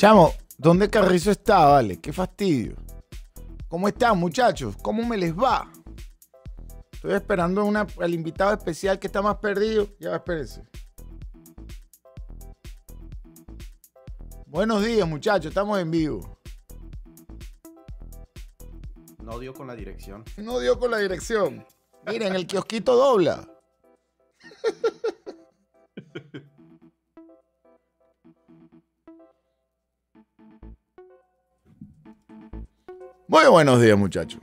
Chamo, ¿dónde Carrizo está, vale? Qué fastidio. ¿Cómo están, muchachos? ¿Cómo me les va? Estoy esperando al invitado especial que está más perdido. Ya, espérense. Buenos días, muchachos. Estamos en vivo. No dio con la dirección. No dio con la dirección. Miren, el kiosquito dobla. Muy buenos días, muchachos.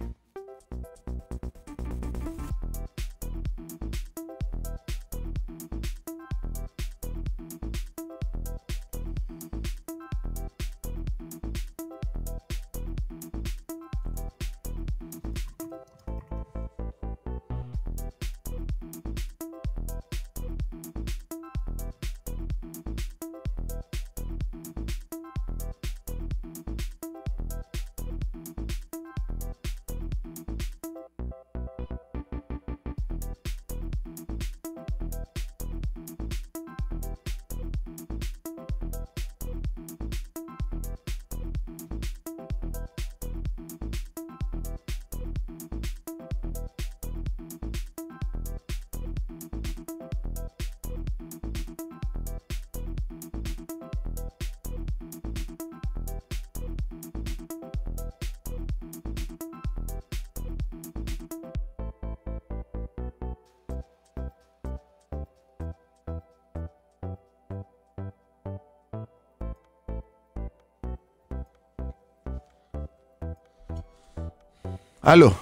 Aló.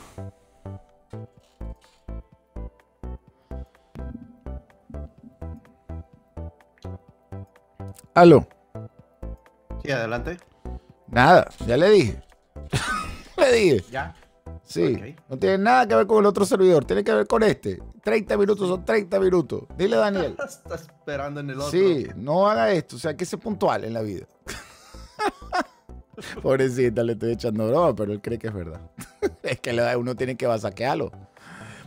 Aló. Sí, adelante. Nada, ya le dije. le dije. Ya. Sí, no tiene nada que ver con el otro servidor, tiene que ver con este. 30 minutos son 30 minutos. Dile, Daniel. Está esperando en el otro. Sí, no haga esto, o sea, que sea puntual en la vida. Pobrecita, le estoy echando broma, pero él cree que es verdad es que uno tiene que basaquearlo.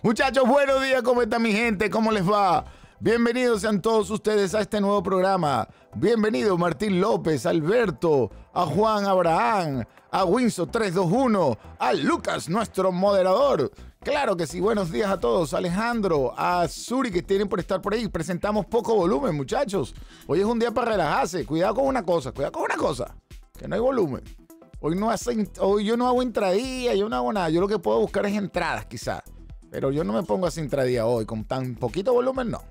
Muchachos, buenos días, ¿cómo está mi gente? ¿Cómo les va? Bienvenidos sean todos ustedes a este nuevo programa. Bienvenido Martín López, Alberto, a Juan Abraham, a Winso 321, a Lucas, nuestro moderador. Claro que sí, buenos días a todos. Alejandro, a Zuri, que tienen por estar por ahí. Presentamos poco volumen, muchachos. Hoy es un día para relajarse. Cuidado con una cosa, cuidado con una cosa, que no hay volumen. Hoy, no yo no hago intradía, yo no hago nada. Yo lo que puedo buscar es entradas, quizás. Pero yo no me pongo así intradía hoy. Con tan poquito volumen, no.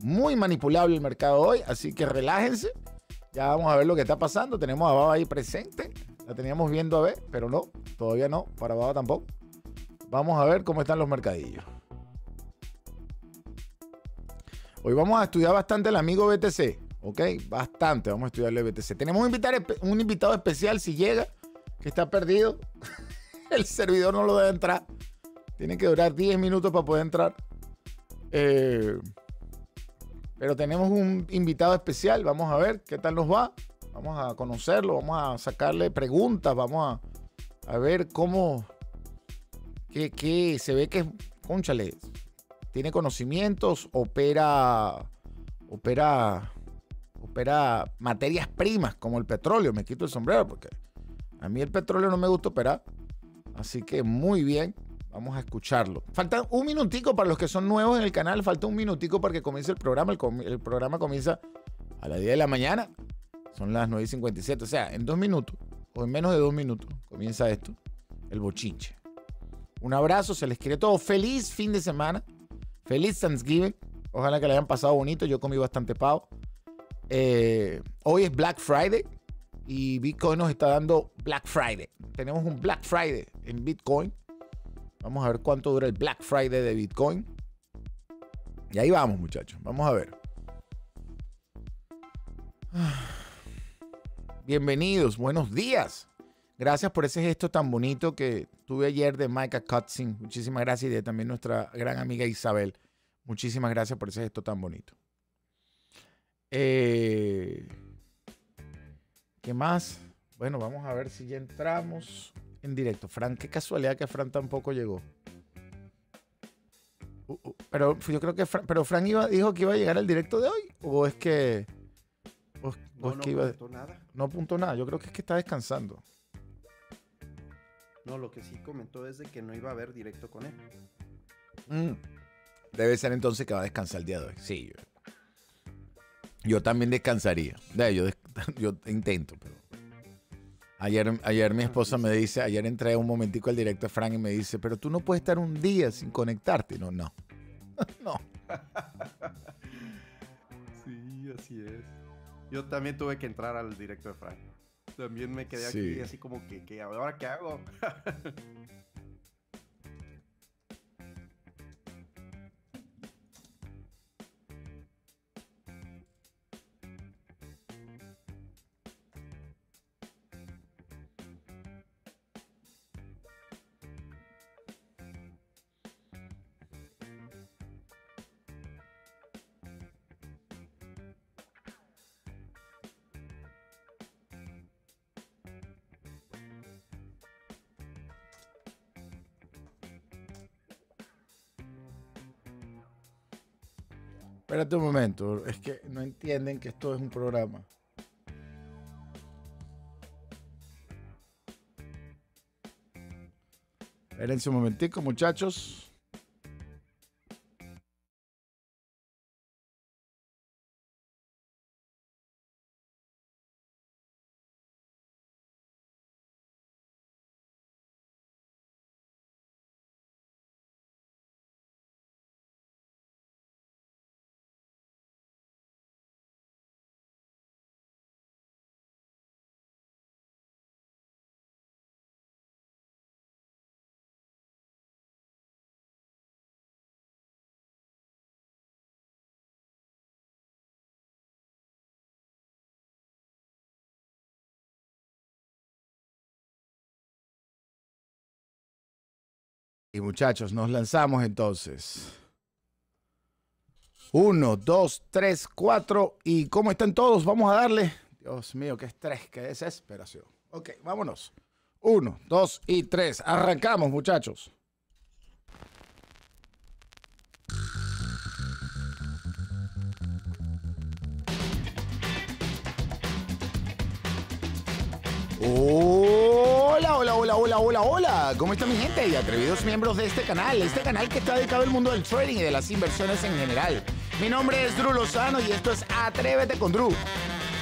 Muy manipulable el mercado hoy, así que relájense. Ya vamos a ver lo que está pasando. Tenemos a Baba ahí presente. La teníamos viendo a ver, pero no, todavía no, para Baba tampoco. Vamos a ver cómo están los mercadillos. Hoy vamos a estudiar bastante el amigo BTC. ¿Ok? Bastante. Vamos a estudiar el e BTC. Tenemos un invitado, un invitado especial si llega, que está perdido. el servidor no lo debe entrar. Tiene que durar 10 minutos para poder entrar. Eh, pero tenemos un invitado especial. Vamos a ver qué tal nos va. Vamos a conocerlo, vamos a sacarle preguntas, vamos a, ver cómo. Que, se ve que, conchale, tiene conocimientos, opera. Opera opera materias primas como el petróleo. Me quito el sombrero porque a mí el petróleo no me gusta operar. Así que muy bien, vamos a escucharlo. Falta un minutico para los que son nuevos en el canal, falta un minutico para que comience el programa. El, programa comienza a las 10 de la mañana, son las 9 57, o sea, en dos minutos o en menos de dos minutos comienza esto, el bochinche. Un abrazo, se les quiere todo. Feliz fin de semana, feliz Thanksgiving. Ojalá que le hayan pasado bonito, yo comí bastante pavo. Eh, hoy es Black Friday y Bitcoin nos está dando Black Friday. Tenemos un Black Friday en Bitcoin. Vamos a ver cuánto dura el Black Friday de Bitcoin. Y ahí vamos, muchachos. Vamos a ver. Bienvenidos, buenos días. Gracias por ese gesto tan bonito que tuve ayer de Micah Cutsing. Muchísimas gracias y de también nuestra gran amiga Isabel. Muchísimas gracias por ese gesto tan bonito. Eh, ¿Qué más? Bueno, vamos a ver si ya entramos en directo. Fran, qué casualidad que Fran tampoco llegó. Uh, uh, pero yo creo que pero Fran dijo que iba a llegar al directo de hoy. ¿O es que.? no, apuntó nada. No apuntó nada. Yo creo que es que está descansando. No, lo que sí comentó es de que no iba a haber directo con él. Mm. Debe ser entonces que va a descansar el día de hoy. Sí, yo, yo también descansaría. Yo, yo intento, pero. Ayer, ayer mi esposa me dice, ayer entré un momentico al directo de Frank y me dice, pero tú no puedes estar un día sin conectarte. No, no. no. Sí, así es. Yo también tuve que entrar al directo de Frank. También me quedé aquí así como que, que ¿ahora qué hago? Espérate un momento, es que no entienden que esto es un programa. Espérense un momentico, muchachos. Y muchachos, nos lanzamos entonces. Uno, dos, tres, cuatro. ¿Y cómo están todos? Vamos a darle. Dios mío, qué estrés, qué desesperación. Ok, vámonos. Uno, dos y tres. Arrancamos, muchachos. Oh hola, hola, hola, ¿Cómo está mi gente y atrevidos miembros de este canal? Este canal que está dedicado al mundo del trading y de las inversiones en general. Mi nombre es Drew Lozano y esto es Atrévete con Drew.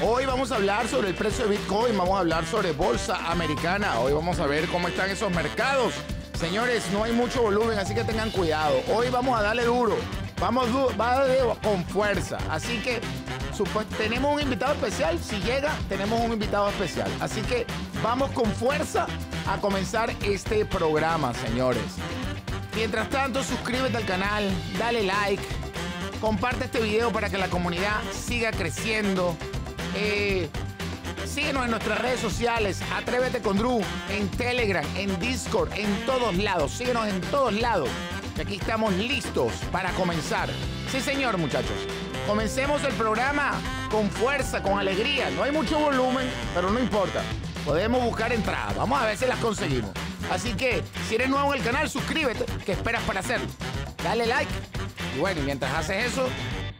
Hoy vamos a hablar sobre el precio de Bitcoin, vamos a hablar sobre bolsa americana, hoy vamos a ver cómo están esos mercados. Señores, no hay mucho volumen, así que tengan cuidado. Hoy vamos a darle duro, vamos va con fuerza. Así que tenemos un invitado especial, si llega, tenemos un invitado especial. Así que vamos con fuerza a comenzar este programa, señores. Mientras tanto, suscríbete al canal, dale like, comparte este video para que la comunidad siga creciendo. Eh, síguenos en nuestras redes sociales, Atrévete con Drew, en Telegram, en Discord, en todos lados. Síguenos en todos lados, Y aquí estamos listos para comenzar. Sí, señor, muchachos. Comencemos el programa con fuerza, con alegría. No hay mucho volumen, pero no importa. Podemos buscar entradas. Vamos a ver si las conseguimos. Así que, si eres nuevo en el canal, suscríbete. ¿Qué esperas para hacerlo? Dale like. Y bueno, mientras haces eso,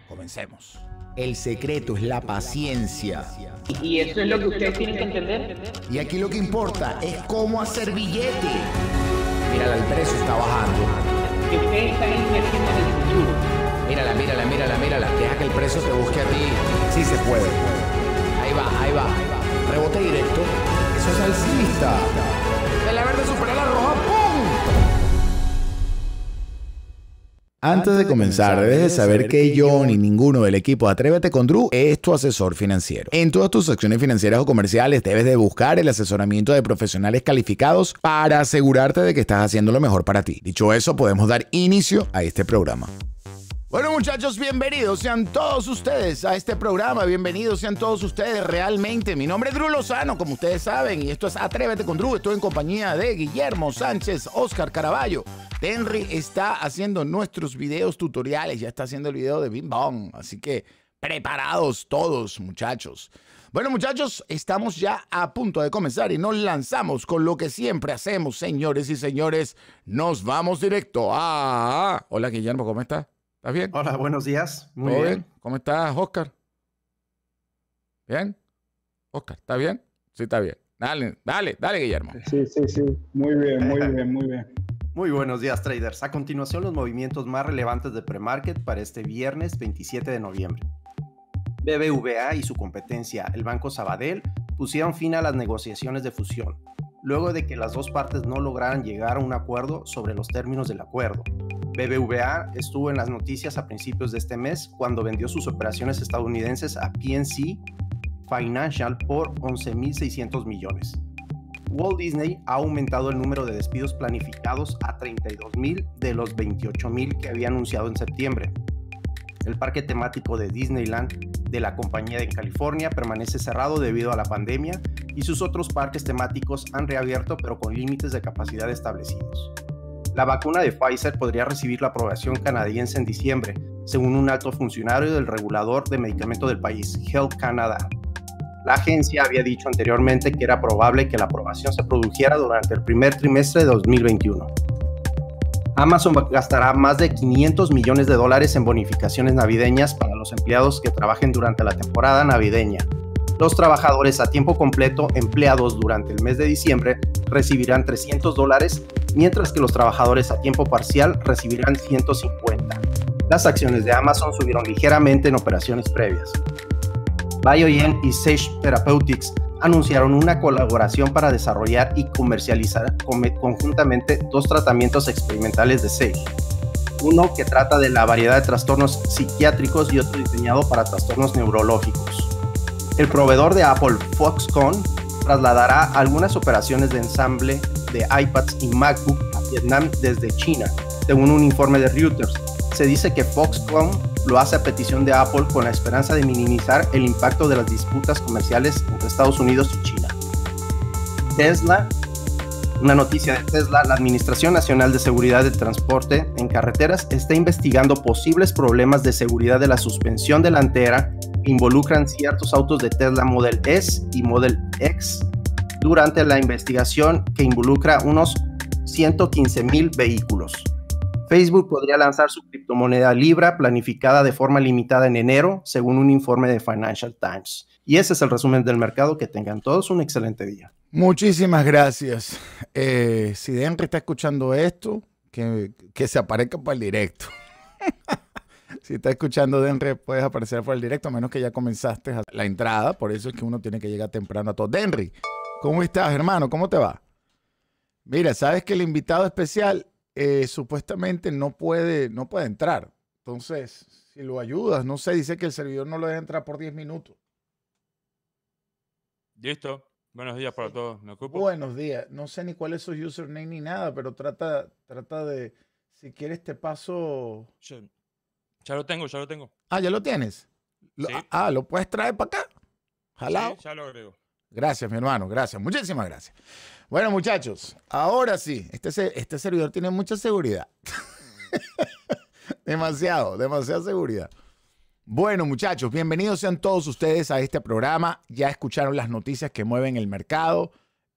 comencemos. El secreto es la paciencia. Y eso es lo que ustedes tienen que entender. Y aquí lo que importa es cómo hacer billete. Mírala, el precio está bajando. Que ustedes están invirtiendo en el futuro. Mírala, mírala, mírala, mírala. Deja que el precio te busque a ti. Sí se puede. Ahí va, ahí va. Rebote directo verde supera la roja, Antes de comenzar, debes de saber que yo ni ninguno del equipo Atrévete con Drew es tu asesor financiero. En todas tus acciones financieras o comerciales debes de buscar el asesoramiento de profesionales calificados para asegurarte de que estás haciendo lo mejor para ti. Dicho eso, podemos dar inicio a este programa. Bueno muchachos, bienvenidos sean todos ustedes a este programa, bienvenidos sean todos ustedes realmente. Mi nombre es Drew Lozano, como ustedes saben, y esto es Atrévete con Drew. Estoy en compañía de Guillermo Sánchez, Oscar Caraballo. Henry está haciendo nuestros videos tutoriales, ya está haciendo el video de Bing Bong, así que preparados todos muchachos. Bueno muchachos, estamos ya a punto de comenzar y nos lanzamos con lo que siempre hacemos, señores y señores. Nos vamos directo a... Hola Guillermo, ¿cómo estás? Está bien? Hola, buenos días. Muy bien? ¿Cómo estás, Oscar? ¿Bien? Oscar, ¿está bien? Sí, está bien. Dale, dale, dale, Guillermo. Sí, sí, sí. Muy bien, muy bien, muy bien. Muy buenos días, traders. A continuación, los movimientos más relevantes de premarket para este viernes 27 de noviembre. BBVA y su competencia, el Banco Sabadell, pusieron fin a las negociaciones de fusión luego de que las dos partes no lograran llegar a un acuerdo sobre los términos del acuerdo. BBVA estuvo en las noticias a principios de este mes cuando vendió sus operaciones estadounidenses a PNC Financial por 11.600 millones. Walt Disney ha aumentado el número de despidos planificados a 32.000 de los 28.000 que había anunciado en septiembre el parque temático de Disneyland de la compañía en California permanece cerrado debido a la pandemia y sus otros parques temáticos han reabierto pero con límites de capacidad establecidos. La vacuna de Pfizer podría recibir la aprobación canadiense en diciembre, según un alto funcionario del regulador de medicamentos del país, Health Canada. La agencia había dicho anteriormente que era probable que la aprobación se produjera durante el primer trimestre de 2021. Amazon gastará más de 500 millones de dólares en bonificaciones navideñas para los empleados que trabajen durante la temporada navideña. Los trabajadores a tiempo completo empleados durante el mes de diciembre recibirán 300 dólares, mientras que los trabajadores a tiempo parcial recibirán 150. Las acciones de Amazon subieron ligeramente en operaciones previas. Biogen y Sage Therapeutics anunciaron una colaboración para desarrollar y comercializar conjuntamente dos tratamientos experimentales de Sage. Uno que trata de la variedad de trastornos psiquiátricos y otro diseñado para trastornos neurológicos. El proveedor de Apple, Foxconn, trasladará algunas operaciones de ensamble de iPads y MacBook a Vietnam desde China, según un informe de Reuters se dice que Foxconn lo hace a petición de Apple con la esperanza de minimizar el impacto de las disputas comerciales entre Estados Unidos y China. Tesla, una noticia de Tesla, la Administración Nacional de Seguridad de Transporte en Carreteras está investigando posibles problemas de seguridad de la suspensión delantera que involucran ciertos autos de Tesla Model S y Model X durante la investigación que involucra unos 115 mil vehículos. Facebook podría lanzar su criptomoneda Libra planificada de forma limitada en enero, según un informe de Financial Times. Y ese es el resumen del mercado. Que tengan todos un excelente día. Muchísimas gracias. Eh, si Denry está escuchando esto, que, se aparezca para el directo. si está escuchando Denry, puedes aparecer por el directo, a menos que ya comenzaste la entrada. Por eso es que uno tiene que llegar temprano a todo. Denry, ¿cómo estás, hermano? ¿Cómo te va? Mira, sabes que el invitado especial eh, supuestamente no puede, no puede entrar. Entonces, si lo ayudas, no sé, dice que el servidor no lo deja entrar por 10 minutos. Listo. Buenos días para todos. ¿Me ocupo? Buenos días. No sé ni cuál es su username ni nada, pero trata, trata de. Si quieres, te paso. Ya lo tengo, ya lo tengo. Ah, ya lo tienes. Ah, lo puedes traer para acá. Jalado. ya lo agrego. Gracias, mi hermano. Gracias. Muchísimas gracias. Bueno, muchachos, ahora sí, este, este servidor tiene mucha seguridad. demasiado, demasiada seguridad. Bueno, muchachos, bienvenidos sean todos ustedes a este programa. Ya escucharon las noticias que mueven el mercado.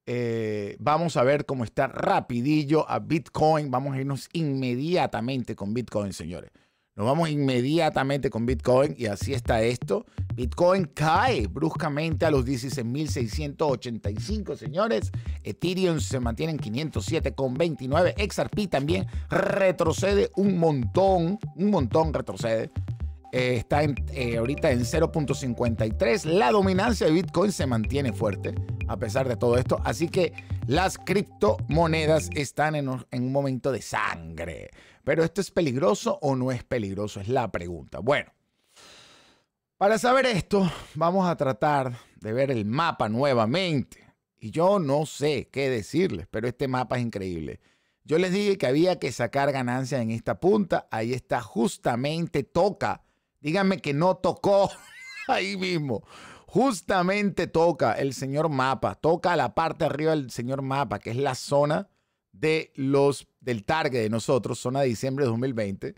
Eh, vamos a ver cómo está rapidillo a Bitcoin. Vamos a irnos inmediatamente con Bitcoin, señores. Nos vamos inmediatamente con Bitcoin y así está esto. Bitcoin cae bruscamente a los 16.685, señores. Ethereum se mantiene en 507,29. XRP también retrocede un montón, un montón retrocede. Eh, está eh, ahorita en 0.53. La dominancia de Bitcoin se mantiene fuerte a pesar de todo esto. Así que las criptomonedas están en un momento de sangre. Pero esto es peligroso o no es peligroso, es la pregunta. Bueno, para saber esto, vamos a tratar de ver el mapa nuevamente. Y yo no sé qué decirles, pero este mapa es increíble. Yo les dije que había que sacar ganancias en esta punta. Ahí está, justamente toca. Díganme que no tocó ahí mismo. Justamente toca el señor mapa. Toca la parte arriba del señor mapa, que es la zona de los del target de nosotros, zona de diciembre de 2020,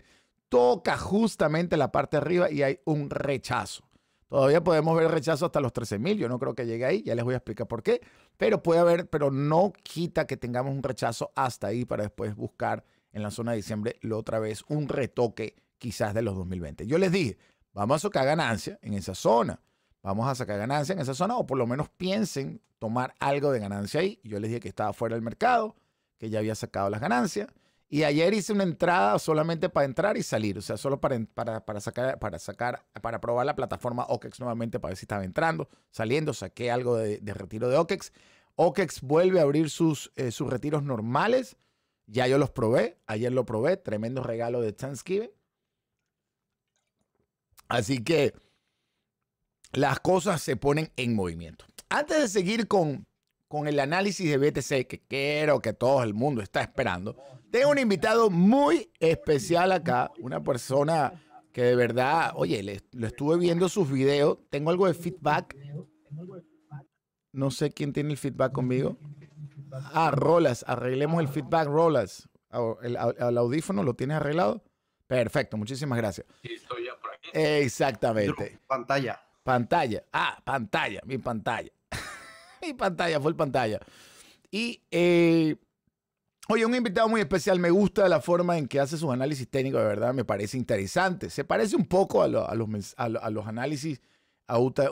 toca justamente la parte arriba y hay un rechazo. Todavía podemos ver rechazo hasta los 13.000, yo no creo que llegue ahí, ya les voy a explicar por qué, pero puede haber, pero no quita que tengamos un rechazo hasta ahí para después buscar en la zona de diciembre lo otra vez un retoque quizás de los 2020. Yo les dije, vamos a sacar ganancia en esa zona, vamos a sacar ganancia en esa zona o por lo menos piensen tomar algo de ganancia ahí. Yo les dije que estaba fuera del mercado, que ya había sacado las ganancias. Y ayer hice una entrada solamente para entrar y salir, o sea, solo para, sacar, para sacar, para probar la plataforma OKEX nuevamente para ver si estaba entrando, saliendo, saqué algo de, retiro de OKEX. OKEX vuelve a abrir sus, eh, sus retiros normales, ya yo los probé, ayer lo probé, tremendo regalo de Thanksgiving. Así que las cosas se ponen en movimiento. Antes de seguir con con el análisis de BTC que quiero que todo el mundo está esperando, tengo un invitado muy especial acá, una persona que de verdad, oye, lo estuve viendo sus videos, tengo algo de feedback. No sé quién tiene el feedback conmigo. Ah, Rolas, arreglemos el feedback, Rolas. Ah, el, audífono lo tienes arreglado. Perfecto, muchísimas gracias. Sí, estoy ya por aquí. Exactamente. Pantalla. Pantalla. Ah, pantalla, mi pantalla. y pantalla, fue el pantalla. Y, eh, oye, un invitado muy especial. Me gusta la forma en que hace sus análisis técnicos, de verdad, me parece interesante. Se parece un poco a, a, los, análisis,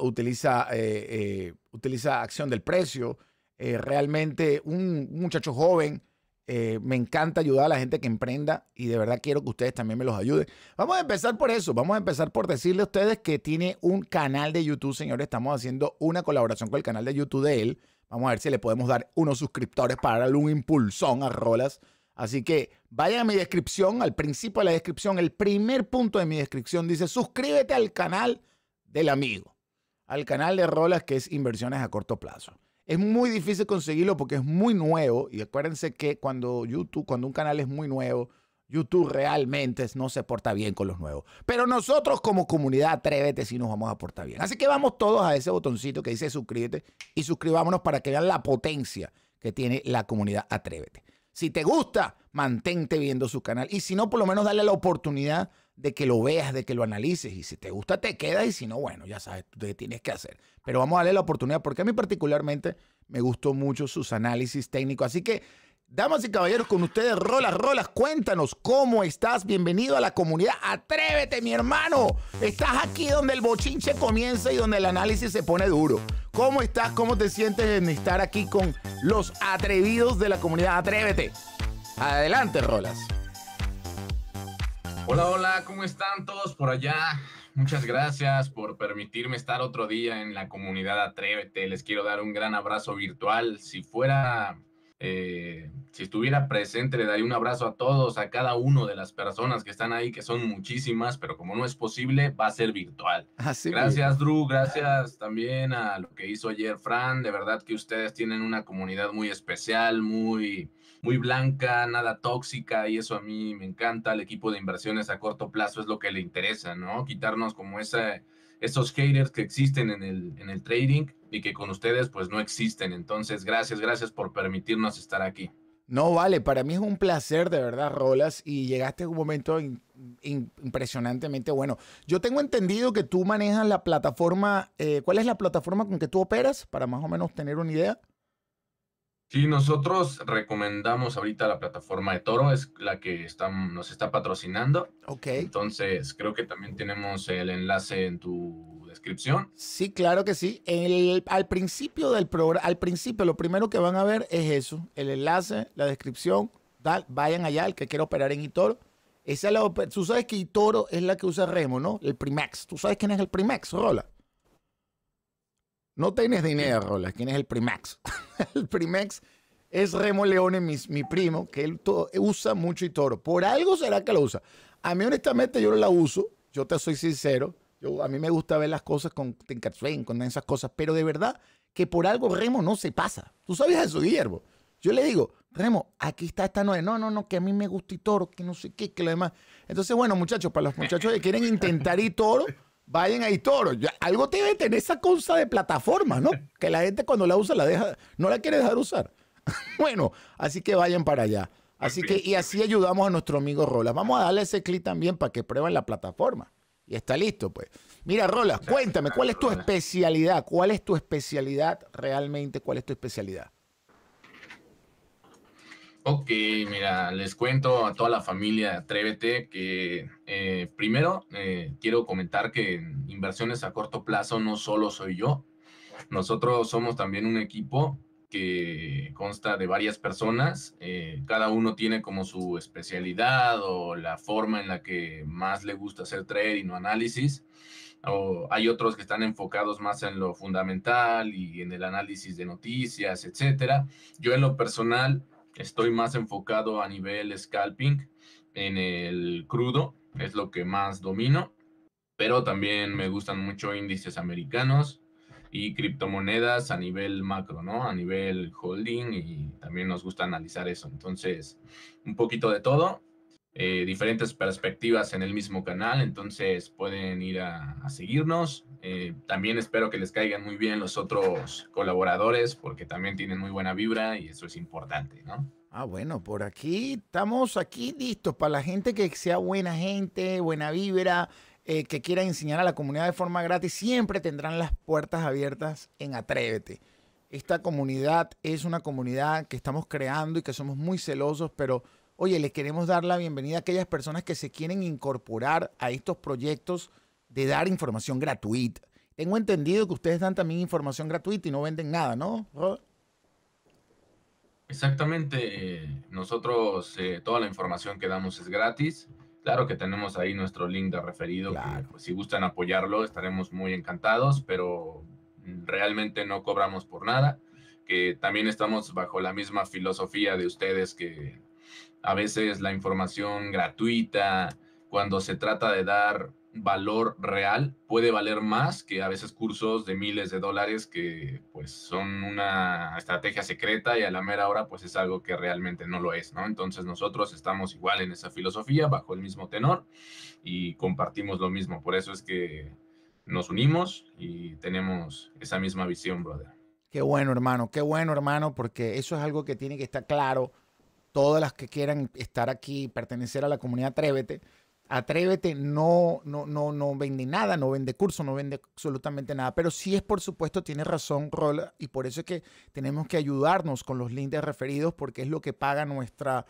utiliza, eh, eh, utiliza acción del precio. realmente un muchacho joven eh, me encanta ayudar a la gente que emprenda y de verdad quiero que ustedes también me los ayuden. Vamos a empezar por eso. Vamos a empezar por decirle a ustedes que tiene un canal de YouTube, señores. Estamos haciendo una colaboración con el canal de YouTube de él. Vamos a ver si le podemos dar unos suscriptores para darle un impulsón a Rolas. Así que vayan a mi descripción, al principio de la descripción, el primer punto de mi descripción dice suscríbete al canal del amigo, al canal de Rolas que es inversiones a corto plazo. Es muy difícil conseguirlo porque es muy nuevo y acuérdense que cuando YouTube, cuando un canal es muy nuevo, YouTube realmente no se porta bien con los nuevos. Pero nosotros como comunidad, atrévete si nos vamos a portar bien. Así que vamos todos a ese botoncito que dice suscríbete y suscribámonos para que vean la potencia que tiene la comunidad Atrévete. Si te gusta, mantente viendo su canal y si no, por lo menos dale la oportunidad de que lo veas, de que lo analices. Y si te gusta, te queda Y si no, bueno, ya sabes tú te tienes que hacer. Pero vamos a darle la oportunidad porque a mí particularmente me gustó mucho sus análisis técnicos. Así que, damas y caballeros, con ustedes, Rolas, Rolas, cuéntanos cómo estás. Bienvenido a la comunidad. Atrévete, mi hermano. Estás aquí donde el bochinche comienza y donde el análisis se pone duro. ¿Cómo estás? ¿Cómo te sientes en estar aquí con los atrevidos de la comunidad? Atrévete. Adelante, Rolas. Hola, hola, ¿cómo están todos por allá? Muchas gracias por permitirme estar otro día en la comunidad Atrévete. Les quiero dar un gran abrazo virtual. Si fuera, eh, si estuviera presente, le daría un abrazo a todos, a cada uno de las personas que están ahí, que son muchísimas, pero como no es posible, va a ser virtual. Así gracias, Drew. Gracias también a lo que hizo ayer Fran. De verdad que ustedes tienen una comunidad muy especial, muy muy blanca, nada tóxica y eso a mí me encanta. El equipo de inversiones a corto plazo es lo que le interesa, ¿no? Quitarnos como esa, esos haters que existen en el, en el trading y que con ustedes pues no existen. Entonces, gracias, gracias por permitirnos estar aquí. No, vale, para mí es un placer de verdad, Rolas, y llegaste a un momento impresionantemente bueno. Yo tengo entendido que tú manejas la plataforma, eh, ¿cuál es la plataforma con que tú operas? Para más o menos tener una idea. Sí, nosotros recomendamos ahorita la plataforma de Toro, es la que está, nos está patrocinando. Ok. Entonces, creo que también tenemos el enlace en tu descripción. Sí, claro que sí. El, al principio del programa, al principio, lo primero que van a ver es eso: el enlace, la descripción. vayan allá, el que quiera operar en Itoro. Esa es tú sabes que Itoro es la que usa Remo, ¿no? El Primax. ¿Tú sabes quién es el Primex, Rola? No tienes dinero, Rolas. ¿Quién es el Primax? el Primax es Remo Leone, mi, primo, que él todo, usa mucho y toro. Por algo será que lo usa. A mí, honestamente, yo no la uso. Yo te soy sincero. Yo, a mí me gusta ver las cosas con Tinker con esas cosas. Pero de verdad que por algo Remo no se pasa. Tú sabes eso, Guillermo. Yo le digo, Remo, aquí está esta nueva. No, no, no, que a mí me gusta y toro, que no sé qué, que lo demás. Entonces, bueno, muchachos, para los muchachos que quieren intentar y toro Vayan ahí toro. Algo debe tener esa cosa de plataforma, ¿no? Que la gente cuando la usa la deja, no la quiere dejar usar. bueno, así que vayan para allá. Así que, y así ayudamos a nuestro amigo Rolas. Vamos a darle ese clic también para que prueben la plataforma. Y está listo, pues. Mira, Rolas, cuéntame, ¿cuál es tu especialidad? ¿Cuál es tu especialidad realmente? ¿Cuál es tu especialidad? Ok, mira, les cuento a toda la familia Atrévete que eh, primero eh, quiero comentar que en inversiones a corto plazo no solo soy yo, nosotros somos también un equipo que consta de varias personas, eh, cada uno tiene como su especialidad o la forma en la que más le gusta hacer trading no análisis, o hay otros que están enfocados más en lo fundamental y en el análisis de noticias, etcétera. Yo en lo personal Estoy más enfocado a nivel scalping en el crudo, es lo que más domino, pero también me gustan mucho índices americanos y criptomonedas a nivel macro, ¿no? A nivel holding y también nos gusta analizar eso. Entonces, un poquito de todo, eh, diferentes perspectivas en el mismo canal, entonces pueden ir a seguirnos, eh, también espero que les caigan muy bien los otros colaboradores porque también tienen muy buena vibra y eso es importante, ¿no? Ah, bueno, por aquí estamos aquí listos para la gente que sea buena gente, buena vibra, eh, que quiera enseñar a la comunidad de forma gratis, siempre tendrán las puertas abiertas en Atrévete. Esta comunidad es una comunidad que estamos creando y que somos muy celosos, pero oye, les queremos dar la bienvenida a aquellas personas que se quieren incorporar a estos proyectos de dar información gratuita. Tengo entendido que ustedes dan también información gratuita y no venden nada, ¿no? Exactamente. Eh, nosotros eh, toda la información que damos es gratis. Claro que tenemos ahí nuestro link de referido. Pues, si gustan apoyarlo, estaremos muy encantados, pero realmente no cobramos por nada. Que también estamos bajo la misma filosofía de ustedes que a veces la información gratuita, cuando se trata de dar valor real puede valer más que a veces cursos de miles de dólares que pues son una estrategia secreta y a la mera hora pues es algo que realmente no lo es, ¿no? Entonces nosotros estamos igual en esa filosofía, bajo el mismo tenor y compartimos lo mismo. Por eso es que nos unimos y tenemos esa misma visión, brother. Qué bueno, hermano, qué bueno, hermano, porque eso es algo que tiene que estar claro. Todas las que quieran estar aquí, pertenecer a la comunidad Atrévete, Atrévete no, no, no, no vende nada, no vende curso, no vende absolutamente nada. Pero sí es, por supuesto, tiene razón Rola y por eso es que tenemos que ayudarnos con los links de referidos porque es lo que paga nuestra,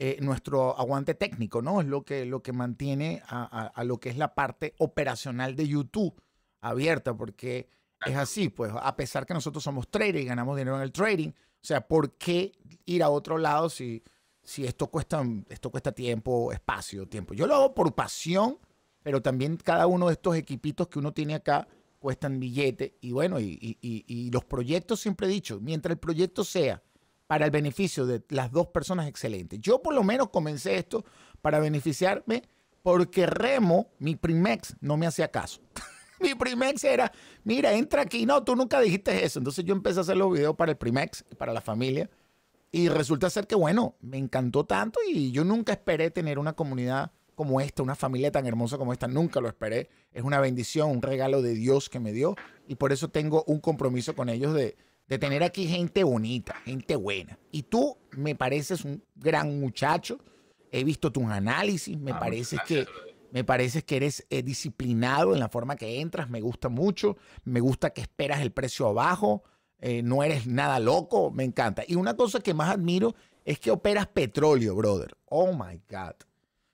eh, nuestro aguante técnico, ¿no? Es lo que, lo que mantiene a, a, lo que es la parte operacional de YouTube abierta porque es así, pues a pesar que nosotros somos traders y ganamos dinero en el trading, o sea, ¿por qué ir a otro lado si si esto cuesta, esto cuesta tiempo, espacio, tiempo. Yo lo hago por pasión, pero también cada uno de estos equipitos que uno tiene acá cuestan billetes. Y bueno, y, los proyectos, siempre he dicho, mientras el proyecto sea para el beneficio de las dos personas, excelentes. Yo por lo menos comencé esto para beneficiarme porque Remo, mi Primex, no me hacía caso. mi Primex era, mira, entra aquí. No, tú nunca dijiste eso. Entonces yo empecé a hacer los videos para el Primex, para la familia. Y resulta ser que, bueno, me encantó tanto y yo nunca esperé tener una comunidad como esta, una familia tan hermosa como esta, nunca lo esperé. Es una bendición, un regalo de Dios que me dio y por eso tengo un compromiso con ellos de, tener aquí gente bonita, gente buena. Y tú me pareces un gran muchacho. He visto tus análisis, me ah, parece que me que eres eh, disciplinado en la forma que entras, me gusta mucho, me gusta que esperas el precio abajo, eh, no eres nada loco, me encanta. Y una cosa que más admiro es que operas petróleo, brother. Oh my God.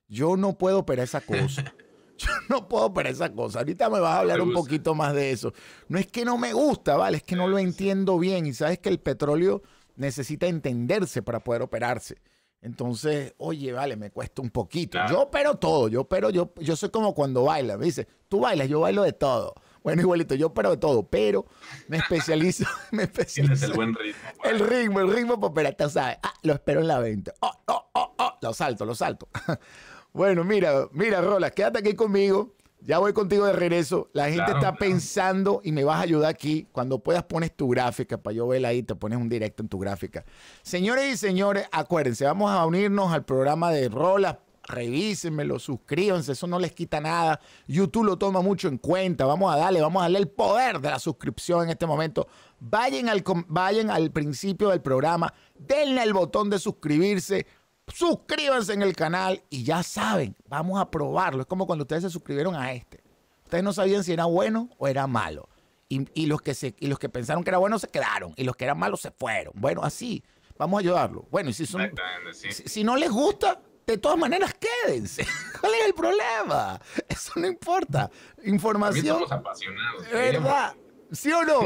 Yo no puedo operar esa cosa. Yo no puedo operar esa cosa. Ahorita me vas a hablar un poquito más de eso. No es que no me gusta, ¿vale? Es que no lo entiendo bien. Y sabes que el petróleo necesita entenderse para poder operarse. Entonces, oye, vale, me cuesta un poquito. Yo opero todo, yo opero, yo, yo soy como cuando bailas, me dice, tú bailas, yo bailo de todo. Bueno, igualito, yo paro de todo, pero me especializo, me especializo. el buen ritmo. El ritmo, el ritmo ¿sabes? Ah, lo espero en la venta. Oh, oh, oh, oh, lo salto, lo salto. bueno, mira, mira, Rolas, quédate aquí conmigo. Ya voy contigo de regreso. La gente está pensando y me vas a ayudar aquí. Cuando puedas pones tu gráfica para yo verla ahí, te pones un directo en tu gráfica. Señores y señores, acuérdense, vamos a unirnos al programa de Rolas revísenmelo, suscríbanse, eso no les quita nada. YouTube lo toma mucho en cuenta. Vamos a darle, vamos a darle el poder de la suscripción en este momento. Vayan al, vayan al principio del programa, denle al botón de suscribirse, suscríbanse en el canal y ya saben, vamos a probarlo. Es como cuando ustedes se suscribieron a este. Ustedes no sabían si era bueno o era malo. Y, los que los que pensaron que era bueno se quedaron y los que eran malos se fueron. Bueno, así. Vamos a ayudarlo. Bueno, y si no les gusta, de todas maneras quédense. ¿Cuál es el problema? Eso no importa. Información. Somos apasionados. ¿eh? ¿Verdad? ¿Sí o no?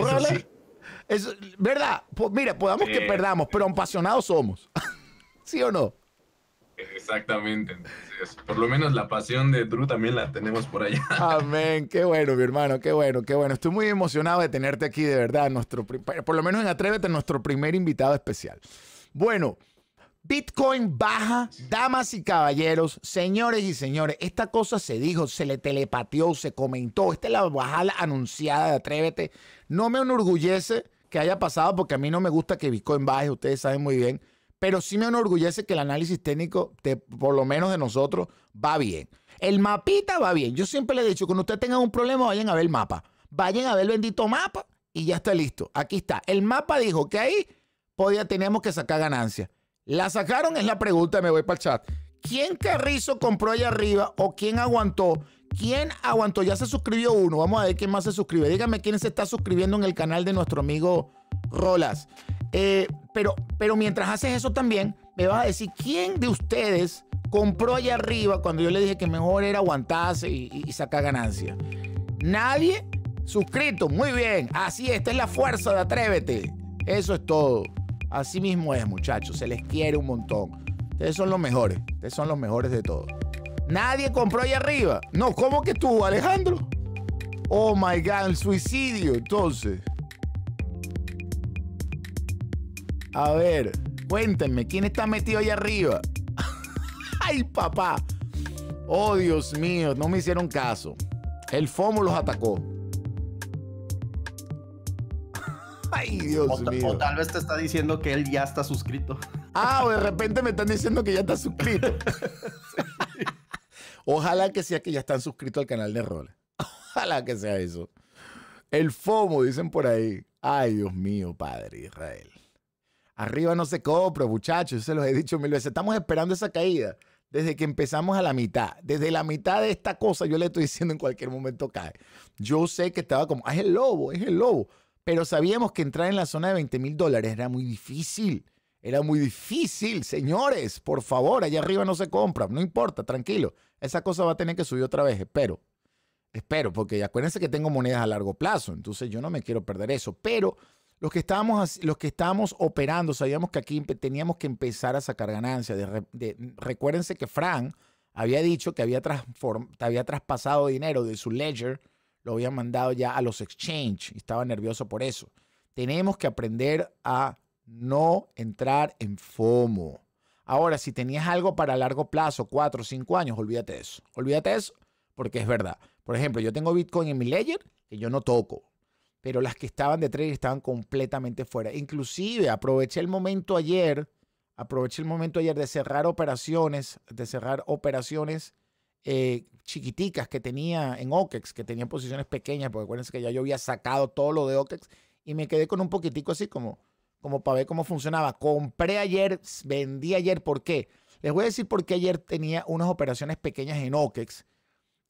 ¿Verdad? mira, podamos que perdamos, pero apasionados somos. ¿Sí o no? Exactamente. por lo menos la pasión de Drew también la tenemos por allá. Amén. Qué bueno, mi hermano. Qué bueno, qué bueno. Estoy muy emocionado de tenerte aquí, de verdad. Nuestro, por lo menos en Atrévete, nuestro primer invitado especial. Bueno, Bitcoin baja, damas y caballeros, señores y señores, esta cosa se dijo, se le telepateó, se comentó, esta es la bajada anunciada de Atrévete. No me enorgullece que haya pasado porque a mí no me gusta que Bitcoin baje, ustedes saben muy bien, pero sí me enorgullece que el análisis técnico, por lo menos de nosotros, va bien. El mapita va bien. Yo siempre le he dicho, cuando ustedes tengan un problema, vayan a ver el mapa. Vayan a ver el bendito mapa y ya está listo. Aquí está. El mapa dijo que ahí podía, que sacar ganancias. La sacaron, es la pregunta, me voy para el chat. ¿Quién Carrizo compró allá arriba o quién aguantó? ¿Quién aguantó? Ya se suscribió uno. Vamos a ver quién más se suscribe. Dígame quién se está suscribiendo en el canal de nuestro amigo Rolas. Eh, pero, pero mientras haces eso también, me vas a decir quién de ustedes compró allá arriba cuando yo le dije que mejor era aguantarse y, sacar ganancia. Nadie suscrito. Muy bien. Así, esta es la fuerza de Atrévete. Eso es todo. Así mismo es, muchachos. Se les quiere un montón. Ustedes son los mejores. Ustedes son los mejores de todos. Nadie compró allá arriba. No, ¿cómo que tú, Alejandro? Oh my God, el suicidio, entonces. A ver, cuéntenme, ¿quién está metido allá arriba? ¡Ay, papá! Oh, Dios mío, no me hicieron caso. El FOMO los atacó. o, tal vez te está diciendo que él ya está suscrito. Ah, o de repente me están diciendo que ya está suscrito. Ojalá que sea que ya están suscritos al canal de Rol. Ojalá que sea eso. El FOMO, dicen por ahí. Ay, Dios mío, Padre Israel. Arriba no se compra, muchachos. Se los he dicho mil veces. Estamos esperando esa caída desde que empezamos a la mitad. Desde la mitad de esta cosa, yo le estoy diciendo en cualquier momento cae. Yo sé que estaba como, ah, es el lobo, es el lobo pero sabíamos que entrar en la zona de 20 mil dólares era muy difícil. Era muy difícil, señores, por favor, allá arriba no se compra, no importa, tranquilo. Esa cosa va a tener que subir otra vez, espero. Espero, porque acuérdense que tengo monedas a largo plazo, entonces yo no me quiero perder eso. Pero los que estábamos, los que operando, sabíamos que aquí teníamos que empezar a sacar ganancias. De, recuérdense que Frank había dicho que había, había traspasado dinero de su ledger lo habían mandado ya a los exchange y estaba nervioso por eso. Tenemos que aprender a no entrar en FOMO. Ahora, si tenías algo para largo plazo, cuatro o cinco años, olvídate de eso. Olvídate de eso porque es verdad. Por ejemplo, yo tengo Bitcoin en mi ledger que yo no toco, pero las que estaban de trade estaban completamente fuera. Inclusive aproveché el momento ayer, aproveché el momento ayer de cerrar operaciones, de cerrar operaciones eh, chiquiticas que tenía en OKEX, que tenía posiciones pequeñas, porque acuérdense que ya yo había sacado todo lo de OKEX y me quedé con un poquitico así como, como para ver cómo funcionaba. Compré ayer, vendí ayer, ¿por qué? Les voy a decir por qué ayer tenía unas operaciones pequeñas en OKEX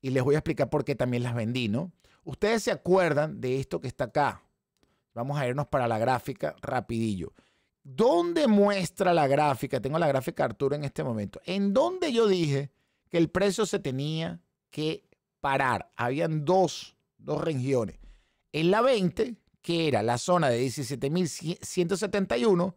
y les voy a explicar por qué también las vendí, ¿no? Ustedes se acuerdan de esto que está acá. Vamos a irnos para la gráfica rapidillo. ¿Dónde muestra la gráfica? Tengo la gráfica Arturo en este momento. En dónde yo dije que el precio se tenía que parar. Habían dos, dos regiones. En la 20, que era la zona de 17.171,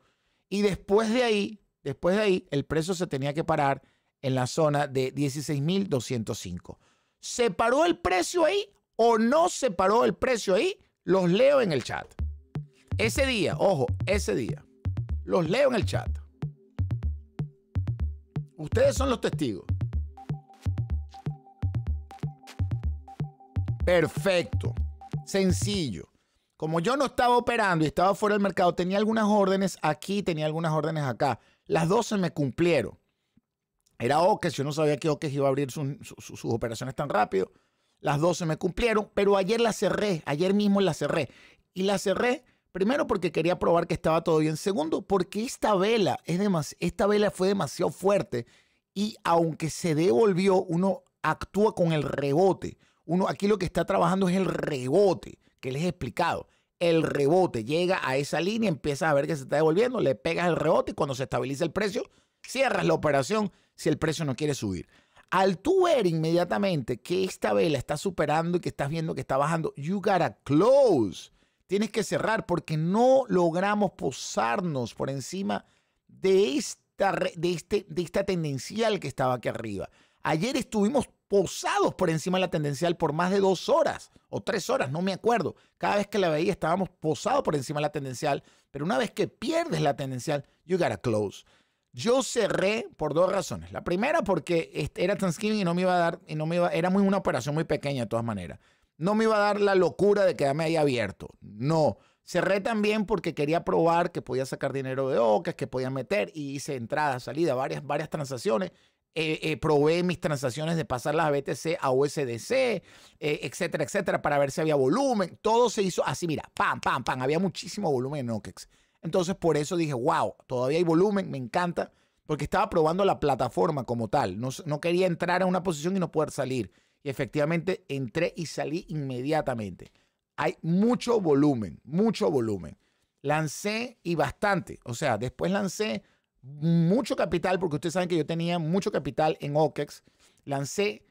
y después de ahí, después de ahí, el precio se tenía que parar en la zona de 16.205. ¿Se paró el precio ahí o no se paró el precio ahí? Los leo en el chat. Ese día, ojo, ese día. Los leo en el chat. Ustedes son los testigos. Perfecto. Sencillo. Como yo no estaba operando y estaba fuera del mercado, tenía algunas órdenes aquí, tenía algunas órdenes acá. Las 12 me cumplieron. Era Oques, yo no sabía que Oques iba a abrir sus, operaciones tan rápido. Las 12 me cumplieron, pero ayer las cerré, ayer mismo las cerré. Y las cerré Primero porque quería probar que estaba todo bien. Segundo, porque esta vela, es esta vela fue demasiado fuerte y aunque se devolvió, uno actúa con el rebote. Uno aquí lo que está trabajando es el rebote, que les he explicado. El rebote llega a esa línea, empiezas a ver que se está devolviendo, le pegas el rebote y cuando se estabiliza el precio, cierras la operación si el precio no quiere subir. Al tú ver inmediatamente que esta vela está superando y que estás viendo que está bajando, you gotta close. Tienes que cerrar porque no logramos posarnos por encima de esta, de este, de esta tendencial que estaba aquí arriba. Ayer estuvimos posados por encima de la tendencial por más de dos horas o tres horas, no me acuerdo. Cada vez que la veía estábamos posados por encima de la tendencial, pero una vez que pierdes la tendencial, you gotta close. Yo cerré por dos razones. La primera porque era Thanksgiving y no me iba a dar, y no me iba, era muy, una operación muy pequeña de todas maneras. No me iba a dar la locura de quedarme ahí abierto. No. Cerré también porque quería probar que podía sacar dinero de Ocas, que podía meter y hice entrada, salida, varias, varias transacciones eh, eh, probé mis transacciones de pasar a BTC a USDC, eh, etcétera, etcétera, para ver si había volumen. Todo se hizo así, mira, pam, pam, pam. Había muchísimo volumen en OKEX. Entonces, por eso dije, wow, todavía hay volumen, me encanta, porque estaba probando la plataforma como tal. No, no quería entrar a una posición y no poder salir. Y efectivamente entré y salí inmediatamente. Hay mucho volumen, mucho volumen. Lancé y bastante. O sea, después lancé mucho capital, porque ustedes saben que yo tenía mucho capital en OKEX, lancé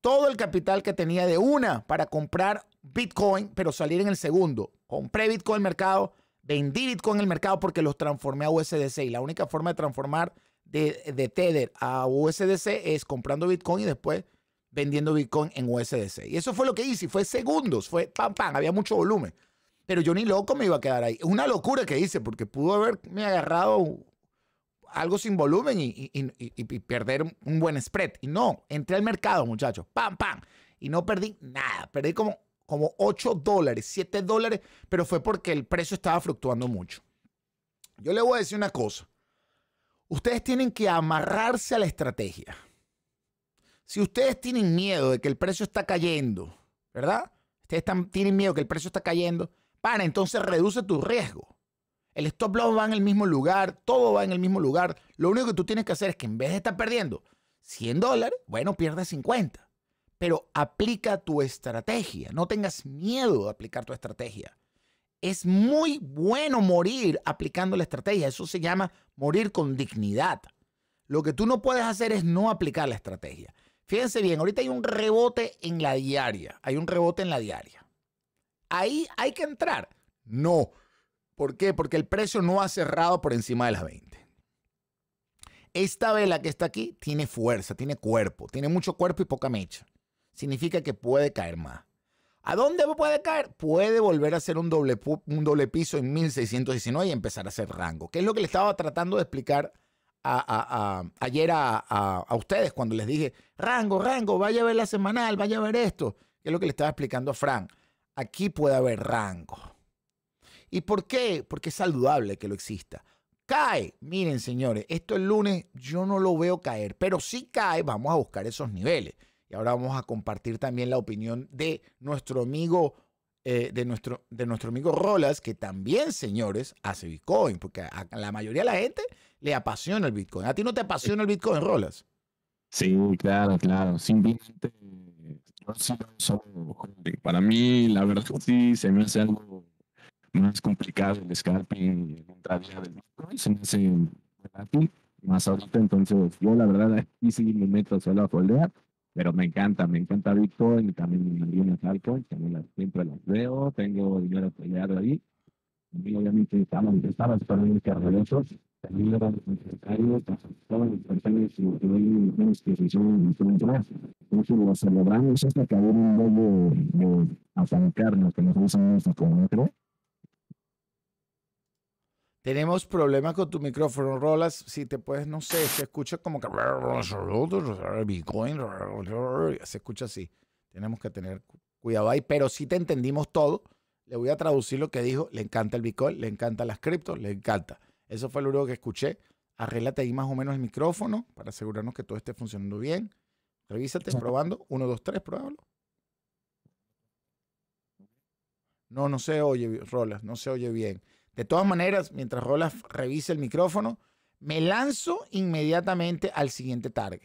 todo el capital que tenía de una para comprar Bitcoin, pero salir en el segundo. Compré Bitcoin en el mercado, vendí Bitcoin en el mercado porque los transformé a USDC. Y la única forma de transformar de, Tether a USDC es comprando Bitcoin y después vendiendo Bitcoin en USDC. Y eso fue lo que hice, fue segundos, fue pam, pam, había mucho volumen. Pero yo ni loco me iba a quedar ahí. Es una locura que hice porque pudo haberme agarrado algo sin volumen y, perder un buen spread. Y no, entré al mercado, muchachos, pam, pam, y no perdí nada, perdí como, como 8 dólares, 7 dólares, pero fue porque el precio estaba fluctuando mucho. Yo le voy a decir una cosa, ustedes tienen que amarrarse a la estrategia. Si ustedes tienen miedo de que el precio está cayendo, ¿verdad? Ustedes están, tienen miedo que el precio está cayendo, para, entonces reduce tu riesgo. El stop loss va en el mismo lugar, todo va en el mismo lugar. Lo único que tú tienes que hacer es que en vez de estar perdiendo 100 dólares, bueno, pierdes 50. Pero aplica tu estrategia. No tengas miedo de aplicar tu estrategia. Es muy bueno morir aplicando la estrategia. Eso se llama morir con dignidad. Lo que tú no puedes hacer es no aplicar la estrategia. Fíjense bien, ahorita hay un rebote en la diaria. Hay un rebote en la diaria. Ahí hay que entrar. No ¿Por qué? Porque el precio no ha cerrado por encima de las 20. Esta vela que está aquí tiene fuerza, tiene cuerpo, tiene mucho cuerpo y poca mecha. Significa que puede caer más. ¿A dónde puede caer? Puede volver a hacer un doble, un doble piso en 1619 y empezar a hacer rango. ¿Qué es lo que le estaba tratando de explicar ayer a, ustedes cuando les dije, rango, rango, vaya a ver la semanal, vaya a ver esto. Que es lo que le estaba explicando a Frank. Aquí puede haber rango ¿Y por qué? Porque es saludable que lo exista. Cae, miren señores, esto el lunes yo no lo veo caer, pero si cae, vamos a buscar esos niveles. Y ahora vamos a compartir también la opinión de nuestro amigo eh, de, nuestro, de nuestro amigo Rolas, que también, señores, hace Bitcoin, porque a, la mayoría de la gente le apasiona el Bitcoin. ¿A ti no te apasiona el Bitcoin, Rolas? Sí, claro, claro. Simplemente, eh, para mí, la verdad, sí, se me hace algo más complicado el scalping en un del Bitcoin, me más ahorita, entonces yo la verdad aquí sí me meto solo a pero me encanta, me encanta y también me el también las, siempre las veo, tengo dinero apoyado ahí, obviamente estamos también y pues, que hicieron Entonces lo celebramos hasta que hubo un eh, afancarnos, que nos usamos como otro. Tenemos problemas con tu micrófono, Rolas. Si te puedes, no sé, se escucha como que. Bitcoin. Se escucha así. Tenemos que tener cuidado ahí. Pero si sí te entendimos todo. Le voy a traducir lo que dijo. Le encanta el Bitcoin, le encanta las criptos, le encanta. Eso fue lo único que escuché. Arréglate ahí más o menos el micrófono para asegurarnos que todo esté funcionando bien. Revísate, probando. Uno, dos, tres, pruébalo. No, no se oye, Rolas, no se oye bien. De todas maneras, mientras Rolas revise el micrófono, me lanzo inmediatamente al siguiente target.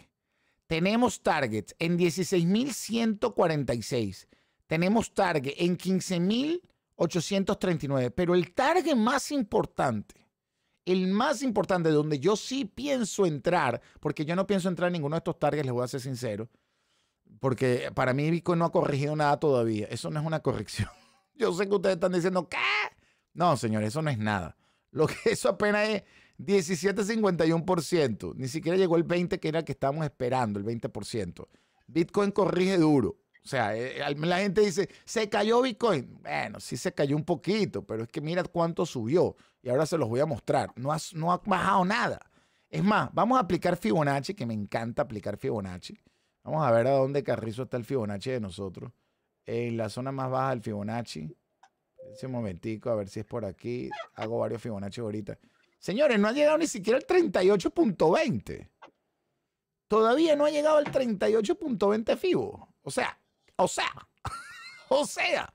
Tenemos target en 16.146. Tenemos target en 15.839. Pero el target más importante, el más importante donde yo sí pienso entrar, porque yo no pienso entrar en ninguno de estos targets, les voy a ser sincero, porque para mí Bitcoin no ha corregido nada todavía. Eso no es una corrección. Yo sé que ustedes están diciendo, ¿qué? No, señores, eso no es nada. Lo que eso apenas es 17,51%. Ni siquiera llegó el 20% que era el que estábamos esperando, el 20%. Bitcoin corrige duro. O sea, eh, la gente dice, se cayó Bitcoin. Bueno, sí se cayó un poquito, pero es que mira cuánto subió. Y ahora se los voy a mostrar. No ha, no ha bajado nada. Es más, vamos a aplicar Fibonacci, que me encanta aplicar Fibonacci. Vamos a ver a dónde carrizo está el Fibonacci de nosotros. En la zona más baja del Fibonacci. Ese momentico, a ver si es por aquí. Hago varios Fibonacci ahorita. Señores, no ha llegado ni siquiera al 38.20. Todavía no ha llegado al 38.20 Fibo. O sea, o sea, o sea,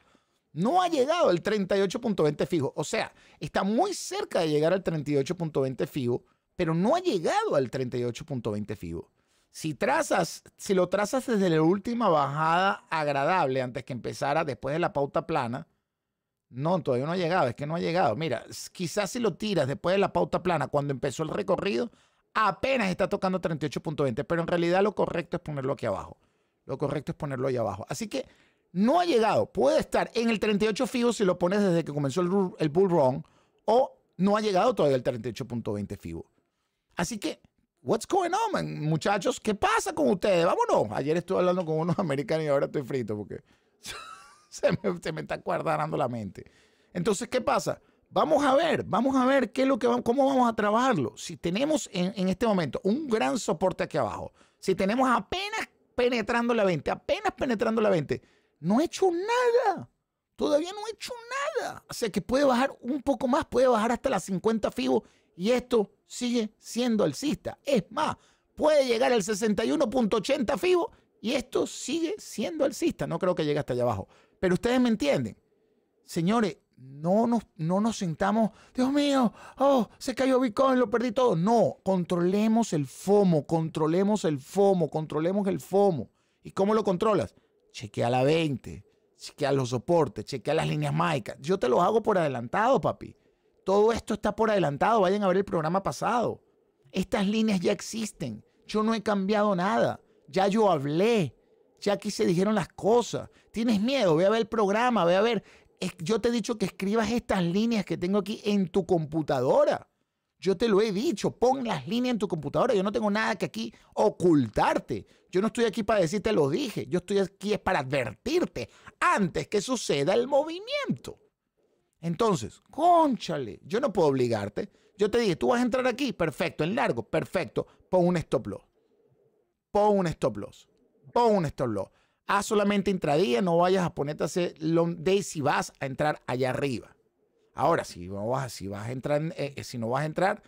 no ha llegado al 38.20 Fibo. O sea, está muy cerca de llegar al 38.20 Fibo, pero no ha llegado al 38.20 Fibo. Si trazas, si lo trazas desde la última bajada agradable antes que empezara después de la pauta plana, no, todavía no ha llegado, es que no ha llegado. Mira, quizás si lo tiras después de la pauta plana, cuando empezó el recorrido, apenas está tocando 38.20, pero en realidad lo correcto es ponerlo aquí abajo. Lo correcto es ponerlo ahí abajo. Así que no ha llegado, puede estar en el 38 fibo si lo pones desde que comenzó el, bull run, o no ha llegado todavía el 38.20 fibo. Así que What's going on, muchachos? ¿Qué pasa con ustedes? Vámonos. Ayer estuve hablando con unos americanos y ahora estoy frito porque se me, está guardando la mente. Entonces, ¿qué pasa? Vamos a ver, vamos a ver qué es lo que cómo vamos a trabajarlo. Si tenemos en, en este momento un gran soporte aquí abajo, si tenemos apenas penetrando la 20, apenas penetrando la 20, no he hecho nada. Todavía no he hecho nada. O sea que puede bajar un poco más, puede bajar hasta las 50 FIBO y esto sigue siendo alcista. Es más, puede llegar al 61.80 FIBO y esto sigue siendo alcista. No creo que llegue hasta allá abajo. Pero ustedes me entienden. Señores, no nos, no nos sentamos, Dios mío, oh, se cayó Bitcoin, lo perdí todo. No, controlemos el FOMO, controlemos el FOMO, controlemos el FOMO. ¿Y cómo lo controlas? Chequea la 20, chequea los soportes, chequea las líneas mágicas. Yo te lo hago por adelantado, papi. Todo esto está por adelantado. Vayan a ver el programa pasado. Estas líneas ya existen. Yo no he cambiado nada. Ya yo hablé. Ya aquí se dijeron las cosas. Tienes miedo, ve a ver el programa, ve a ver. yo te he dicho que escribas estas líneas que tengo aquí en tu computadora. Yo te lo he dicho, pon las líneas en tu computadora. Yo no tengo nada que aquí ocultarte. Yo no estoy aquí para decirte lo dije. Yo estoy aquí es para advertirte antes que suceda el movimiento. Entonces, conchale, yo no puedo obligarte. Yo te dije, tú vas a entrar aquí, perfecto, en largo, perfecto. Pon un stop loss. Pon un stop loss. Pon un stop loss. Ah, solamente intradía, no vayas a ponerte a hacer long day si vas a entrar allá arriba. Ahora, si no vas, si vas a entrar, eh, eh, si no vas a entrar,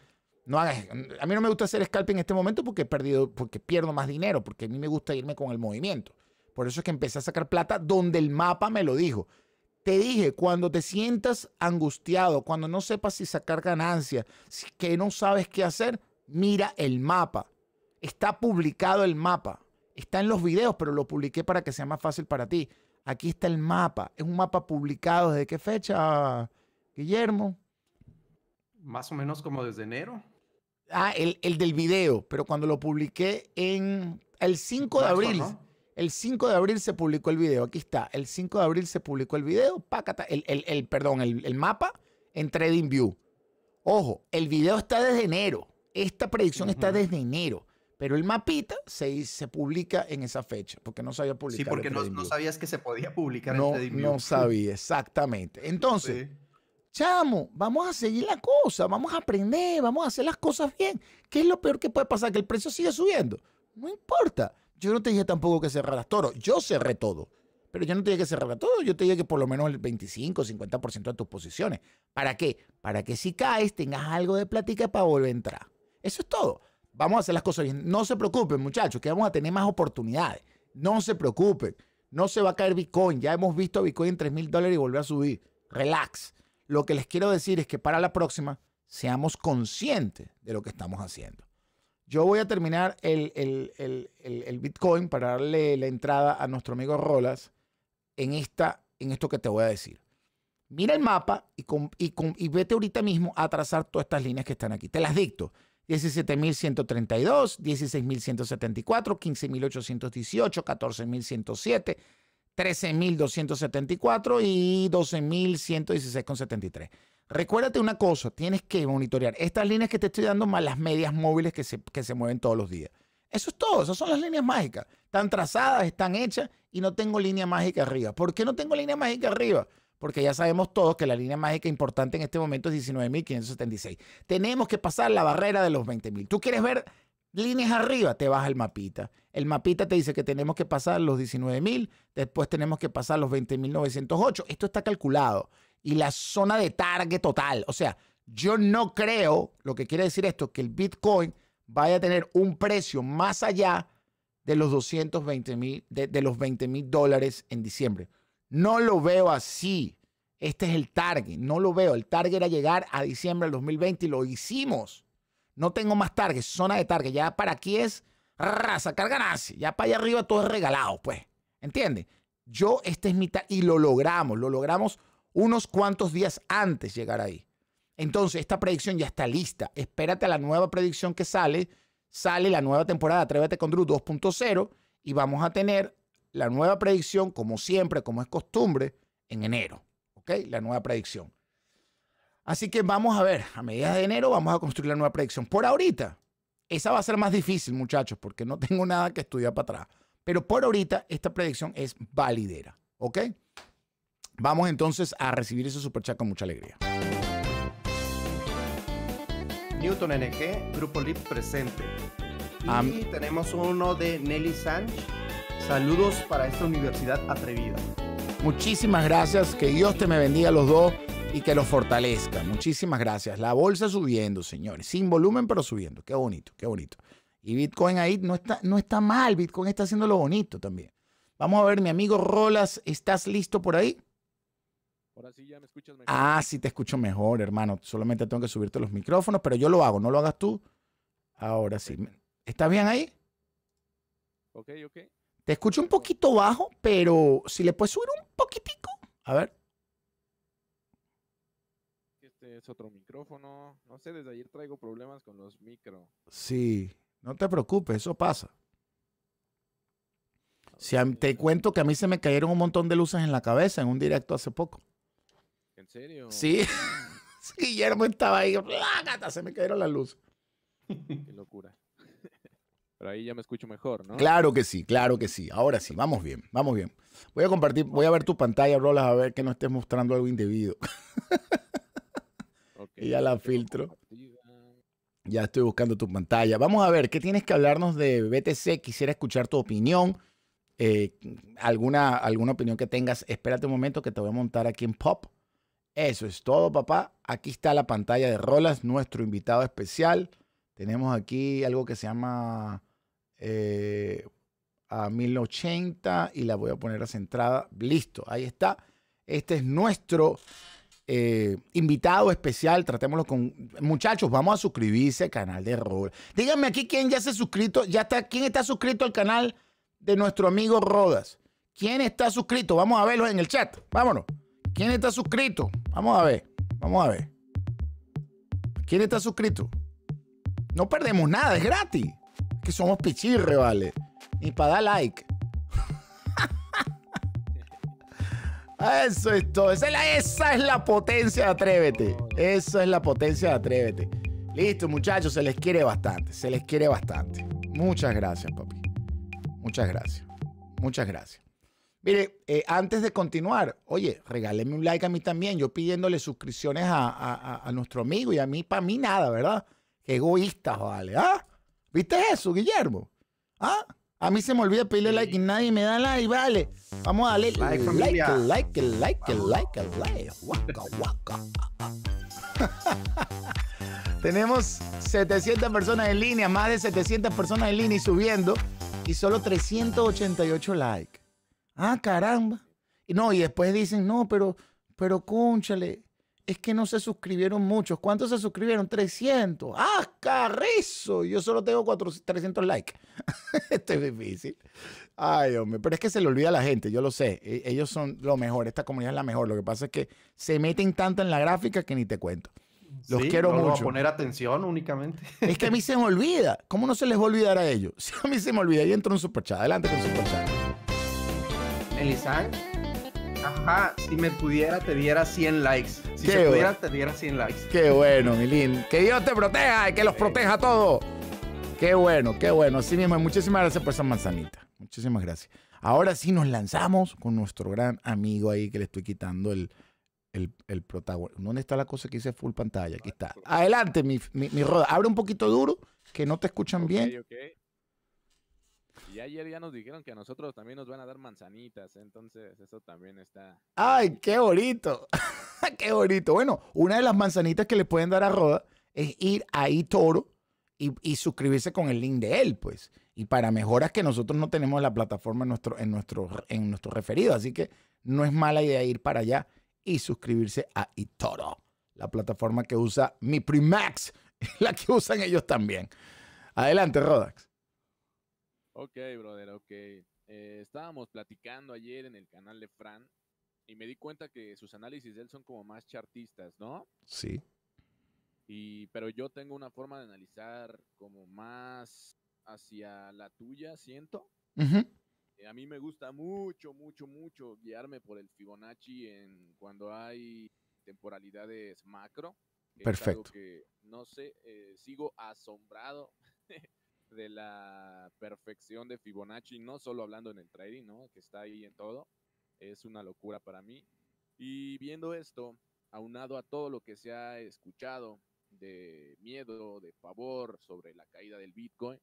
no hagas. A mí no me gusta hacer scalping en este momento porque he perdido, porque pierdo más dinero, porque a mí me gusta irme con el movimiento. Por eso es que empecé a sacar plata donde el mapa me lo dijo. Te dije, cuando te sientas angustiado, cuando no sepas si sacar ganancias, que no sabes qué hacer, mira el mapa. Está publicado el mapa. Está en los videos, pero lo publiqué para que sea más fácil para ti. Aquí está el mapa. Es un mapa publicado desde qué fecha, Guillermo. Más o menos como desde enero. Ah, el, del video, pero cuando lo publiqué en el 5 de abril. El 5 de abril se publicó el video. Aquí está. El 5 de abril se publicó el video. el, perdón, el, mapa en TradingView. Ojo, el video está desde enero. Esta predicción está desde enero. Pero el mapita se, se publica en esa fecha, porque no sabía publicar. Sí, porque no, sabías que se podía publicar no, No sabía, exactamente. Entonces, chamo, vamos a seguir la cosa, vamos a aprender, vamos a hacer las cosas bien. ¿Qué es lo peor que puede pasar? Que el precio siga subiendo. No importa. Yo no te dije tampoco que cerraras todo. Yo cerré todo. Pero yo no te dije que cerrar todo, yo te dije que por lo menos el 25 50% de tus posiciones. ¿Para qué? Para que si caes tengas algo de plática para volver a entrar. Eso es todo. Vamos a hacer las cosas bien. No se preocupen, muchachos, que vamos a tener más oportunidades. No se preocupen. No se va a caer Bitcoin. Ya hemos visto Bitcoin en 3 mil dólares y volver a subir. Relax. Lo que les quiero decir es que para la próxima seamos conscientes de lo que estamos haciendo. Yo voy a terminar el, Bitcoin para darle la entrada a nuestro amigo Rolas en, esta, en esto que te voy a decir. Mira el mapa y, y, y vete ahorita mismo a trazar todas estas líneas que están aquí. Te las dicto. 17.132, 16.174, 15.818, 14.107, 13.274 y 12.116,73. Recuérdate una cosa, tienes que monitorear estas líneas que te estoy dando más las medias móviles que se, mueven todos los días. Eso es todo, esas son las líneas mágicas. Están trazadas, están hechas y no tengo línea mágica arriba. ¿Por qué no tengo línea mágica arriba? porque ya sabemos todos que la línea mágica importante en este momento es 19.576. Tenemos que pasar la barrera de los 20.000. Tú quieres ver líneas arriba, te baja el mapita. El mapita te dice que tenemos que pasar los 19.000, después tenemos que pasar los 20.908. Esto está calculado. Y la zona de target total. O sea, yo no creo, lo que quiere decir esto, que el Bitcoin vaya a tener un precio más allá de los 220 mil, de, los 20 mil dólares en diciembre. No lo veo así. Este es el target. No lo veo. El target era llegar a diciembre del 2020 y lo hicimos. No tengo más target, zona de target. Ya para aquí es raza, ganancia. Ya para allá arriba todo es regalado, pues. ¿Entiendes? Yo, este es mi target. Y lo logramos. Lo logramos unos cuantos días antes de llegar ahí. Entonces, esta predicción ya está lista. Espérate a la nueva predicción que sale. Sale la nueva temporada Atrévete con Drew 2.0 y vamos a tener la nueva predicción, como siempre, como es costumbre, en enero. ¿Ok? La nueva predicción. Así que vamos a ver, a mediados de enero vamos a construir la nueva predicción. Por ahorita, esa va a ser más difícil, muchachos, porque no tengo nada que estudiar para atrás. Pero por ahorita, esta predicción es validera. ¿Ok? Vamos entonces a recibir ese superchat con mucha alegría. Newton NG, Grupo Lip presente. Y tenemos uno de Nelly Sánchez. Saludos para esta universidad atrevida. Muchísimas gracias, que Dios te me bendiga los dos y que los fortalezca. Muchísimas gracias. La bolsa subiendo, señores, sin volumen pero subiendo. Qué bonito, qué bonito. Y Bitcoin ahí no está, no está mal, Bitcoin está haciendo lo bonito también. Vamos a ver, mi amigo Rolas, ¿estás listo por ahí? Ahora sí ya me escuchas mejor. Ah, sí te escucho mejor, hermano. Solamente tengo que subirte los micrófonos, pero yo lo hago, no lo hagas tú. Ahora sí. ¿Estás bien ahí? Ok, ok. Te escucho un poquito bajo, pero si le puedes subir un poquitico. A ver. Este es otro micrófono. No sé, desde ayer traigo problemas con los micro. Sí, no te preocupes, eso pasa. Si te cuento que a mí se me cayeron un montón de luces en la cabeza en un directo hace poco. ¿En serio? Sí. Guillermo estaba ahí, ¡ah, gata, se me cayeron las luces. Qué locura. Pero ahí ya me escucho mejor, ¿no? Claro que sí, claro que sí. Ahora sí, vamos bien, vamos bien. Voy a compartir, voy a ver tu pantalla, Rolas, a ver que no estés mostrando algo indebido. y ya la filtro. Ya estoy buscando tu pantalla. Vamos a ver, ¿qué tienes que hablarnos de BTC? Quisiera escuchar tu opinión. Eh, alguna, alguna opinión que tengas, espérate un momento que te voy a montar aquí en Pop. Eso es todo, papá. Aquí está la pantalla de Rolas, nuestro invitado especial. Tenemos aquí algo que se llama eh, a 1080 y la voy a poner a centrada. Listo, ahí está. Este es nuestro eh, invitado especial. Tratémoslo con. Muchachos, vamos a suscribirse al canal de Rodas, Díganme aquí quién ya se ha suscrito. Ya está, ¿Quién está suscrito al canal de nuestro amigo Rodas? ¿Quién está suscrito? Vamos a verlo en el chat. Vámonos. ¿Quién está suscrito? Vamos a ver. Vamos a ver. ¿Quién está suscrito? No perdemos nada, es gratis que somos pichirre, vale. Y para dar like. Eso es todo. Esa es, la, esa es la potencia de Atrévete. Esa es la potencia de Atrévete. Listo, muchachos, se les quiere bastante. Se les quiere bastante. Muchas gracias, papi. Muchas gracias. Muchas gracias. Mire, eh, antes de continuar, oye, regáleme un like a mí también. Yo pidiéndole suscripciones a, nuestro amigo y a mí, para mí nada, ¿verdad? egoístas, vale. ¿Ah? ¿Viste eso, Guillermo? ¿Ah? A mí se me olvida pedirle like y nadie me da like, vale. Vamos a darle like, like, like, like, like, like, Tenemos 700 personas en línea, más de 700 personas en línea y subiendo, y solo 388 likes. Ah, caramba. Y no, y después dicen, no, pero, pero, cónchale, es que no se suscribieron muchos. ¿Cuántos se suscribieron? 300. ¡Ah, carrizo! Yo solo tengo 300 likes. Esto es difícil. Ay, hombre, pero es que se le olvida a la gente, yo lo sé. E, ellos son lo mejor, esta comunidad es la mejor. Lo que pasa es que se meten tanto en la gráfica que ni te cuento. Los quiero no mucho. a poner atención únicamente. es que a mí se me olvida. ¿Cómo no se les va a olvidar a ellos? Si a mí se me olvida, yo entro en un superchat. Adelante con superchat. Elizabeth. Ajá, si me pudiera te diera 100 likes. Si me se pudiera te diera 100 likes. Qué bueno, Milín. Que Dios te proteja y que los proteja a todos. Qué bueno, qué bueno. Así mismo, muchísimas gracias por esa manzanita. Muchísimas gracias. Ahora sí nos lanzamos con nuestro gran amigo ahí que le estoy quitando el, el, el protagonismo. ¿Dónde está la cosa que dice full pantalla? Aquí está. Adelante, mi, mi, roda. Abre un poquito duro, que no te escuchan bien. Y ayer ya nos dijeron que a nosotros también nos van a dar manzanitas, entonces eso también está. ¡Ay, qué bonito! ¡Qué bonito! Bueno, una de las manzanitas que le pueden dar a Roda es ir a Itoro y, suscribirse con el link de él, pues. Y para mejoras que nosotros no tenemos la plataforma en nuestro, en nuestro, en nuestro referido. Así que no es mala idea ir para allá y suscribirse a Itoro, la plataforma que usa mi Primax, la que usan ellos también. Adelante, Rodax. Ok, brother, ok. Eh, estábamos platicando ayer en el canal de Fran y me di cuenta que sus análisis de él son como más chartistas, ¿no? Sí. Y, pero yo tengo una forma de analizar como más hacia la tuya, siento. Eh, a mí me gusta mucho, mucho, mucho guiarme por el Fibonacci en cuando hay temporalidades macro. Perfecto. Algo que no sé, eh, sigo asombrado de la perfección de Fibonacci, no solo hablando en el trading, ¿no? Que está ahí en todo. Es una locura para mí. Y viendo esto, aunado a todo lo que se ha escuchado de miedo, de pavor sobre la caída del Bitcoin,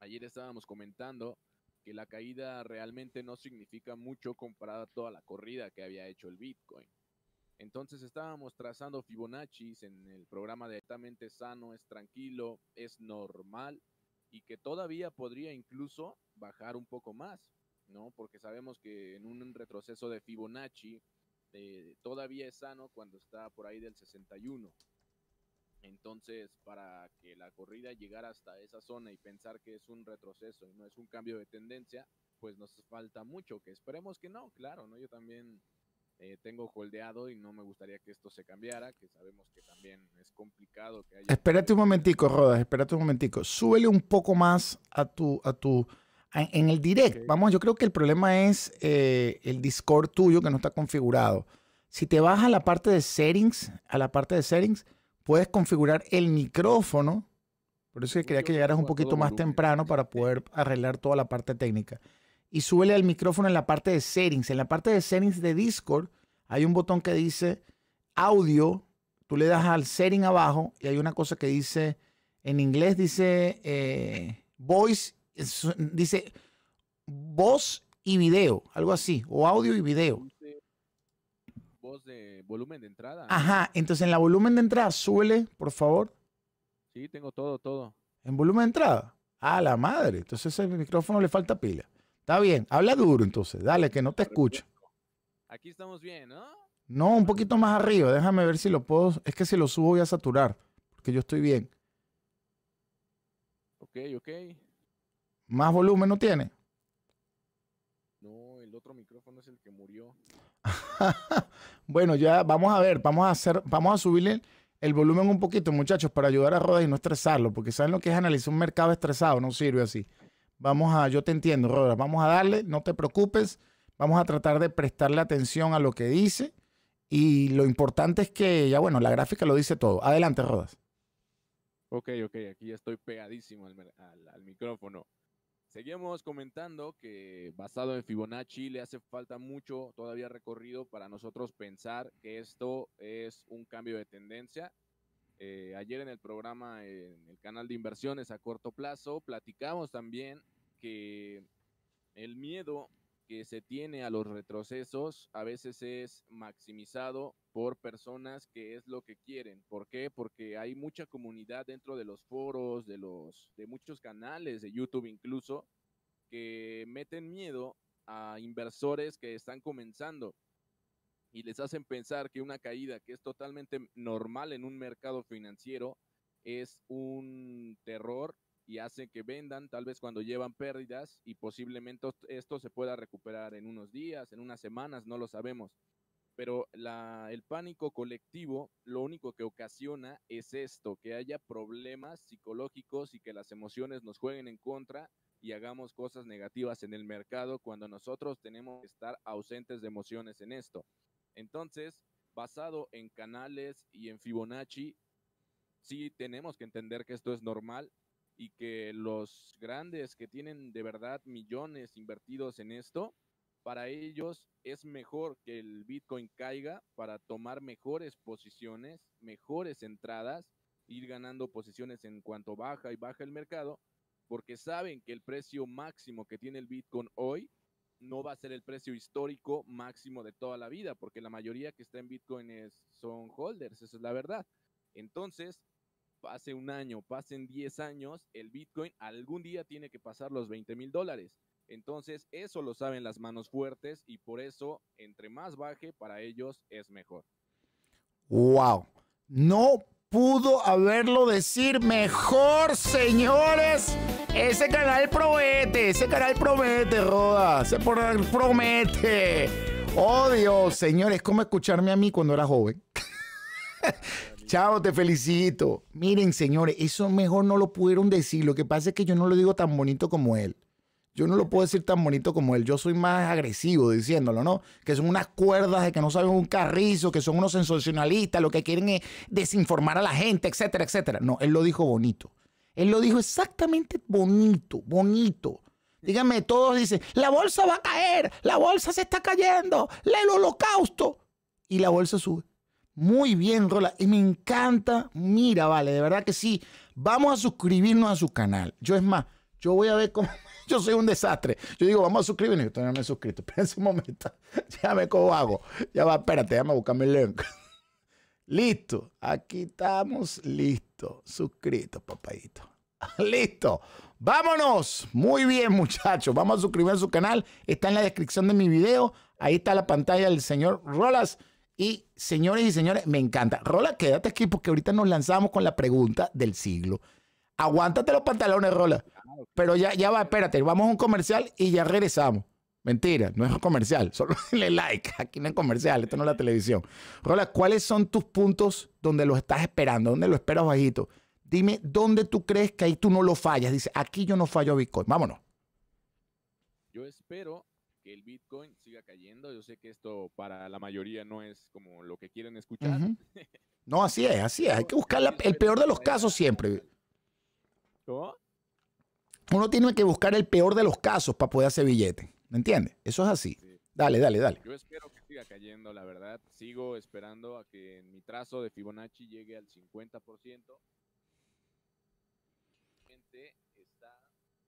ayer estábamos comentando que la caída realmente no significa mucho comparada a toda la corrida que había hecho el Bitcoin. Entonces estábamos trazando Fibonacci en el programa de sano, es tranquilo, es normal y que todavía podría incluso bajar un poco más, ¿no? Porque sabemos que en un retroceso de Fibonacci eh, todavía es sano cuando está por ahí del 61. Entonces, para que la corrida llegara hasta esa zona y pensar que es un retroceso y no es un cambio de tendencia, pues nos falta mucho, que esperemos que no, claro, ¿no? Yo también eh, tengo holdeado y no me gustaría que esto se cambiara, que sabemos que también es complicado que haya... Espérate un momentico, Rodas, espérate un momentico. Súbele un poco más a tu... A tu en el direct, vamos, yo creo que el problema es eh, el Discord tuyo que no está configurado. Si te vas a la parte de settings, a la parte de settings, puedes configurar el micrófono. Por eso que quería que llegaras un poquito más temprano para poder arreglar toda la parte técnica y súbele al micrófono en la parte de settings. En la parte de settings de Discord hay un botón que dice audio. Tú le das al setting abajo y hay una cosa que dice, en inglés dice eh, voice, dice voz y video, algo así, o audio y video. Voz de volumen de entrada. Ajá, entonces en la volumen de entrada, súbele, por favor. Sí, tengo todo, todo. ¿En volumen de entrada? A la madre, entonces el micrófono le falta pila. Está bien, habla duro entonces, dale, que no te escucho. Aquí estamos bien, ¿no? No, un poquito más arriba, déjame ver si lo puedo. Es que si lo subo voy a saturar, porque yo estoy bien. Ok, ok. ¿Más volumen no tiene? No, el otro micrófono es el que murió. bueno, ya vamos a ver, vamos a hacer, vamos a subirle el volumen un poquito, muchachos, para ayudar a Rodas y no estresarlo, porque saben lo que es analizar un mercado estresado, no sirve así. Vamos a, yo te entiendo, Rodas, vamos a darle, no te preocupes, vamos a tratar de prestarle atención a lo que dice y lo importante es que, ya bueno, la gráfica lo dice todo. Adelante, Rodas. Ok, ok, aquí ya estoy pegadísimo al micrófono. Seguimos comentando que basado en Fibonacci le hace falta mucho todavía recorrido para nosotros pensar que esto es un cambio de tendencia eh, ayer en el programa, en el canal de inversiones a corto plazo, platicamos también que el miedo que se tiene a los retrocesos a veces es maximizado por personas que es lo que quieren. ¿Por qué? Porque hay mucha comunidad dentro de los foros, de los de muchos canales de YouTube incluso que meten miedo a inversores que están comenzando y les hacen pensar que una caída que es totalmente normal en un mercado financiero es un terror y hace que vendan tal vez cuando llevan pérdidas y posiblemente esto se pueda recuperar en unos días, en unas semanas, no lo sabemos. Pero el pánico colectivo lo único que ocasiona es esto, que haya problemas psicológicos y que las emociones nos jueguen en contra y hagamos cosas negativas en el mercado cuando nosotros tenemos que estar ausentes de emociones en esto. Entonces, basado en canales y en Fibonacci, sí tenemos que entender que esto es normal y que los grandes que tienen de verdad millones invertidos en esto, para ellos es mejor que el Bitcoin caiga para tomar mejores posiciones, mejores entradas, ir ganando posiciones en cuanto baja y baja el mercado, porque saben que el precio máximo que tiene el Bitcoin hoy no va a ser el precio histórico máximo de toda la vida, porque la mayoría que está en Bitcoin es, son holders, eso es la verdad. Entonces, pase un año, pasen 10 años, el Bitcoin algún día tiene que pasar los 20 mil dólares. Entonces, eso lo saben las manos fuertes y por eso, entre más baje, para ellos es mejor. ¡Wow! No pudo haberlo decir mejor, señores. Ese canal promete, ese canal promete, Roda. se promete. Oh Dios, señores, como escucharme a mí cuando era joven? Chao, te felicito. Miren, señores, eso mejor no lo pudieron decir. Lo que pasa es que yo no lo digo tan bonito como él yo no lo puedo decir tan bonito como él, yo soy más agresivo diciéndolo, ¿no? Que son unas cuerdas de que no saben un carrizo, que son unos sensacionalistas, lo que quieren es desinformar a la gente, etcétera, etcétera. No, él lo dijo bonito. Él lo dijo exactamente bonito, bonito. Díganme, todos dicen, la bolsa va a caer, la bolsa se está cayendo, el holocausto. Y la bolsa sube. Muy bien, Rola. Y me encanta. Mira, vale, de verdad que sí. Vamos a suscribirnos a su canal. Yo es más, yo voy a ver cómo... yo soy un desastre. Yo digo, vamos a suscribirnos. Yo todavía no me he suscrito. Espérense un momento. Ya me cómo hago. Ya va, espérate, ya me buscarme el link. Listo. Aquí estamos. Listo. Suscrito, papadito. Listo. Vámonos. Muy bien, muchachos. Vamos a suscribir a su canal. Está en la descripción de mi video. Ahí está la pantalla del señor Rolas. Y señores y señores, me encanta. Rola, quédate aquí porque ahorita nos lanzamos con la pregunta del siglo. Aguántate los pantalones, Rola. Pero ya, ya va, espérate, vamos a un comercial y ya regresamos. Mentira, no es comercial, solo le like. Aquí no es comercial, esto no es la televisión. Rola, ¿cuáles son tus puntos donde lo estás esperando? ¿Dónde lo esperas bajito? Dime dónde tú crees que ahí tú no lo fallas. Dice, aquí yo no fallo a Bitcoin. Vámonos. Yo espero que el Bitcoin siga cayendo. Yo sé que esto para la mayoría no es como lo que quieren escuchar. No, así es, así es. Hay que buscar el peor de los casos siempre. Uno tiene que buscar el peor de los casos para poder hacer billete. ¿Me entiendes? Eso es así. Dale, dale, dale. Yo espero que siga cayendo, la verdad. Sigo esperando a que mi trazo de Fibonacci llegue al 50%.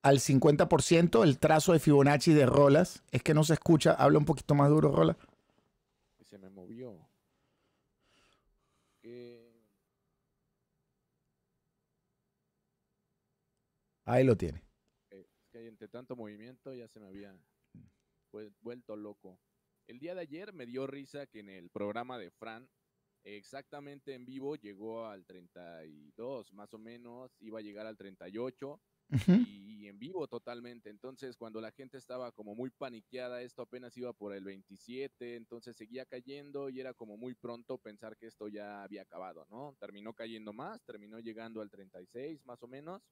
Al 50% el trazo de Fibonacci de Rolas. Es que no se escucha. Habla un poquito más duro, Rolas. Se me movió. Ahí lo tiene. Es que entre tanto movimiento ya se me había vuelto loco. El día de ayer me dio risa que en el programa de Fran, exactamente en vivo, llegó al 32, más o menos, iba a llegar al 38. y, y en vivo totalmente. Entonces, cuando la gente estaba como muy paniqueada, esto apenas iba por el 27, entonces seguía cayendo y era como muy pronto pensar que esto ya había acabado, ¿no? Terminó cayendo más, terminó llegando al 36 más o menos.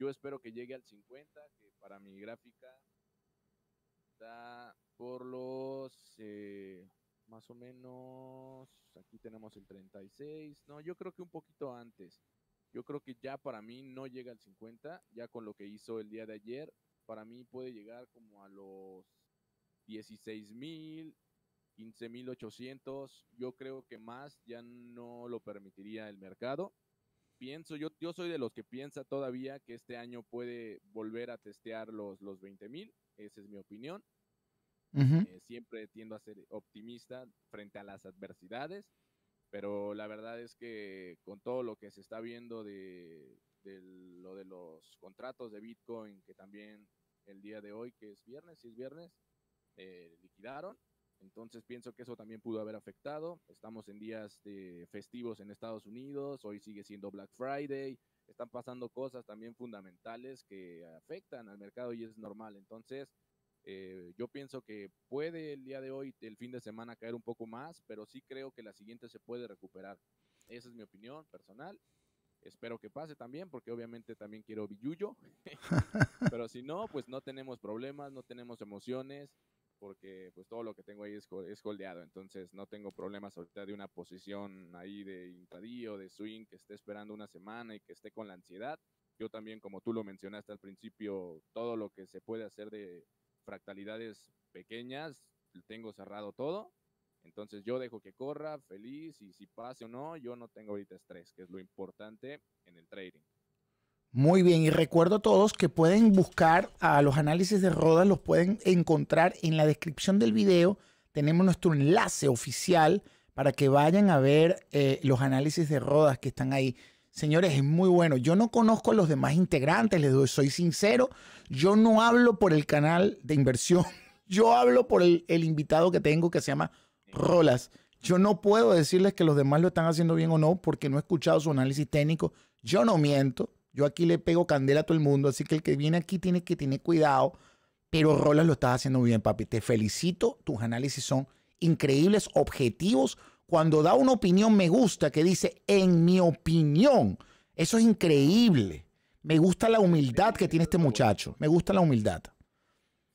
Yo espero que llegue al 50, que para mi gráfica está por los eh, más o menos, aquí tenemos el 36, no, yo creo que un poquito antes. Yo creo que ya para mí no llega al 50, ya con lo que hizo el día de ayer, para mí puede llegar como a los 16,000, 15,800. Yo creo que más ya no lo permitiría el mercado pienso, yo, yo soy de los que piensa todavía que este año puede volver a testear los, los 20 mil, esa es mi opinión. Eh, siempre tiendo a ser optimista frente a las adversidades, pero la verdad es que con todo lo que se está viendo de, de lo de los contratos de Bitcoin, que también el día de hoy, que es viernes, si es viernes, eh, liquidaron, entonces pienso que eso también pudo haber afectado. Estamos en días festivos en Estados Unidos, hoy sigue siendo Black Friday, están pasando cosas también fundamentales que afectan al mercado y es normal. Entonces, eh, yo pienso que puede el día de hoy, el fin de semana, caer un poco más, pero sí creo que la siguiente se puede recuperar. Esa es mi opinión personal. Espero que pase también, porque obviamente también quiero billuyo. pero si no, pues no tenemos problemas, no tenemos emociones porque pues todo lo que tengo ahí es, holdeado, entonces no tengo problemas ahorita de una posición ahí de intradío, de swing, que esté esperando una semana y que esté con la ansiedad. Yo también, como tú lo mencionaste al principio, todo lo que se puede hacer de fractalidades pequeñas, tengo cerrado todo. Entonces yo dejo que corra feliz y si pase o no, yo no tengo ahorita estrés, que es lo importante en el trading. Muy bien, y recuerdo a todos que pueden buscar a los análisis de Rodas, los pueden encontrar en la descripción del video. Tenemos nuestro enlace oficial para que vayan a ver eh, los análisis de Rodas que están ahí. Señores, es muy bueno. Yo no conozco a los demás integrantes, les doy, soy sincero. Yo no hablo por el canal de inversión, yo hablo por el invitado que tengo que se llama Rolas. Yo no puedo decirles que los demás lo están haciendo bien o no porque no he escuchado su análisis técnico. Yo no miento yo aquí le pego candela a todo el mundo, así que el que viene aquí tiene que tener cuidado. Pero Rolas lo está haciendo bien, papi. Te felicito. Tus análisis son increíbles, objetivos. Cuando da una opinión, me gusta que dice, en mi opinión. Eso es increíble. Me gusta la humildad que tiene este muchacho. Me gusta la humildad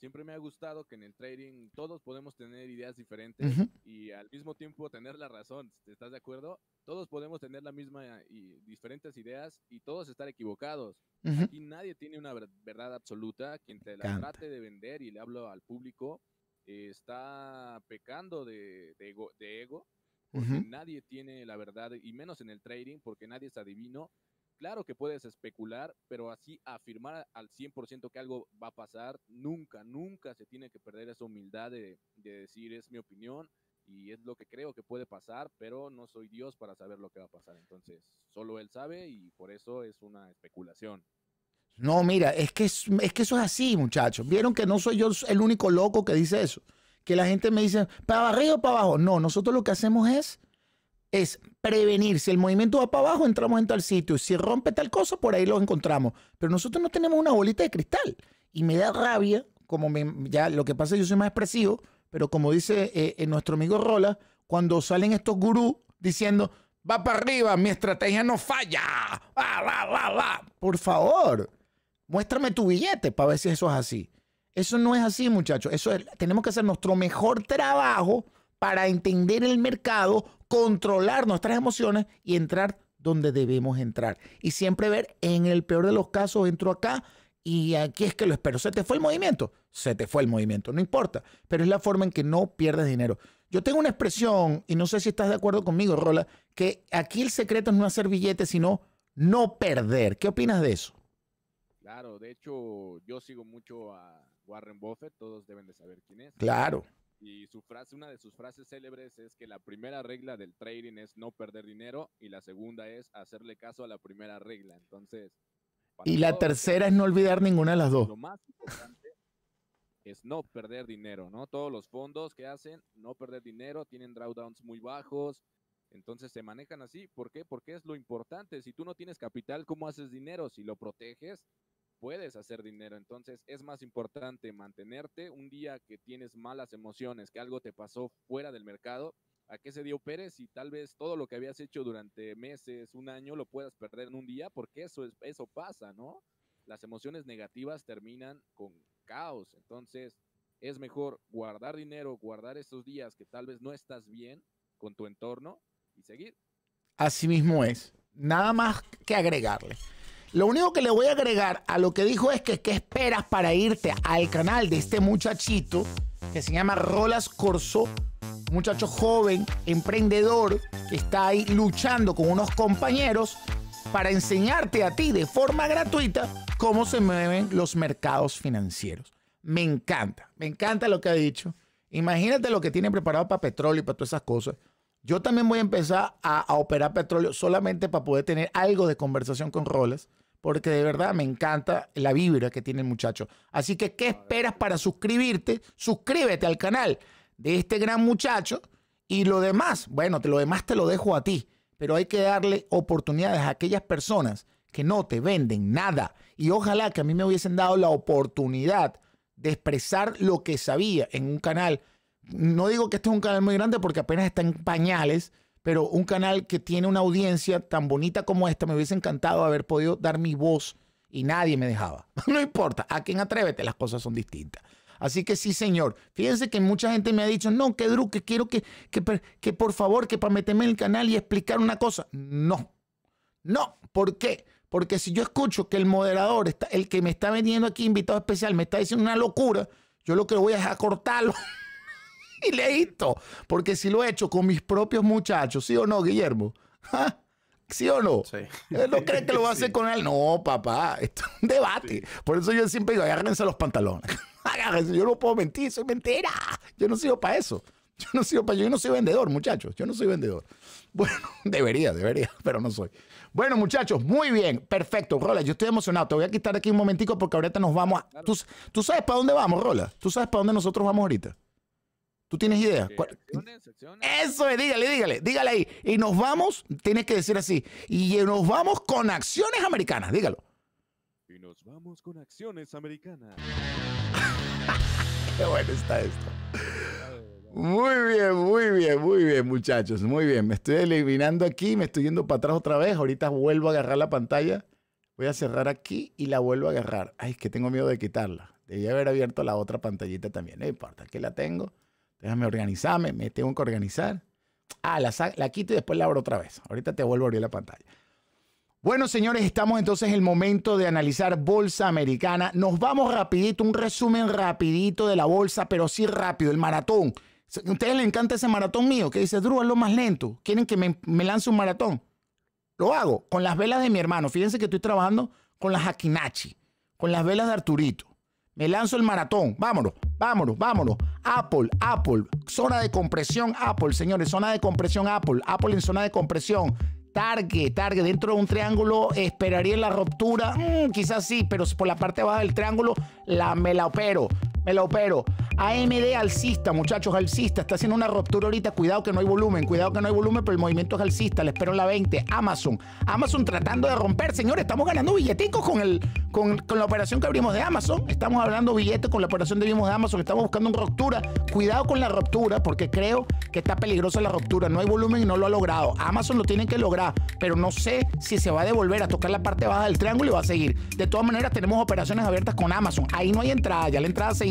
siempre me ha gustado que en el trading todos podemos tener ideas diferentes y al mismo tiempo tener la razón. ¿Estás de acuerdo? Todos podemos tener la misma y diferentes ideas y todos estar equivocados. Aquí nadie tiene una verdad absoluta. Quien te la trate de vender, y le hablo al público, está pecando de, ego, porque nadie tiene la verdad, y menos en el trading, porque nadie es adivino Claro que puedes especular, pero así afirmar al 100% que algo va a pasar, nunca, nunca se tiene que perder esa humildad de, decir es mi opinión y es lo que creo que puede pasar, pero no soy Dios para saber lo que va a pasar. Entonces, solo Él sabe y por eso es una especulación. No, mira, es que, es, es que eso es así, muchachos. Vieron que no soy yo el único loco que dice eso. Que la gente me dice, para arriba o para abajo. No, nosotros lo que hacemos es es prevenir. Si el movimiento va para abajo, entramos en tal sitio. Si rompe tal cosa, por ahí lo encontramos. Pero nosotros no tenemos una bolita de cristal. Y me da rabia, como ya lo que pasa yo soy más expresivo, pero como dice eh, eh, nuestro amigo Rola, cuando salen estos gurús diciendo, va para arriba, mi estrategia no falla. por favor, muéstrame tu billete para ver si eso es así. Eso no es así, muchachos. Eso tenemos que hacer nuestro mejor trabajo para entender el mercado, controlar nuestras emociones y entrar donde debemos entrar. Y siempre ver, en el peor de los casos, entro acá y aquí es que lo espero. ¿Se te fue el movimiento? Se te fue el movimiento, no importa. Pero es la forma en que no pierdes dinero. Yo tengo una expresión, y no sé si estás de acuerdo conmigo, Rola, que aquí el secreto es no hacer billetes, sino no perder. ¿Qué opinas de eso? Claro, de hecho, yo sigo mucho a Warren Buffett, todos deben de saber quién es. Claro. Y su frase, una de sus frases célebres es que la primera regla del trading es no perder dinero y la segunda es hacerle caso a la primera regla. Entonces. Y la tercera es no olvidar ninguna de las dos. Lo más importante es no perder dinero, ¿no? Todos los fondos que hacen, no perder dinero, tienen drawdowns muy bajos, entonces se manejan así. ¿Por qué? Porque es lo importante. Si tú no tienes capital, ¿cómo haces dinero? Si lo proteges, puedes hacer dinero. Entonces es más importante mantenerte un día que tienes malas emociones, que algo te pasó fuera del mercado, a qué se dio Pérez y tal vez todo lo que habías hecho durante meses, un año, lo puedas perder en un día, porque eso, eso pasa, ¿no? Las emociones negativas terminan con caos. Entonces es mejor guardar dinero, guardar esos días que tal vez no estás bien con tu entorno y seguir. Así mismo es. Nada más que agregarle. Lo único que le voy a agregar a lo que dijo es que qué esperas para irte al canal de este muchachito que se llama Rolas Corso, muchacho joven, emprendedor, que está ahí luchando con unos compañeros para enseñarte a ti de forma gratuita cómo se mueven los mercados financieros. Me encanta, me encanta lo que ha dicho. Imagínate lo que tiene preparado para petróleo y para todas esas cosas. Yo también voy a empezar a, operar petróleo solamente para poder tener algo de conversación con Roles, porque de verdad me encanta la vibra que tiene el muchacho. Así que, ¿qué esperas para suscribirte? Suscríbete al canal de este gran muchacho y lo demás, bueno, te, lo demás te lo dejo a ti, pero hay que darle oportunidades a aquellas personas que no te venden nada. Y ojalá que a mí me hubiesen dado la oportunidad de expresar lo que sabía en un canal no digo que este es un canal muy grande porque apenas está en pañales, pero un canal que tiene una audiencia tan bonita como esta, me hubiese encantado haber podido dar mi voz y nadie me dejaba. No importa, a quien atrévete, las cosas son distintas. Así que sí, señor. Fíjense que mucha gente me ha dicho, no, que Drew, que quiero que, que, por favor, que para meterme en el canal y explicar una cosa. No, no, ¿por qué? Porque si yo escucho que el moderador, está, el que me está vendiendo aquí invitado especial, me está diciendo una locura, yo lo que voy a es acortarlo. Gileito. Porque si lo he hecho con mis propios muchachos, ¿sí o no, Guillermo? ¿Ah? ¿Sí o no? Sí. no cree que lo va a hacer con él. No, papá, esto es un debate. Por eso yo siempre digo, agárrense los pantalones. agárrense, yo no puedo mentir, soy mentira. Yo no sigo para eso. Yo no sigo para yo no soy vendedor, muchachos. Yo no soy vendedor. Bueno, debería, debería, pero no soy. Bueno, muchachos, muy bien, perfecto. Rola, yo estoy emocionado. Te voy a quitar aquí un momentico porque ahorita nos vamos a... ¿tú sabes para dónde vamos, Rola? ¿Tú sabes para dónde nosotros vamos ahorita? ¿Tú tienes idea? Eso es, dígale, dígale, dígale ahí. Y nos vamos, tienes que decir así. Y nos vamos con acciones americanas, dígalo. Y nos vamos con acciones americanas. Qué bueno está esto. Muy bien, muy bien, muy bien, muchachos. Muy bien. Me estoy eliminando aquí, me estoy yendo para atrás otra vez. Ahorita vuelvo a agarrar la pantalla. Voy a cerrar aquí y la vuelvo a agarrar. Ay, es que tengo miedo de quitarla. Debía haber abierto la otra pantallita también. No importa, aquí la tengo. Déjame organizarme, me tengo que organizar. Ah, la, la quito y después la abro otra vez. Ahorita te vuelvo a abrir la pantalla. Bueno, señores, estamos entonces en el momento de analizar bolsa americana. Nos vamos rapidito, un resumen rapidito de la bolsa, pero sí rápido, el maratón. ¿A ustedes les encanta ese maratón mío que dice, Drew, lo más lento. ¿Quieren que me, lance un maratón? Lo hago con las velas de mi hermano. Fíjense que estoy trabajando con las Akinachi, con las velas de Arturito. Me lanzo el maratón. Vámonos, vámonos, vámonos. Apple, Apple. Zona de compresión, Apple, señores. Zona de compresión, Apple. Apple en zona de compresión. Target, Target, dentro de un triángulo esperaría la ruptura, mm, quizás sí, pero por la parte baja del triángulo la me la opero me la opero. AMD alcista, muchachos, alcista. Está haciendo una ruptura ahorita. Cuidado que no hay volumen. Cuidado que no hay volumen, pero el movimiento es alcista. Le espero en la 20. Amazon. Amazon tratando de romper. Señores, estamos ganando billeticos con, el, con, la operación que abrimos de Amazon. Estamos hablando billetes con la operación que abrimos de Amazon. Estamos buscando una ruptura. Cuidado con la ruptura, porque creo que está peligrosa la ruptura. No hay volumen y no lo ha logrado. Amazon lo tiene que lograr, pero no sé si se va a devolver a tocar la parte baja del triángulo y va a seguir. De todas maneras, tenemos operaciones abiertas con Amazon. Ahí no hay entrada. Ya la entrada se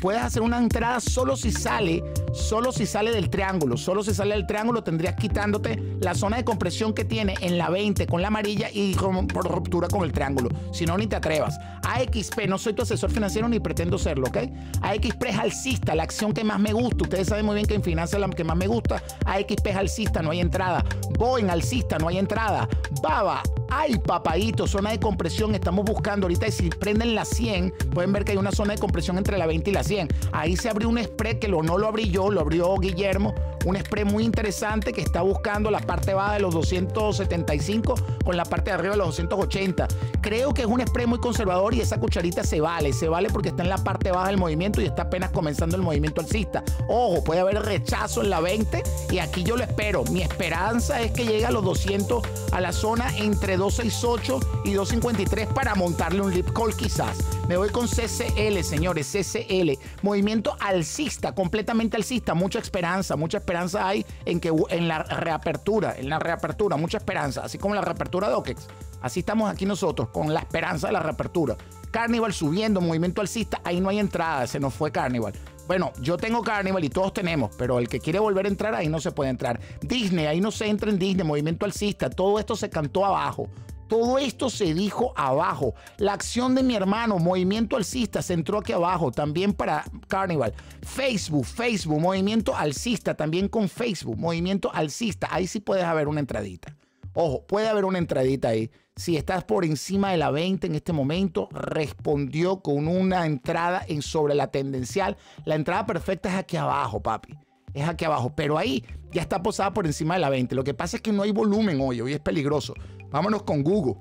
Puedes hacer una entrada solo si sale, solo si sale del triángulo. Solo si sale del triángulo tendrías quitándote la zona de compresión que tiene en la 20 con la amarilla y por ruptura con el triángulo. Si no, ni te atrevas. AXP, no soy tu asesor financiero ni pretendo serlo, ¿ok? AXP es alcista, la acción que más me gusta. Ustedes saben muy bien que en finanzas es la que más me gusta. AXP es alcista, no hay entrada. Boeing alcista, no hay entrada. Baba, ay papadito, zona de compresión, estamos buscando ahorita y si prenden la 100, pueden ver que hay una zona de compresión entre la 20 y la 100. Ahí se abrió un spread que lo, no lo abrí yo, lo abrió Guillermo. Un spread muy interesante que está buscando la parte baja de los 275 con la parte de arriba de los 280. Creo que es un spread muy conservador y esa cucharita se vale. Se vale porque está en la parte baja del movimiento y está apenas comenzando el movimiento alcista. Ojo, puede haber rechazo en la 20 y aquí yo lo espero. Mi esperanza es que llegue a los 200 a la zona entre 268 y 253 para montarle un lip call quizás. Me voy con CCL, señores. CCL MSL, movimiento alcista, completamente alcista, mucha esperanza, mucha esperanza hay en que en la reapertura, en la reapertura, mucha esperanza, así como la reapertura de OKEX. Así estamos aquí nosotros, con la esperanza de la reapertura. Carnival subiendo, movimiento alcista, ahí no hay entrada, se nos fue Carnival. Bueno, yo tengo Carnival y todos tenemos, pero el que quiere volver a entrar ahí no se puede entrar. Disney, ahí no se entra en Disney, movimiento alcista, todo esto se cantó abajo. Todo esto se dijo abajo. La acción de mi hermano, movimiento alcista, se entró aquí abajo, también para Carnival. Facebook, Facebook, movimiento alcista, también con Facebook, movimiento alcista. Ahí sí puedes haber una entradita. Ojo, puede haber una entradita ahí. Si estás por encima de la 20 en este momento, respondió con una entrada en sobre la tendencial. La entrada perfecta es aquí abajo, papi. Es aquí abajo. Pero ahí ya está posada por encima de la 20. Lo que pasa es que no hay volumen hoy. Hoy es peligroso. Vámonos con Google.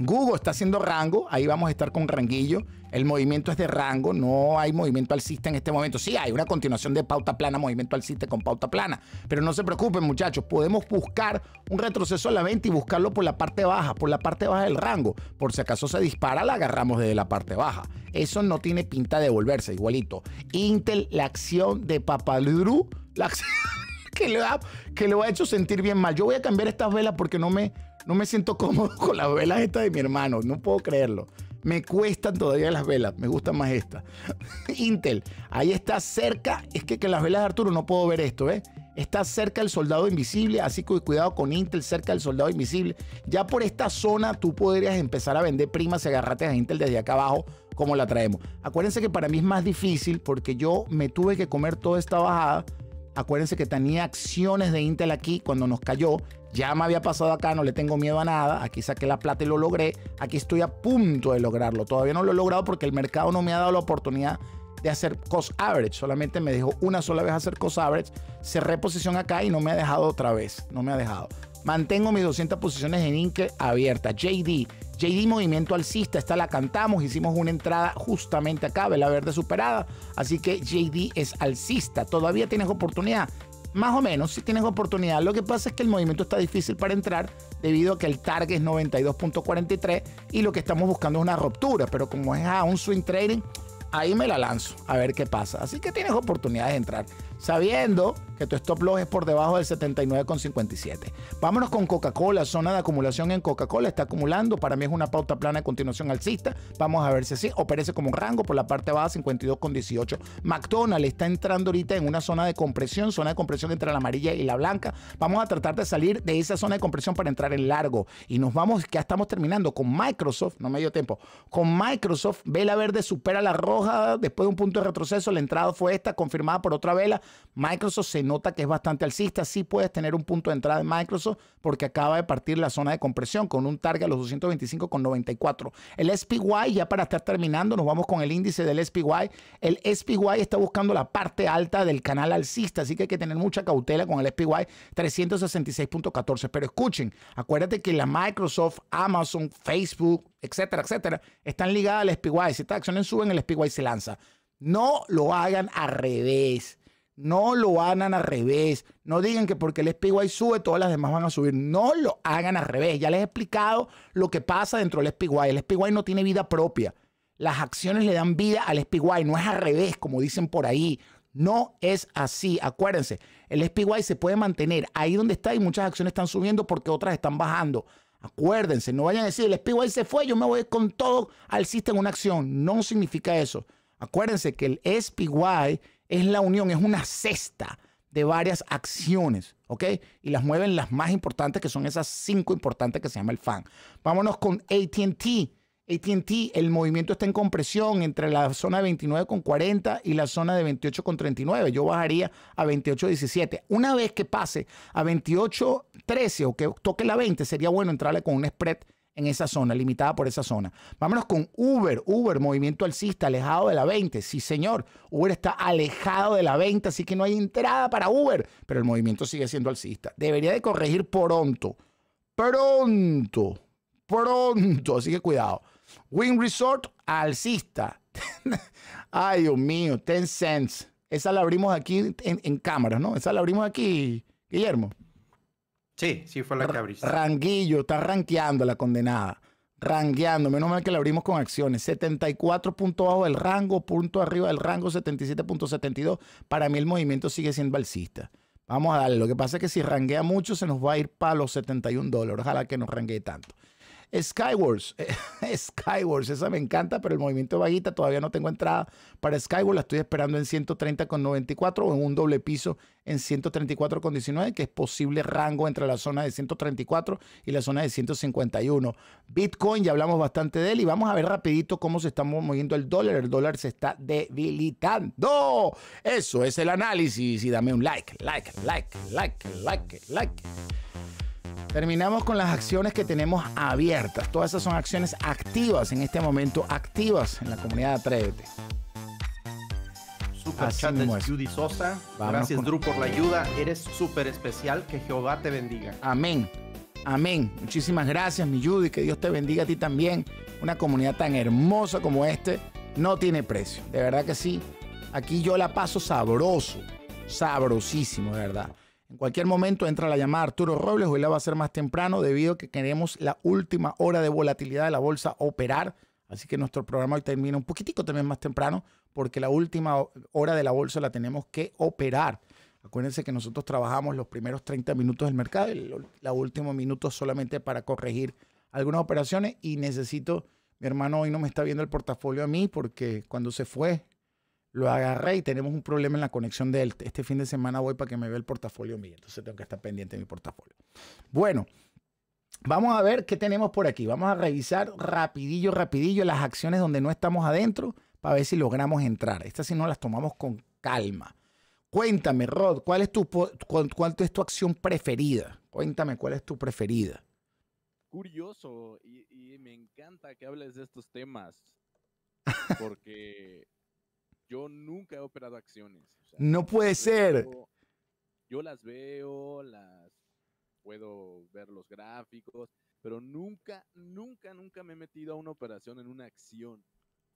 Google está haciendo rango, ahí vamos a estar con ranguillo. El movimiento es de rango, no hay movimiento alcista en este momento. Sí, hay una continuación de pauta plana, movimiento alcista con pauta plana. Pero no se preocupen, muchachos, podemos buscar un retroceso a la venta y buscarlo por la parte baja, por la parte baja del rango. Por si acaso se dispara, la agarramos desde la parte baja. Eso no tiene pinta de volverse igualito. Intel, la acción de Papadru, la acción que le que ha hecho sentir bien mal. Yo voy a cambiar estas velas porque no me, no me siento cómodo con las velas estas de mi hermano, no puedo creerlo. Me cuestan todavía las velas, me gustan más estas. Intel, ahí está cerca, es que, que las velas de Arturo no puedo ver esto, ¿eh? Está cerca del soldado invisible, así que cuidado con Intel, cerca del soldado invisible. Ya por esta zona tú podrías empezar a vender primas y agarrate a Intel desde acá abajo, como la traemos. Acuérdense que para mí es más difícil porque yo me tuve que comer toda esta bajada. Acuérdense que tenía acciones de Intel aquí cuando nos cayó ya me había pasado acá, no le tengo miedo a nada. Aquí saqué la plata y lo logré. Aquí estoy a punto de lograrlo. Todavía no lo he logrado porque el mercado no me ha dado la oportunidad de hacer cost average. Solamente me dejó una sola vez hacer cost average. Cerré posición acá y no me ha dejado otra vez. No me ha dejado. Mantengo mis 200 posiciones en Inke abiertas. JD, JD Movimiento Alcista, esta la cantamos, hicimos una entrada justamente acá, Vela Verde superada. Así que JD es alcista, todavía tienes oportunidad. Más o menos, si tienes oportunidad. Lo que pasa es que el movimiento está difícil para entrar debido a que el target es 92.43 y lo que estamos buscando es una ruptura. Pero como es a un swing trading, ahí me la lanzo a ver qué pasa. Así que tienes oportunidad de entrar sabiendo que tu stop loss es por debajo del 79,57. Vámonos con Coca-Cola, zona de acumulación en Coca-Cola, está acumulando, para mí es una pauta plana de continuación alcista, vamos a ver si así, operece como un rango por la parte baja 52,18. McDonald's está entrando ahorita en una zona de compresión, zona de compresión entre la amarilla y la blanca, vamos a tratar de salir de esa zona de compresión para entrar en largo y nos vamos, ya estamos terminando con Microsoft, no me dio tiempo, con Microsoft, vela verde supera la roja después de un punto de retroceso, la entrada fue esta, confirmada por otra vela, Microsoft se nota que es bastante alcista. Sí puedes tener un punto de entrada en Microsoft porque acaba de partir la zona de compresión con un target a los 225,94. El SPY, ya para estar terminando, nos vamos con el índice del SPY. El SPY está buscando la parte alta del canal alcista, así que hay que tener mucha cautela con el SPY 366.14. Pero escuchen, acuérdate que la Microsoft, Amazon, Facebook, etcétera, etcétera, están ligadas al SPY. Si estas acciones suben, el SPY se lanza. No lo hagan al revés. No lo hagan al revés. No digan que porque el SPY sube, todas las demás van a subir. No lo hagan al revés. Ya les he explicado lo que pasa dentro del SPY. El SPY no tiene vida propia. Las acciones le dan vida al SPY. No es al revés, como dicen por ahí. No es así. Acuérdense, el SPY se puede mantener ahí donde está y muchas acciones están subiendo porque otras están bajando. Acuérdense, no vayan a decir el SPY se fue, yo me voy con todo al sistema en una acción. No significa eso. Acuérdense que el SPY es la unión, es una cesta de varias acciones, ¿ok? Y las mueven las más importantes, que son esas cinco importantes que se llama el fan. Vámonos con ATT. ATT, el movimiento está en compresión entre la zona de 29.40 con y la zona de 28.39. con Yo bajaría a 28.17. Una vez que pase a 28.13 o que toque la 20, sería bueno entrarle con un spread en esa zona, limitada por esa zona. Vámonos con Uber. Uber, movimiento alcista, alejado de la 20. Sí, señor. Uber está alejado de la 20, así que no hay entrada para Uber, pero el movimiento sigue siendo alcista. Debería de corregir pronto. Pronto. Pronto. Así que cuidado. Wing Resort, alcista. Ay, Dios mío. Ten cents. Esa la abrimos aquí en, en cámaras, ¿no? Esa la abrimos aquí, Guillermo. Sí, sí fue la que abriste. Ranguillo, está ranqueando la condenada. Rangueando, menos mal que la abrimos con acciones. 74 puntos bajo del rango, punto arriba del rango, 77.72. Para mí el movimiento sigue siendo alcista. Vamos a darle. Lo que pasa es que si ranguea mucho se nos va a ir para los 71 dólares. Ojalá que no ranguee tanto. Skywards, eh, Skywards, esa me encanta, pero el movimiento bajita, todavía no tengo entrada para Skywards, la estoy esperando en 130,94 o en un doble piso en 134,19, que es posible rango entre la zona de 134 y la zona de 151. Bitcoin, ya hablamos bastante de él y vamos a ver rapidito cómo se está moviendo el dólar. El dólar se está debilitando. Eso es el análisis y dame un like, like, like, like, like, like. Terminamos con las acciones que tenemos abiertas. Todas esas son acciones activas en este momento, activas en la comunidad Atrévete. Super Judy Sosa. Gracias, Drew, por la ayuda. Eres súper especial. Que Jehová te bendiga. Amén. Amén. Muchísimas gracias, mi Judy. Que Dios te bendiga a ti también. Una comunidad tan hermosa como este no tiene precio. De verdad que sí. Aquí yo la paso sabroso. Sabrosísimo, de verdad. En cualquier momento entra la llamada Arturo Robles, hoy la va a hacer más temprano debido a que queremos la última hora de volatilidad de la bolsa operar. Así que nuestro programa hoy termina un poquitico también más temprano porque la última hora de la bolsa la tenemos que operar. Acuérdense que nosotros trabajamos los primeros 30 minutos del mercado y último minuto solamente para corregir algunas operaciones y necesito, mi hermano hoy no me está viendo el portafolio a mí porque cuando se fue lo agarré y tenemos un problema en la conexión de él. Este fin de semana voy para que me vea el portafolio mío, entonces tengo que estar pendiente de mi portafolio. Bueno, vamos a ver qué tenemos por aquí. Vamos a revisar rapidillo, rapidillo las acciones donde no estamos adentro para ver si logramos entrar. Estas si no las tomamos con calma. Cuéntame, Rod, ¿cuál es tu, es tu acción preferida? Cuéntame cuál es tu preferida. Curioso y me encanta que hables de estos temas porque yo nunca he operado acciones. no puede ser. yo las veo, las puedo ver los gráficos, pero nunca, nunca, nunca me he metido a una operación en una acción.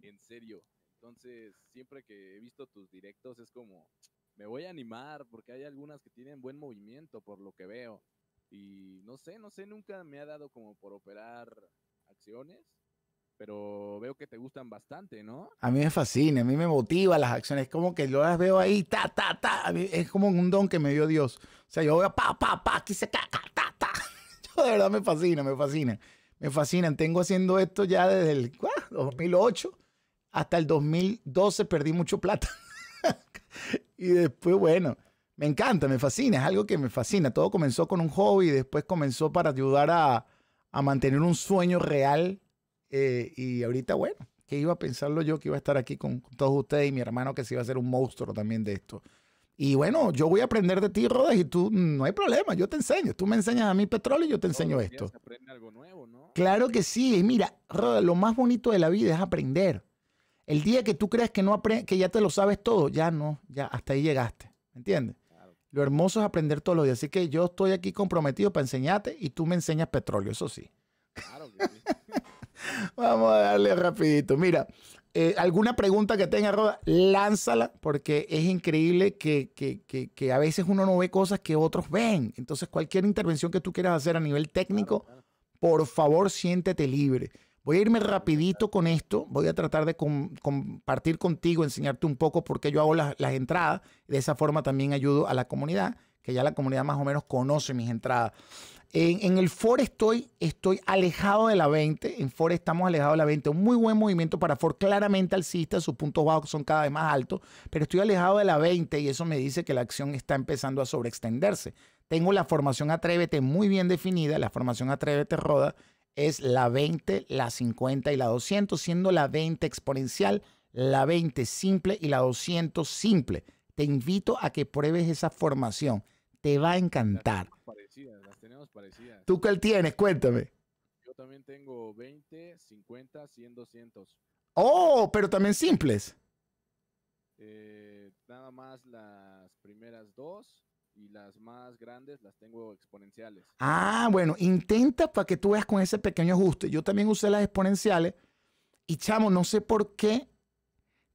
En serio. Entonces, siempre que he visto tus directos es como, me voy a animar porque hay algunas que tienen buen movimiento por lo que veo. Y no sé, no sé, nunca me ha dado como por operar acciones pero veo que te gustan bastante, ¿no? A mí me fascina, a mí me motiva las acciones, Es como que yo las veo ahí, ta, ta, ta, es como un don que me dio Dios. O sea, yo veo pa, pa, pa, aquí se ca, ta, ta. Yo de verdad me fascina, me fascina, me fascinan. Tengo haciendo esto ya desde el 2008 hasta el 2012, perdí mucho plata. y después, bueno, me encanta, me fascina, es algo que me fascina. Todo comenzó con un hobby, y después comenzó para ayudar a, a mantener un sueño real eh, y ahorita, bueno, que iba a pensarlo yo que iba a estar aquí con todos ustedes y mi hermano que se iba a hacer un monstruo también de esto. Y bueno, yo voy a aprender de ti, Rodas, y tú no hay problema, yo te enseño. Tú me enseñas a mí petróleo y yo te enseño esto. Claro que sí. y Mira, Rodas, lo más bonito de la vida es aprender. El día que tú creas que, no que ya te lo sabes todo, ya no, ya hasta ahí llegaste. ¿Me entiendes? Lo hermoso es aprender todos los días. Así que yo estoy aquí comprometido para enseñarte y tú me enseñas petróleo, eso sí. Claro que sí. Vamos a darle rapidito. Mira, eh, alguna pregunta que tenga Roda, lánzala, porque es increíble que, a veces uno no ve cosas que otros ven. Entonces, cualquier intervención que tú quieras hacer a nivel técnico, por favor, siéntete libre. Voy a irme rapidito con esto, voy a tratar de compartir contigo, enseñarte un poco por qué yo hago las, las entradas. De esa forma también ayudo a la comunidad, que ya la comunidad más o menos conoce mis entradas. En, el Ford estoy, estoy alejado de la 20. En Ford estamos alejados de la 20. Un muy buen movimiento para Ford, claramente alcista. Sus puntos bajos son cada vez más altos. Pero estoy alejado de la 20 y eso me dice que la acción está empezando a sobreextenderse. Tengo la formación Atrévete muy bien definida. La formación Atrévete Roda es la 20, la 50 y la 200, siendo la 20 exponencial, la 20 simple y la 200 simple. Te invito a que pruebes esa formación. Te va a encantar parecidas. ¿Tú ¿Tú él tienes? Cuéntame. Yo también tengo 20, 50, 100, 200. Oh, pero también simples. Eh, nada más las primeras dos y las más grandes las tengo exponenciales. Ah, bueno, intenta para que tú veas con ese pequeño ajuste. Yo también usé las exponenciales y chamo, no sé por qué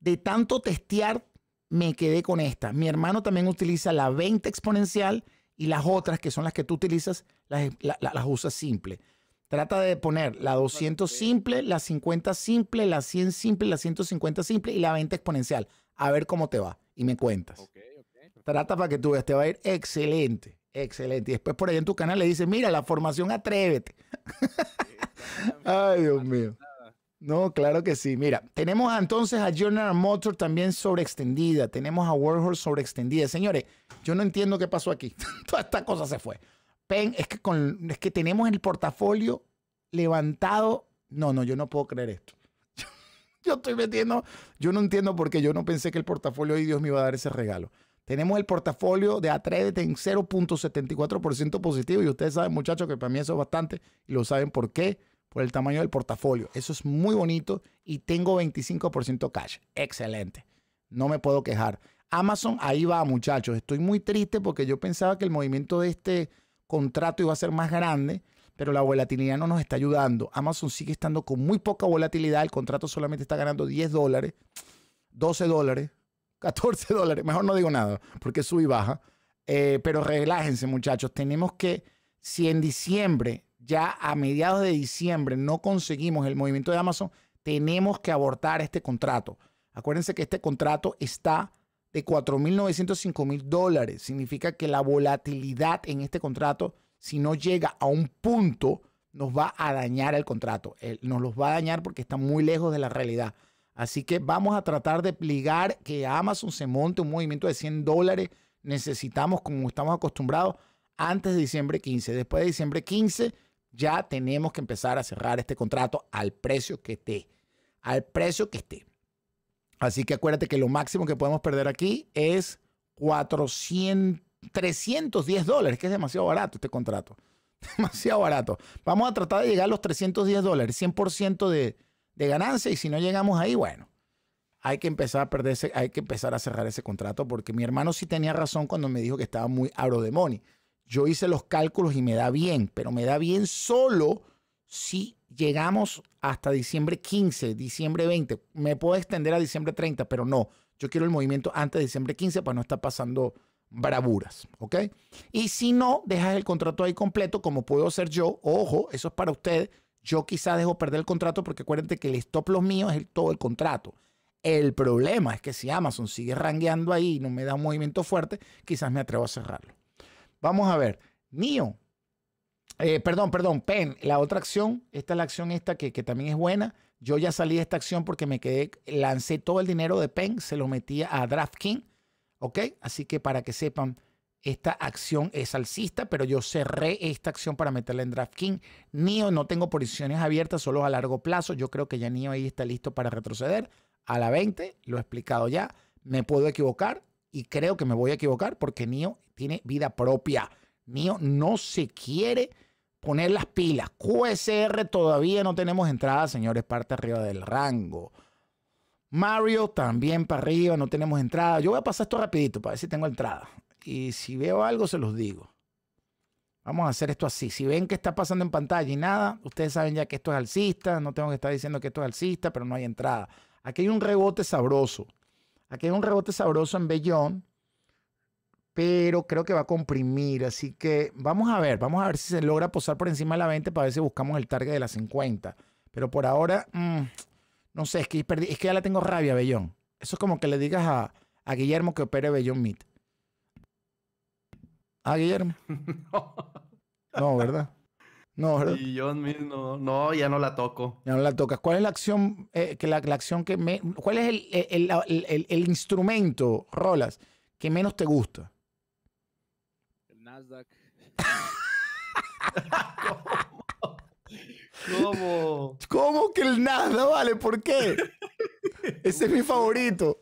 de tanto testear me quedé con esta. Mi hermano también utiliza la 20 exponencial y las otras, que son las que tú utilizas, las, usas simple. Trata de poner la 200 simple, la 50 simple, la 100 simple, la 150 simple y la 20 exponencial. A ver cómo te va y me cuentas. Trata para que tú veas, te va a ir excelente, excelente. Y después por ahí en tu canal le dices, mira, la formación atrévete. Ay, Dios mío. No, claro que sí. Mira, tenemos entonces a General Motors también sobreextendida. Tenemos a sobre sobreextendida. Señores, yo no entiendo qué pasó aquí. Toda esta cosa se fue. es que, con, que tenemos el portafolio levantado. No, no, yo no puedo creer esto. Yo, estoy metiendo, yo no entiendo por qué yo no pensé que el portafolio de Dios me iba a dar ese regalo. Tenemos el portafolio de Atrévete en 0.74% positivo y ustedes saben muchachos que para mí eso es bastante y lo saben por qué por el tamaño del portafolio. Eso es muy bonito y tengo 25% cash. Excelente. No me puedo quejar. Amazon, ahí va muchachos. Estoy muy triste porque yo pensaba que el movimiento de este contrato iba a ser más grande, pero la volatilidad no nos está ayudando. Amazon sigue estando con muy poca volatilidad. El contrato solamente está ganando 10 dólares, 12 dólares, 14 dólares. Mejor no digo nada porque sube y baja. Eh, pero relájense muchachos. Tenemos que, si en diciembre ya a mediados de diciembre no conseguimos el movimiento de Amazon, tenemos que abortar este contrato. Acuérdense que este contrato está de 4.905 mil dólares. Significa que la volatilidad en este contrato, si no llega a un punto, nos va a dañar el contrato. Nos los va a dañar porque está muy lejos de la realidad. Así que vamos a tratar de pligar que Amazon se monte un movimiento de 100 dólares. Necesitamos, como estamos acostumbrados, antes de diciembre 15. Después de diciembre 15 ya tenemos que empezar a cerrar este contrato al precio que esté. Al precio que esté. Así que acuérdate que lo máximo que podemos perder aquí es 400, 310 dólares, que es demasiado barato este contrato. Demasiado barato. Vamos a tratar de llegar a los 310 dólares, 100% de, de ganancia. Y si no llegamos ahí, bueno, hay que empezar a perderse, hay que empezar a cerrar ese contrato porque mi hermano sí tenía razón cuando me dijo que estaba muy de money. Yo hice los cálculos y me da bien, pero me da bien solo si llegamos hasta diciembre 15, diciembre 20. Me puedo extender a diciembre 30, pero no. Yo quiero el movimiento antes de diciembre 15 para no estar pasando bravuras, ¿ok? Y si no, dejas el contrato ahí completo, como puedo hacer yo, ojo, eso es para usted, yo quizás dejo perder el contrato porque acuérdense que el stop los míos es todo el contrato. El problema es que si Amazon sigue rangueando ahí y no me da un movimiento fuerte, quizás me atrevo a cerrarlo. Vamos a ver. NIO, eh, perdón, perdón, Pen, la otra acción, esta es la acción esta que, también es buena. Yo ya salí de esta acción porque me quedé, lancé todo el dinero de Pen, se lo metí a DraftKings, ¿ok? Así que para que sepan, esta acción es alcista, pero yo cerré esta acción para meterla en DraftKings. NIO no tengo posiciones abiertas, solo a largo plazo. Yo creo que ya NIO ahí está listo para retroceder. A la 20, lo he explicado ya. Me puedo equivocar y creo que me voy a equivocar porque NIO tiene vida propia. Mío no se quiere poner las pilas. QSR todavía no tenemos entrada, señores, parte arriba del rango. Mario también para arriba, no tenemos entrada. Yo voy a pasar esto rapidito para ver si tengo entrada. Y si veo algo, se los digo. Vamos a hacer esto así. Si ven que está pasando en pantalla y nada, ustedes saben ya que esto es alcista. No tengo que estar diciendo que esto es alcista, pero no hay entrada. Aquí hay un rebote sabroso. Aquí hay un rebote sabroso en Bellón pero creo que va a comprimir, así que vamos a ver, vamos a ver si se logra posar por encima de la 20 para ver si buscamos el target de la 50. Pero por ahora, mm, no sé, es que, es que ya la tengo rabia, Bellón. Eso es como que le digas a, Guillermo que opere Bellón Meat. ¿Ah, Guillermo? No. No, ¿verdad? No, ¿verdad? Y no, ya no la toco. Ya no la tocas. ¿Cuál es la acción, eh, que la, la, que me, cuál es el instrumento, Rolas, que menos te gusta? ¿Cómo? ¿Cómo que el Nasdaq vale? ¿Por qué? Ese es mi favorito.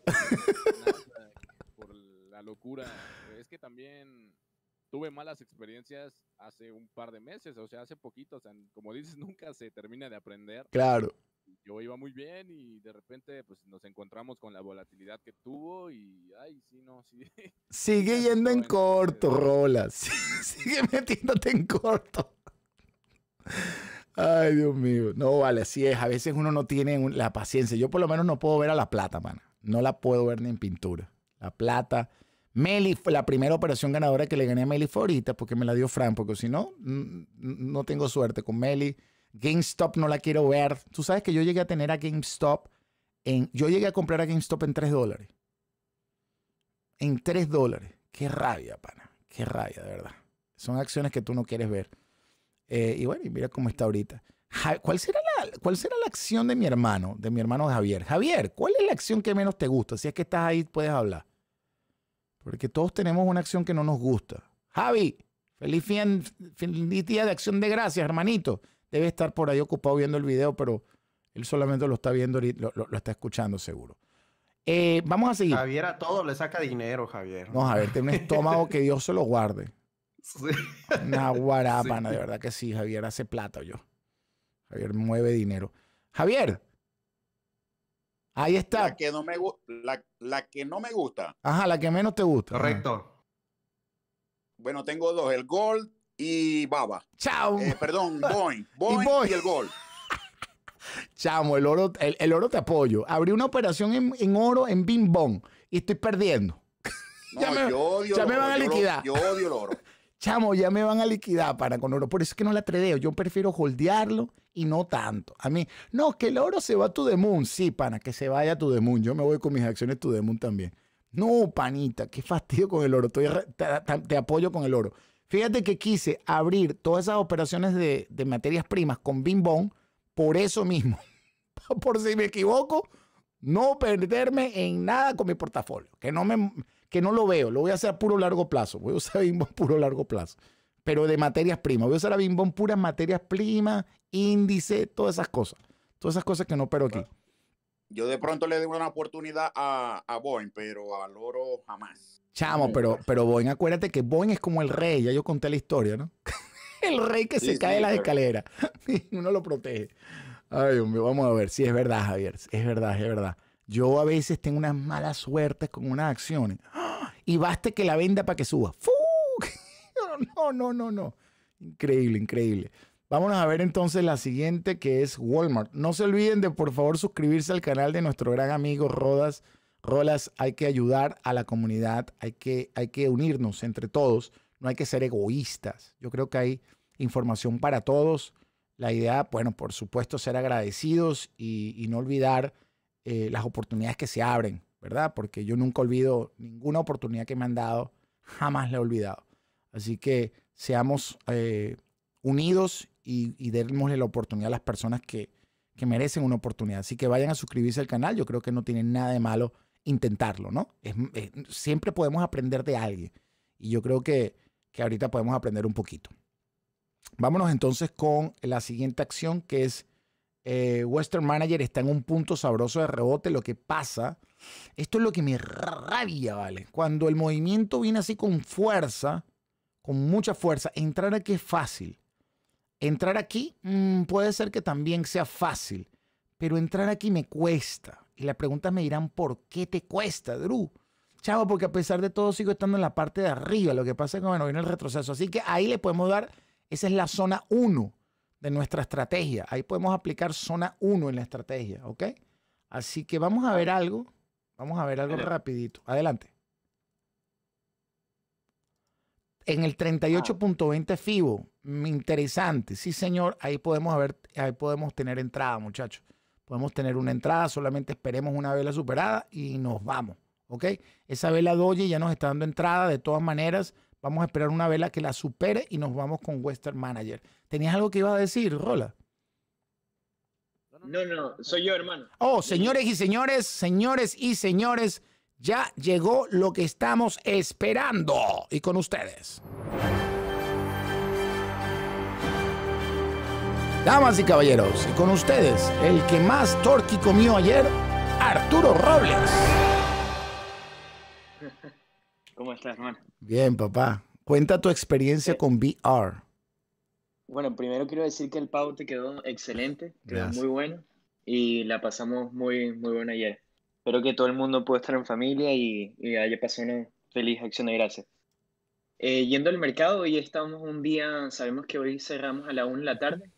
por la locura. Es que también tuve malas experiencias hace un par de meses, o sea, hace poquito. O sea, como dices, nunca se termina de aprender. Claro yo iba muy bien y de repente pues nos encontramos con la volatilidad que tuvo y ay, sí, no, sí. Sigue yendo en corto, Rolas. Sigue metiéndote en corto. Ay, Dios mío. No, vale, así es. A veces uno no tiene la paciencia. Yo por lo menos no puedo ver a la plata, man. No la puedo ver ni en pintura. La plata. Meli, fue la primera operación ganadora que le gané a Meli fue porque me la dio Fran, porque si no, no tengo suerte con Meli. GameStop no la quiero ver. Tú sabes que yo llegué a tener a GameStop en. Yo llegué a comprar a GameStop en 3 dólares. En 3 dólares. Qué rabia, pana. Qué rabia, de verdad. Son acciones que tú no quieres ver. Eh, y bueno, mira cómo está ahorita. ¿Cuál será, la, ¿Cuál será la acción de mi hermano, de mi hermano Javier? Javier, ¿cuál es la acción que menos te gusta? Si es que estás ahí, puedes hablar. Porque todos tenemos una acción que no nos gusta. Javi, feliz, feliz día de acción de gracias, hermanito debe estar por ahí ocupado viendo el video, pero él solamente lo está viendo, lo, lo, está escuchando seguro. Eh, vamos a seguir. Javier a todo le saca dinero, Javier. No, Javier, tiene un estómago que Dios se lo guarde. Sí. Una guarapana, de verdad que sí, Javier hace plata yo. Javier mueve dinero. Javier. Ahí está. La que no me, la que no me gusta. Ajá, la que menos te gusta. Correcto. Bueno, tengo dos, el Gold y Baba. Chao. Eh, perdón, boing Boeing y, el gol. Chamo, el oro, el, oro te apoyo. Abrí una operación en, oro en Bing Bong y estoy perdiendo. ya me, ya me van a liquidar. Yo, Chamo, ya me van a liquidar para con oro. Por eso es que no la tradeo. Yo prefiero holdearlo y no tanto. A mí, no, que el oro se va a tu Moon. Sí, pana, que se vaya a tu Moon. Yo me voy con mis acciones tu Moon también. No, panita, qué fastidio con el oro. te apoyo con el oro. Fíjate que quise abrir todas esas operaciones de, materias primas con bimbón por eso mismo. por si me equivoco, no perderme en nada con mi portafolio. Que no, me, que no lo veo. Lo voy a hacer a puro largo plazo. Voy a usar bimbón puro largo plazo. Pero de materias primas. Voy a usar a bimbón puras materias primas, índice, todas esas cosas. Todas esas cosas que no pero aquí. Yo de pronto le doy una oportunidad a, a Boeing, pero a oro jamás. Chamo, pero, pero Boeing, acuérdate que Boeing es como el rey, ya yo conté la historia, ¿no? el rey que se cae en las escaleras uno lo protege. Ay, vamos a ver si sí, es verdad, Javier. Es verdad, es verdad. Yo a veces tengo unas malas suertes con unas acciones ¡Ah! y baste que la venda para que suba. ¡Fu! No, no, no, no. Increíble, increíble. Vámonos a ver entonces la siguiente que es Walmart. No se olviden de por favor suscribirse al canal de nuestro gran amigo Rodas Rolas, hay que ayudar a la comunidad, hay que, hay que unirnos entre todos, no hay que ser egoístas. Yo creo que hay información para todos. La idea, bueno, por supuesto, ser agradecidos y, no olvidar eh, las oportunidades que se abren, ¿verdad? Porque yo nunca olvido ninguna oportunidad que me han dado, jamás la he olvidado. Así que seamos eh, unidos y, y démosle la oportunidad a las personas que, que merecen una oportunidad. Así que vayan a suscribirse al canal, yo creo que no tienen nada de malo intentarlo, ¿no? Eh, siempre podemos aprender de alguien. Y yo creo que, ahorita podemos aprender un poquito. Vámonos entonces con la siguiente acción que es eh, Western Manager está en un punto sabroso de rebote. Lo que pasa, esto es lo que me rabia, ¿vale? Cuando el movimiento viene así con fuerza, con mucha fuerza, entrar aquí es fácil. Entrar aquí mm, puede ser que también sea fácil, pero entrar aquí me cuesta. Y las preguntas me dirán, ¿por qué te cuesta, Drew? Chavo, porque a pesar de todo sigo estando en la parte de arriba. Lo que pasa es que, bueno, viene el retroceso. Así que ahí le podemos dar, esa es la zona 1 de nuestra estrategia. Ahí podemos aplicar zona 1 en la estrategia, ¿ok? Así que vamos a ver algo. Vamos a ver algo rapidito. Adelante. En el 38.20 FIBO, interesante. Sí, señor, ahí podemos, ver, ahí podemos tener entrada, muchachos. Podemos tener una entrada, solamente esperemos una vela superada y nos vamos. ¿Ok? Esa vela Doji ya nos está dando entrada. De todas maneras, vamos a esperar una vela que la supere y nos vamos con Western Manager. ¿Tenías algo que iba a decir, Rola? No, no, soy yo, hermano. Oh, señores y señores, señores y señores, ya llegó lo que estamos esperando. Y con ustedes. Damas y caballeros, y con ustedes, el que más torqui comió ayer, Arturo Robles. ¿Cómo estás, hermano? Bien, papá. Cuenta tu experiencia con VR. Bueno, primero quiero decir que el pavo te quedó excelente, quedó muy bueno y la pasamos muy, muy buena ayer. Espero que todo el mundo pueda estar en familia y, haya pasado una feliz acción de gracias. Eh, yendo al mercado, hoy estamos un día, sabemos que hoy cerramos a la 1 de la tarde,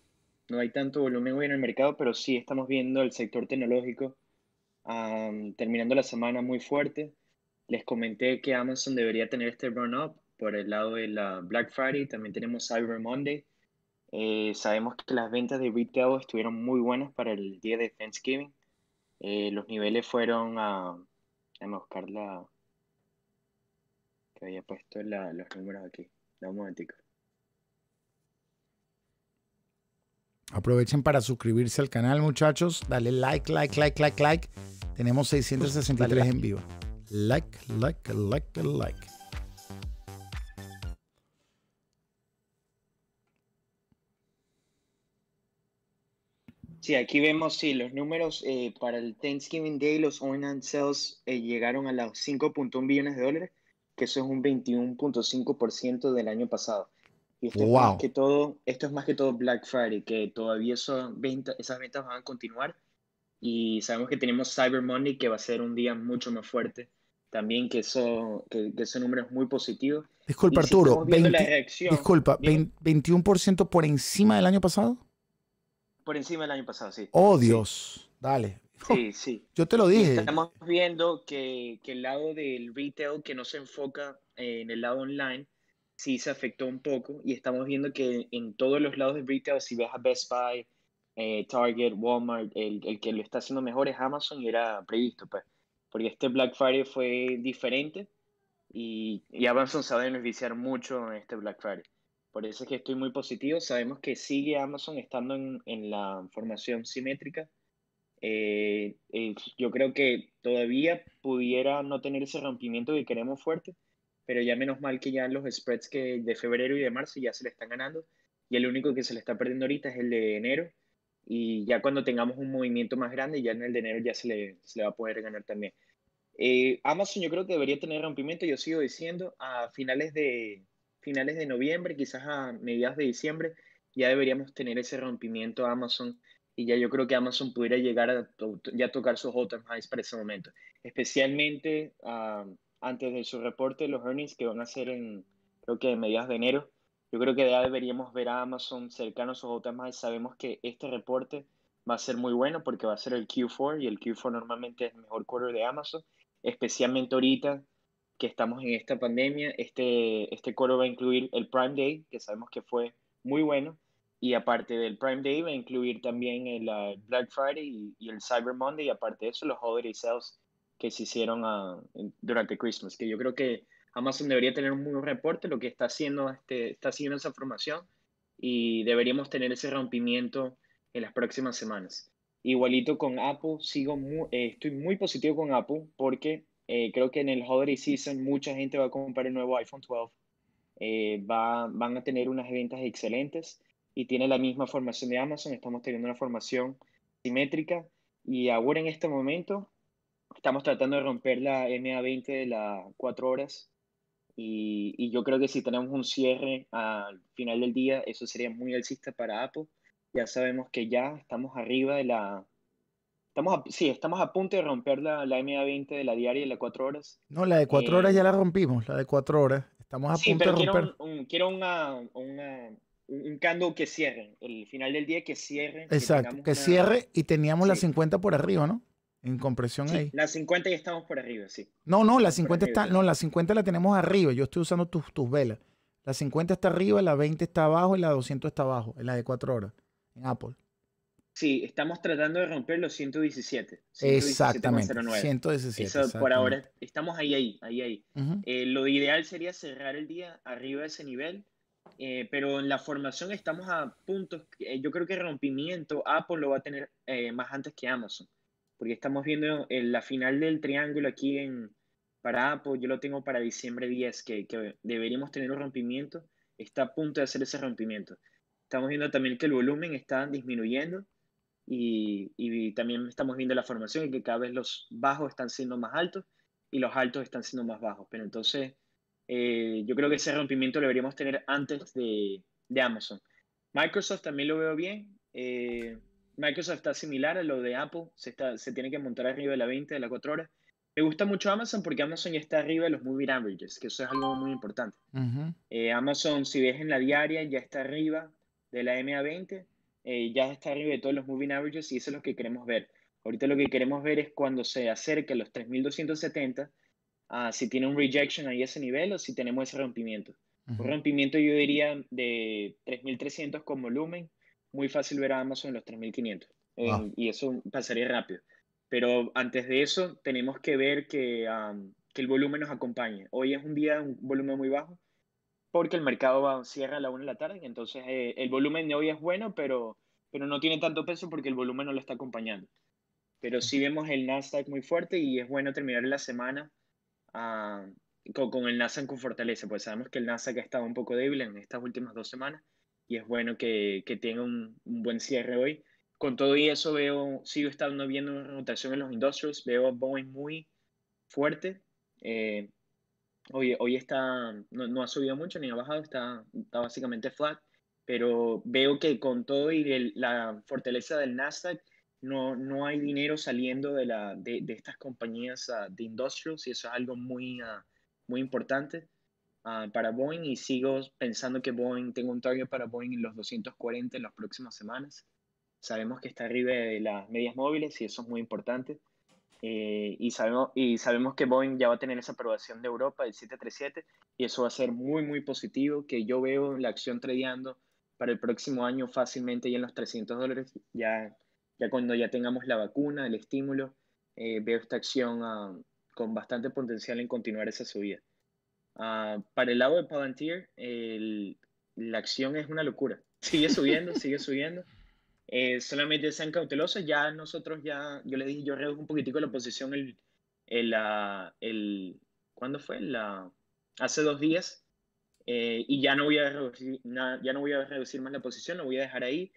no hay tanto volumen hoy en el mercado, pero sí estamos viendo el sector tecnológico terminando la semana muy fuerte. Les comenté que Amazon debería tener este run-up por el lado de la Black Friday. También tenemos Cyber Monday. Eh, sabemos que las ventas de retail estuvieron muy buenas para el día de Thanksgiving. Eh, los niveles fueron a. Déjame buscar la. Que había puesto los números aquí. Da un Aprovechen para suscribirse al canal, muchachos. Dale like, like, like, like, like. Tenemos 663 en vivo. Like, like, like, like. Sí, aquí vemos, sí, los números eh, para el Thanksgiving Day, los online sales eh, llegaron a los 5.1 billones de dólares, que eso es un 21.5% del año pasado esto es más que todo, esto es más que todo Black Friday, que todavía son esas ventas van a continuar. Y sabemos que tenemos Cyber Monday, que va a ser un día mucho más fuerte. También que eso, que, ese número es muy positivo. Disculpa, Arturo. disculpa, 21% por encima del año pasado. Por encima del año pasado, sí. Oh, Dios. Dale. Sí, sí. Yo te lo dije. Estamos viendo que, que, el lado del retail que no se enfoca en el lado online sí se afectó un poco y estamos viendo que en todos los lados de retail, si ves a Best Buy, eh, Target, Walmart, el, que lo está haciendo mejor es Amazon y era previsto, pues, porque este Black Friday fue diferente y, Amazon sabe beneficiar mucho en este Black Friday. Por eso es que estoy muy positivo. Sabemos que sigue Amazon estando en, la formación simétrica. Eh, yo creo que todavía pudiera no tener ese rompimiento que queremos fuerte, pero ya menos mal que ya los spreads que de febrero y de marzo ya se le están ganando y el único que se le está perdiendo ahorita es el de enero y ya cuando tengamos un movimiento más grande ya en el de enero ya se le, se va a poder ganar también. Eh, Amazon yo creo que debería tener rompimiento, yo sigo diciendo, a finales de, finales de noviembre, quizás a mediados de diciembre, ya deberíamos tener ese rompimiento a Amazon y ya yo creo que Amazon pudiera llegar a ya tocar sus all highs para ese momento, especialmente... a... Ah, antes de su reporte, los earnings que van a ser en, creo que en mediados de enero. Yo creo que ya deberíamos ver a Amazon cercano a sus Sabemos que este reporte va a ser muy bueno porque va a ser el Q4 y el Q4 normalmente es el mejor quarter de Amazon, especialmente ahorita que estamos en esta pandemia. Este, este quarter va a incluir el Prime Day, que sabemos que fue muy bueno, y aparte del Prime Day va a incluir también el uh, Black Friday y, y, el Cyber Monday, y aparte de eso los Holiday Sales que se hicieron durante Christmas, que yo creo que Amazon debería tener un muy buen reporte, lo que está haciendo, este, está haciendo esa formación y deberíamos tener ese rompimiento en las próximas semanas. Igualito con Apple, sigo muy, eh, estoy muy positivo con Apple porque eh, creo que en el holiday season mucha gente va a comprar el nuevo iPhone 12, eh, va, van a tener unas ventas excelentes y tiene la misma formación de Amazon, estamos teniendo una formación simétrica y ahora en este momento estamos tratando de romper la MA20 de las 4 horas. Y, yo creo que si tenemos un cierre al final del día, eso sería muy alcista para Apple. Ya sabemos que ya estamos arriba de la... Estamos sí, estamos a punto de romper la, la MA20 de la diaria de las 4 horas. No, la de 4 horas ya la eh, rompimos, la de 4 horas. Estamos a punto de romper. Quiero, un, quiero un candle que cierre, el final del día que cierre. Exacto, que, cierre y teníamos la 50 por arriba, ¿no? En compresión ahí. La 50 ya estamos por arriba, sí. No, no, la 50 está, no, la 50 la tenemos arriba. Yo estoy usando tus, velas. La 50 está arriba, la 20 está abajo y la 200 está abajo, en la de 4 horas, en Apple. Sí, estamos tratando de romper los 117. exactamente. 117. por ahora estamos ahí, ahí, ahí, ahí. Eh, lo ideal sería cerrar el día arriba de ese nivel, eh, pero en la formación estamos a puntos. Eh, yo creo que el rompimiento Apple lo va a tener más antes que Amazon porque estamos viendo la final del triángulo aquí en para Apple, yo lo tengo para diciembre 10, que, deberíamos tener un rompimiento, está a punto de hacer ese rompimiento. Estamos viendo también que el volumen está disminuyendo y, también estamos viendo la formación en que cada vez los bajos están siendo más altos y los altos están siendo más bajos. Pero entonces eh, yo creo que ese rompimiento lo deberíamos tener antes de, Amazon. Microsoft también lo veo bien. Eh, Microsoft está similar a lo de Apple, se, tiene que montar arriba de la 20, de la 4 horas. Me gusta mucho Amazon porque Amazon ya está arriba de los moving averages, que eso es algo muy importante. Eh, Amazon, si ves en la diaria, ya está arriba de la MA20, eh, ya está arriba de todos los moving averages y eso es lo que queremos ver. Ahorita lo que queremos ver es cuando se acerque a los 3270, a ah, si tiene un rejection ahí a ese nivel o si tenemos ese rompimiento. Un rompimiento yo diría de 3300 con volumen muy fácil ver a Amazon en los 3500. Ah. y eso pasaría rápido. Pero antes de eso, tenemos que ver que, um, que el volumen nos acompañe. Hoy es un día, de un volumen muy bajo, porque el mercado va, cierra a la 1 de la tarde. Entonces, eh, el volumen de hoy es bueno, pero, pero no tiene tanto peso porque el volumen no lo está acompañando. Pero sí vemos el Nasdaq muy fuerte y es bueno terminar la semana ah, con, con, el Nasdaq con fortaleza, pues sabemos que el Nasdaq ha estado un poco débil en estas últimas dos semanas y es bueno que, que tenga un, un, buen cierre hoy. Con todo y eso veo, sigo estando viendo una rotación en los industrials, veo a Boeing muy fuerte. Eh, hoy, hoy está, no, ha subido mucho ni ha bajado, está, está básicamente flat, pero veo que con todo y la fortaleza del Nasdaq, no, no hay dinero saliendo de, la, de, de estas compañías ah, de industrials y eso es algo muy, ah, muy importante. Ah, para Boeing y sigo pensando que Boeing, tengo un target para Boeing en los 240 en las próximas semanas. Sabemos que está arriba de las medias móviles y eso es muy importante. Eh, y, sabemos, y sabemos que Boeing ya va a tener esa aprobación de Europa del 737 y eso va a ser muy, muy positivo, que yo veo la acción tradeando para el próximo año fácilmente y en los 300 dólares, ya, ya cuando ya tengamos la vacuna, el estímulo, eh, veo esta acción ah, con bastante potencial en continuar esa subida. Ah, para el lado de Palantir, la acción es una locura. Sigue subiendo, sigue subiendo. Eh, solamente sean cautelosos. Ya nosotros ya, yo le dije, yo redujo un poquitico la posición el, el, el ¿cuándo fue? La, hace dos días. Eh, y ya no, voy a reducir, ya no voy a reducir más la posición, lo voy a dejar ahí.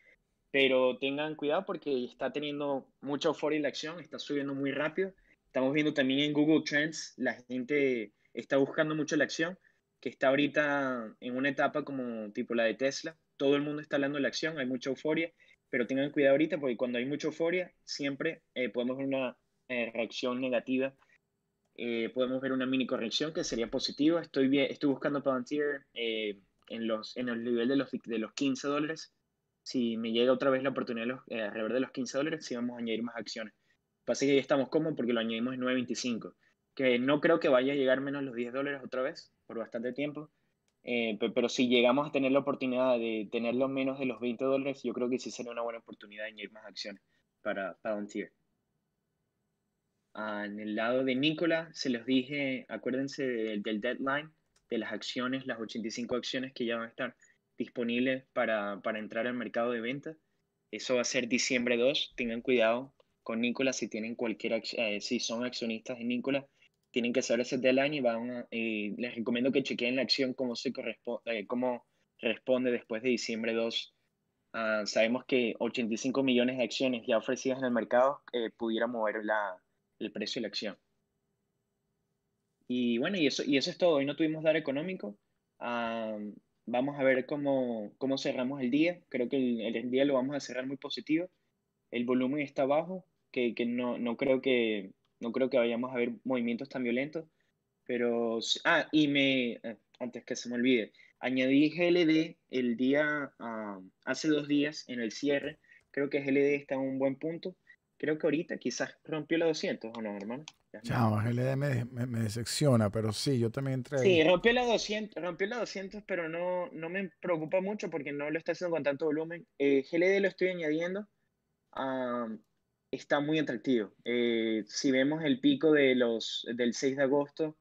Pero tengan cuidado porque está teniendo mucha euforia la acción, está subiendo muy rápido. Estamos viendo también en Google Trends la gente está buscando mucho la acción, que está ahorita en una etapa como tipo la de Tesla. Todo el mundo está hablando de la acción, hay mucha euforia, pero tengan cuidado ahorita porque cuando hay mucha euforia siempre eh, podemos ver una eh, reacción negativa. Eh, podemos ver una mini corrección que sería positiva. Estoy, bien, estoy buscando Palantir en, los, en el nivel de los, de los 15 dólares. Si me llega otra vez la oportunidad de alrededor de los 15 dólares, sí vamos a añadir más acciones. Pasa que ya estamos como porque lo añadimos en 9.25 que no creo que vaya a llegar menos los 10 dólares otra vez por bastante tiempo. Eh, pero, si llegamos a tener la oportunidad de tenerlo menos de los 20 dólares, yo creo que sí será una buena oportunidad de añadir más acciones para Palantir. Ah, en el lado de Nicola, se los dije, acuérdense del, deadline de las acciones, las 85 acciones que ya van a estar disponibles para, para entrar al mercado de venta. Eso va a ser diciembre 2. Tengan cuidado con Nicola si tienen cualquier eh, si son accionistas en Nicola tienen que saber ese deadline y, y eh, les recomiendo que chequeen la acción cómo, se corresponde, eh, cómo responde después de diciembre 2. Ah, sabemos que 85 millones de acciones ya ofrecidas en el mercado eh, pudiera mover la, el precio de la acción. Y bueno, y eso, y eso es todo. Hoy no tuvimos dar económico. Ah, vamos a ver cómo, cómo cerramos el día. Creo que el, el día lo vamos a cerrar muy positivo. El volumen está bajo, que, que no, no creo que no creo que vayamos a ver movimientos tan violentos. Pero, ah, y me, eh, antes que se me olvide, añadí GLD el día, ah, hace dos días en el cierre. Creo que GLD está en un buen punto. Creo que ahorita quizás rompió la 200, ¿o no, hermano? Chao, GLD me, me, decepciona, pero sí, yo también entré. Sí, rompió la 200, rompió 200 pero no, no me preocupa mucho porque no lo está haciendo con tanto volumen. Eh, GLD lo estoy añadiendo. Um, está muy atractivo. Eh, si vemos el pico de los, del 6 de agosto,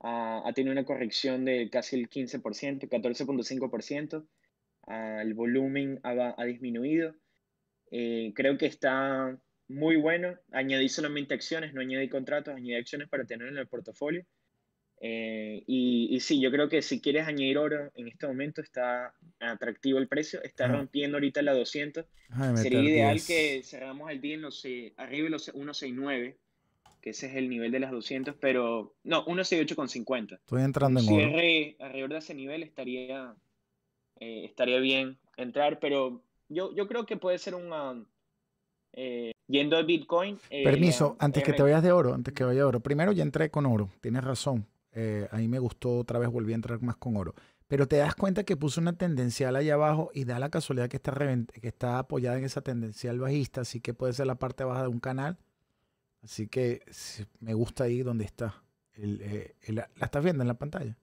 ah, ha tenido una corrección de casi el 15%, 14.5%. Ah, el volumen ha, disminuido. Eh, creo que está muy bueno. Añadí solamente acciones, no añadí contratos, añadí acciones para tener en el portafolio. Eh, y, sí, yo creo que si quieres añadir oro, en este momento está atractivo el precio, está rompiendo ahorita la 200. Sería ideal que cerramos el día en los, arriba de los 169, que ese es el nivel de las 200, pero no, 168,50. Estoy entrando en Cierre oro. alrededor de ese nivel estaría, eh, estaría bien entrar, pero yo, yo creo que puede ser un... Um, eh, yendo a Bitcoin. Permiso, antes que te vayas de oro, antes que vaya oro. Primero ya entré con oro, tienes razón ahí eh, a mí me gustó, otra vez volví a entrar más con oro. Pero te das cuenta que puso una tendencial allá abajo y da la casualidad que está, que está apoyada en esa tendencial bajista, así que puede ser la parte baja de un canal. Así que me gusta ahí donde está. Eh, ¿La estás viendo en la pantalla?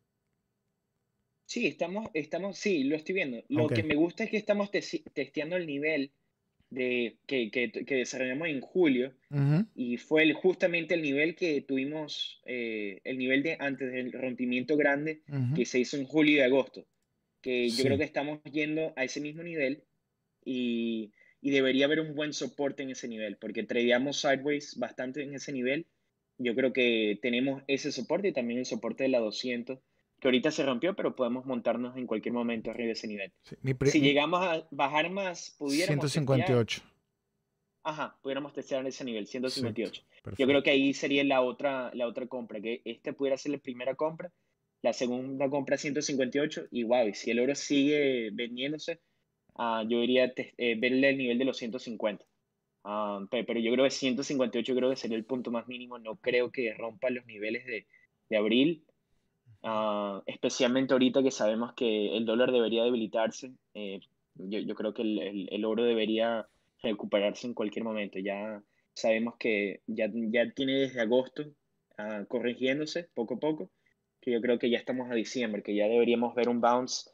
Sí, estamos, estamos, sí, lo estoy viendo. Lo que me gusta es que estamos testeando el nivel de, que, que, que desarrollamos en julio y fue el, justamente el nivel que tuvimos, eh, el nivel de antes del rompimiento grande que se hizo en julio y agosto, que yo creo que estamos yendo a ese mismo nivel y, debería haber un buen soporte en ese nivel, porque tradeamos sideways bastante en ese nivel. Yo creo que tenemos ese soporte y también el soporte de la 200 que ahorita se rompió, pero podemos montarnos en cualquier momento arriba de ese nivel. si llegamos a bajar más, pudiéramos... 158. ajá, pudiéramos testear ese nivel, 158. Yo creo que ahí sería la otra, la otra compra, que este pudiera ser la primera compra, la segunda compra 158, y wow, si el oro sigue vendiéndose, ah, yo diría a eh, verle el nivel de los 150. Ah, pero yo creo que 158 creo que sería el punto más mínimo, no creo que rompa los niveles de, de abril, Ah, especialmente ahorita que sabemos que el dólar debería debilitarse, eh, yo, creo que el, el, oro debería recuperarse en cualquier momento. Ya sabemos que ya, ya tiene desde agosto ah, corrigiéndose poco a poco, que yo creo que ya estamos a diciembre, que ya deberíamos ver un bounce,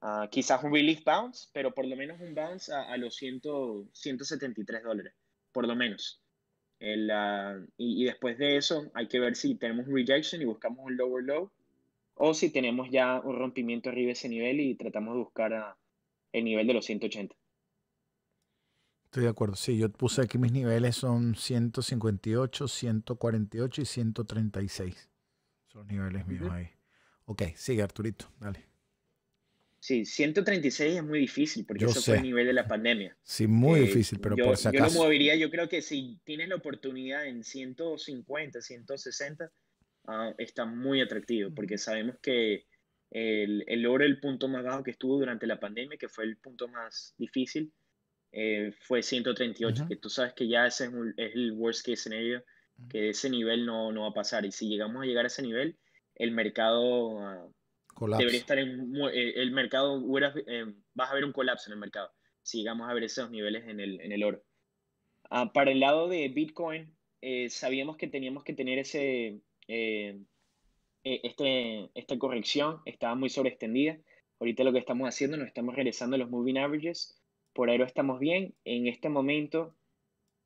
ah, quizás un relief bounce, pero por lo menos un bounce a, los 173 dólares, por lo menos. y, y después de eso hay que ver si tenemos un rejection y buscamos un lower low o si tenemos ya un rompimiento arriba de ese nivel y tratamos de buscar el nivel de los 180. Estoy de acuerdo, sí, yo puse aquí mis niveles son 158, 148 y 136. Son los niveles míos ahí. Ok, sigue Arturito, dale. Sí, 136 es muy difícil porque eso fue el nivel de la pandemia. Sí, muy eh, difícil, pero por si acaso. Yo yo creo que si tienen la oportunidad en 150, 160, ¿ah? está muy atractivo, porque sabemos que el, el oro, el punto más bajo que estuvo durante la pandemia, que fue el punto más difícil, eh, fue 138, que tú sabes que ya ese es, el worst case scenario, que ese nivel no, no, va a pasar. Y si llegamos a llegar a ese nivel, el mercado ah, debería estar en eh, el mercado, eh, vas a ver un colapso en el mercado, si llegamos a ver esos niveles en el, en el oro. Ah, para el lado de Bitcoin, sabíamos que teníamos que tener ese, eh, eh este, esta corrección estaba muy sobreextendida. Ahorita lo que estamos haciendo, nos estamos regresando a los moving averages. Por aero estamos bien. En este momento,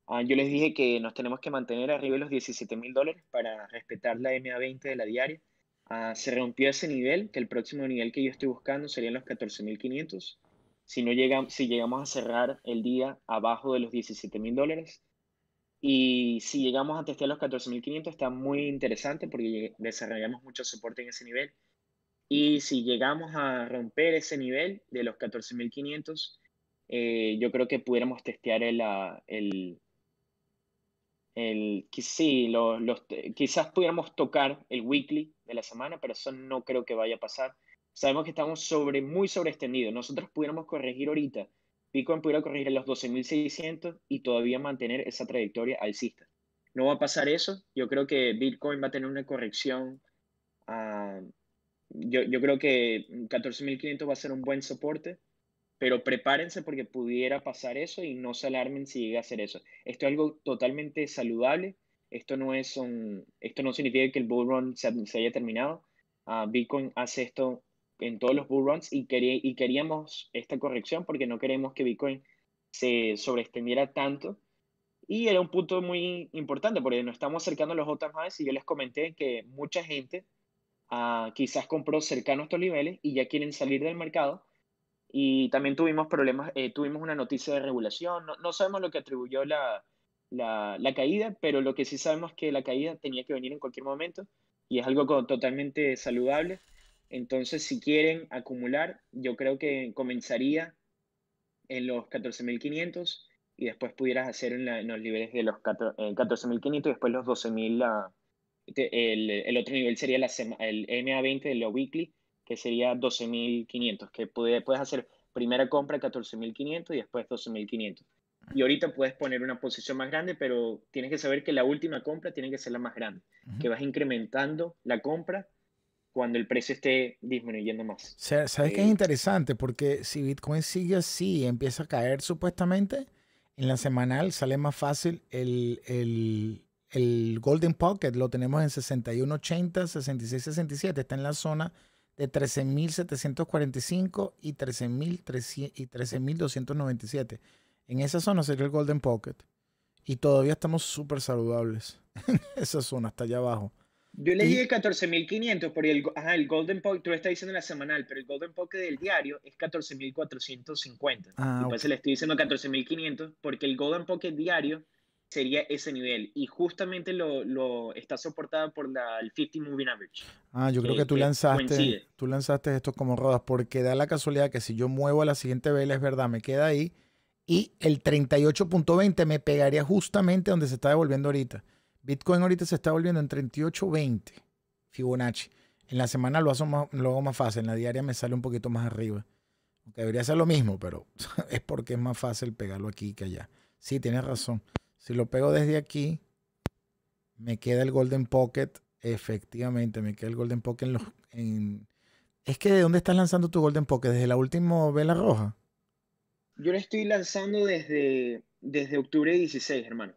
ah, yo les dije que nos tenemos que mantener arriba de los 17 mil dólares para respetar la MA20 de la diaria. Ah, se rompió ese nivel, que el próximo nivel que yo estoy buscando serían los 14.500. Si, no llegamos, si llegamos a cerrar el día abajo de los 17 mil dólares, y si llegamos a testear los 14.500 está muy interesante porque desarrollamos mucho soporte en ese nivel. Y si llegamos a romper ese nivel de los 14.500, eh, yo creo que pudiéramos testear el, ah, el, el sí, los, eh, quizás pudiéramos tocar el weekly de la semana, pero eso no creo que vaya a pasar. Sabemos que estamos sobre, muy sobreextendidos. Nosotros pudiéramos corregir ahorita Bitcoin pudiera corregir a los 12.600 y todavía mantener esa trayectoria alcista. No va a pasar eso. Yo creo que Bitcoin va a tener una corrección. Ah, yo, creo que 14.500 va a ser un buen soporte, pero prepárense porque pudiera pasar eso y no se alarmen si llega a ser eso. Esto es algo totalmente saludable. Esto no, es un, esto no significa que el bull run se, haya terminado. Ah, Bitcoin hace esto en todos los bull runs y, y queríamos esta corrección porque no queremos que Bitcoin se sobreextendiera tanto. Y era un punto muy importante porque nos estamos acercando a los más y yo les comenté que mucha gente ah, quizás compró cercano a estos niveles y ya quieren salir del mercado. Y también tuvimos problemas, eh, tuvimos una noticia de regulación, no, no sabemos lo que atribuyó la, la, la, caída, pero lo que sí sabemos es que la caída tenía que venir en cualquier momento y es algo totalmente saludable. Entonces, si quieren acumular, yo creo que comenzaría en los 14.500 y después pudieras hacer en, los niveles de los 14.500 eh, y después los 12.000. El, el, otro nivel sería el MA20 de lo weekly, que sería 12.500, que puede, puedes hacer primera compra 14.500 y después 12.500. Y ahorita puedes poner una posición más grande, pero tienes que saber que la última compra tiene que ser la más grande, que vas incrementando la compra cuando el precio esté disminuyendo más. ¿Sabes que qué es eh, interesante? Porque si Bitcoin sigue así y empieza a caer supuestamente, en la semanal sale más fácil el, el, el Golden Pocket, lo tenemos en 61.80, 66.67, está en la zona de 13.745 y 13.297. Y 13, en esa zona sería el Golden Pocket. Y todavía estamos súper saludables en esa zona, hasta allá abajo. Yo le dije 14.500, por el, el Golden Pocket, tú lo estás diciendo la semanal, pero el Golden Pocket del diario es 14.450. Ah, y le estoy diciendo 14.500 porque el Golden Pocket diario sería ese nivel. Y justamente lo, lo está soportado por la, el 50 Moving Average. Ah, yo creo que, tú, eh, lanzaste, tú lanzaste esto como rodas, porque da la casualidad que si yo muevo a la siguiente vela, es verdad, me queda ahí. Y el 38.20 me pegaría justamente donde se está devolviendo ahorita. Bitcoin ahorita se está volviendo en 38.20 Fibonacci. En la semana lo, hago más, más fácil, en la diaria me sale un poquito más arriba. Aunque debería ser lo mismo, pero es porque es más fácil pegarlo aquí que allá. Sí, tienes razón. Si lo pego desde aquí, me queda el Golden Pocket. Efectivamente, me queda el Golden Pocket en los... Es que ¿de dónde estás lanzando tu Golden Pocket? ¿Desde la última vela roja? Yo lo estoy lanzando desde, desde octubre 16, hermano.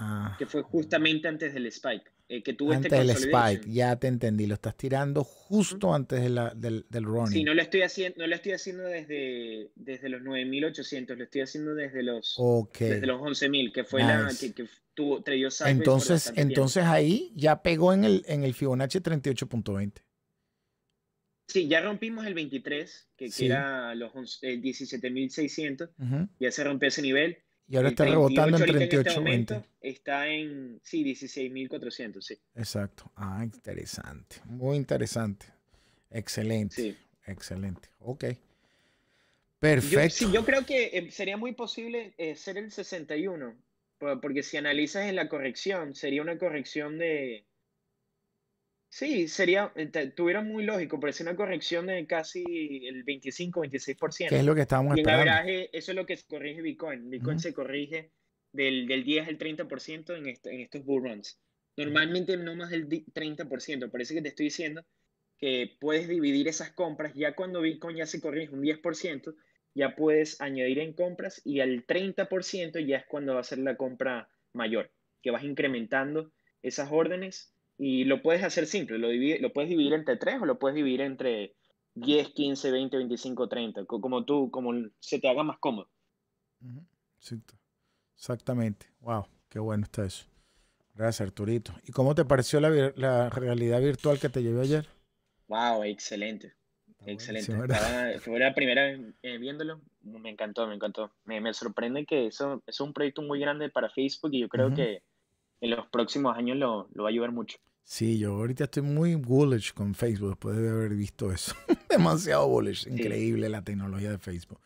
Ah. Que fue justamente antes del Spike. Eh, que tuvo antes este del Spike, ya te entendí. Lo estás tirando justo antes del, del running. Sí, no lo estoy haciendo, lo estoy haciendo desde, desde los 9800, lo estoy haciendo desde los, los 11000, que fue la que, que tuvo trayó Entonces, entonces ahí ya pegó en el, en el Fibonacci 38.20. Sí, ya rompimos el 23, que, era los 17.600, eh, ya se rompió ese nivel. Y ahora está rebotando en 3820. Este está en, sí, 16.400, sí. Exacto. Ah, interesante. Muy interesante. Excelente. Sí. Excelente. Ok. Perfecto. Yo, sí, yo creo que eh, sería muy posible eh, ser el 61, porque si analizas en la corrección, sería una corrección de Sí, sería, eh, tuviera muy lógico, pero es una corrección de casi el 25-26%. es lo que estábamos eso es lo que corrige Bitcoin. Bitcoin se corrige del, 10 al 30% en, este, en estos bull Normalmente no más del 30%. Parece que te estoy diciendo que puedes dividir esas compras. Ya cuando Bitcoin ya se corrige un 10%, ya puedes añadir en compras y al 30% ya es cuando va a ser la compra mayor, que vas incrementando esas órdenes y lo puedes hacer simple, lo, lo puedes dividir entre tres o lo puedes dividir entre 10, 15, 20, 25, 30, como tú, como se te haga más cómodo. exactamente. Wow, qué bueno está eso. Gracias, Arturito. ¿Y cómo te pareció la, realidad virtual que te llevé ayer? Wow, excelente. excelente. fue la primera vez eh, viéndolo. Me encantó, me encantó. Me, sorprende que eso es un proyecto muy grande para Facebook y yo creo que en los próximos años lo, lo va a ayudar mucho. Sí, yo ahorita estoy muy bullish con Facebook después de haber visto eso. Demasiado bullish, increíble la tecnología de Facebook.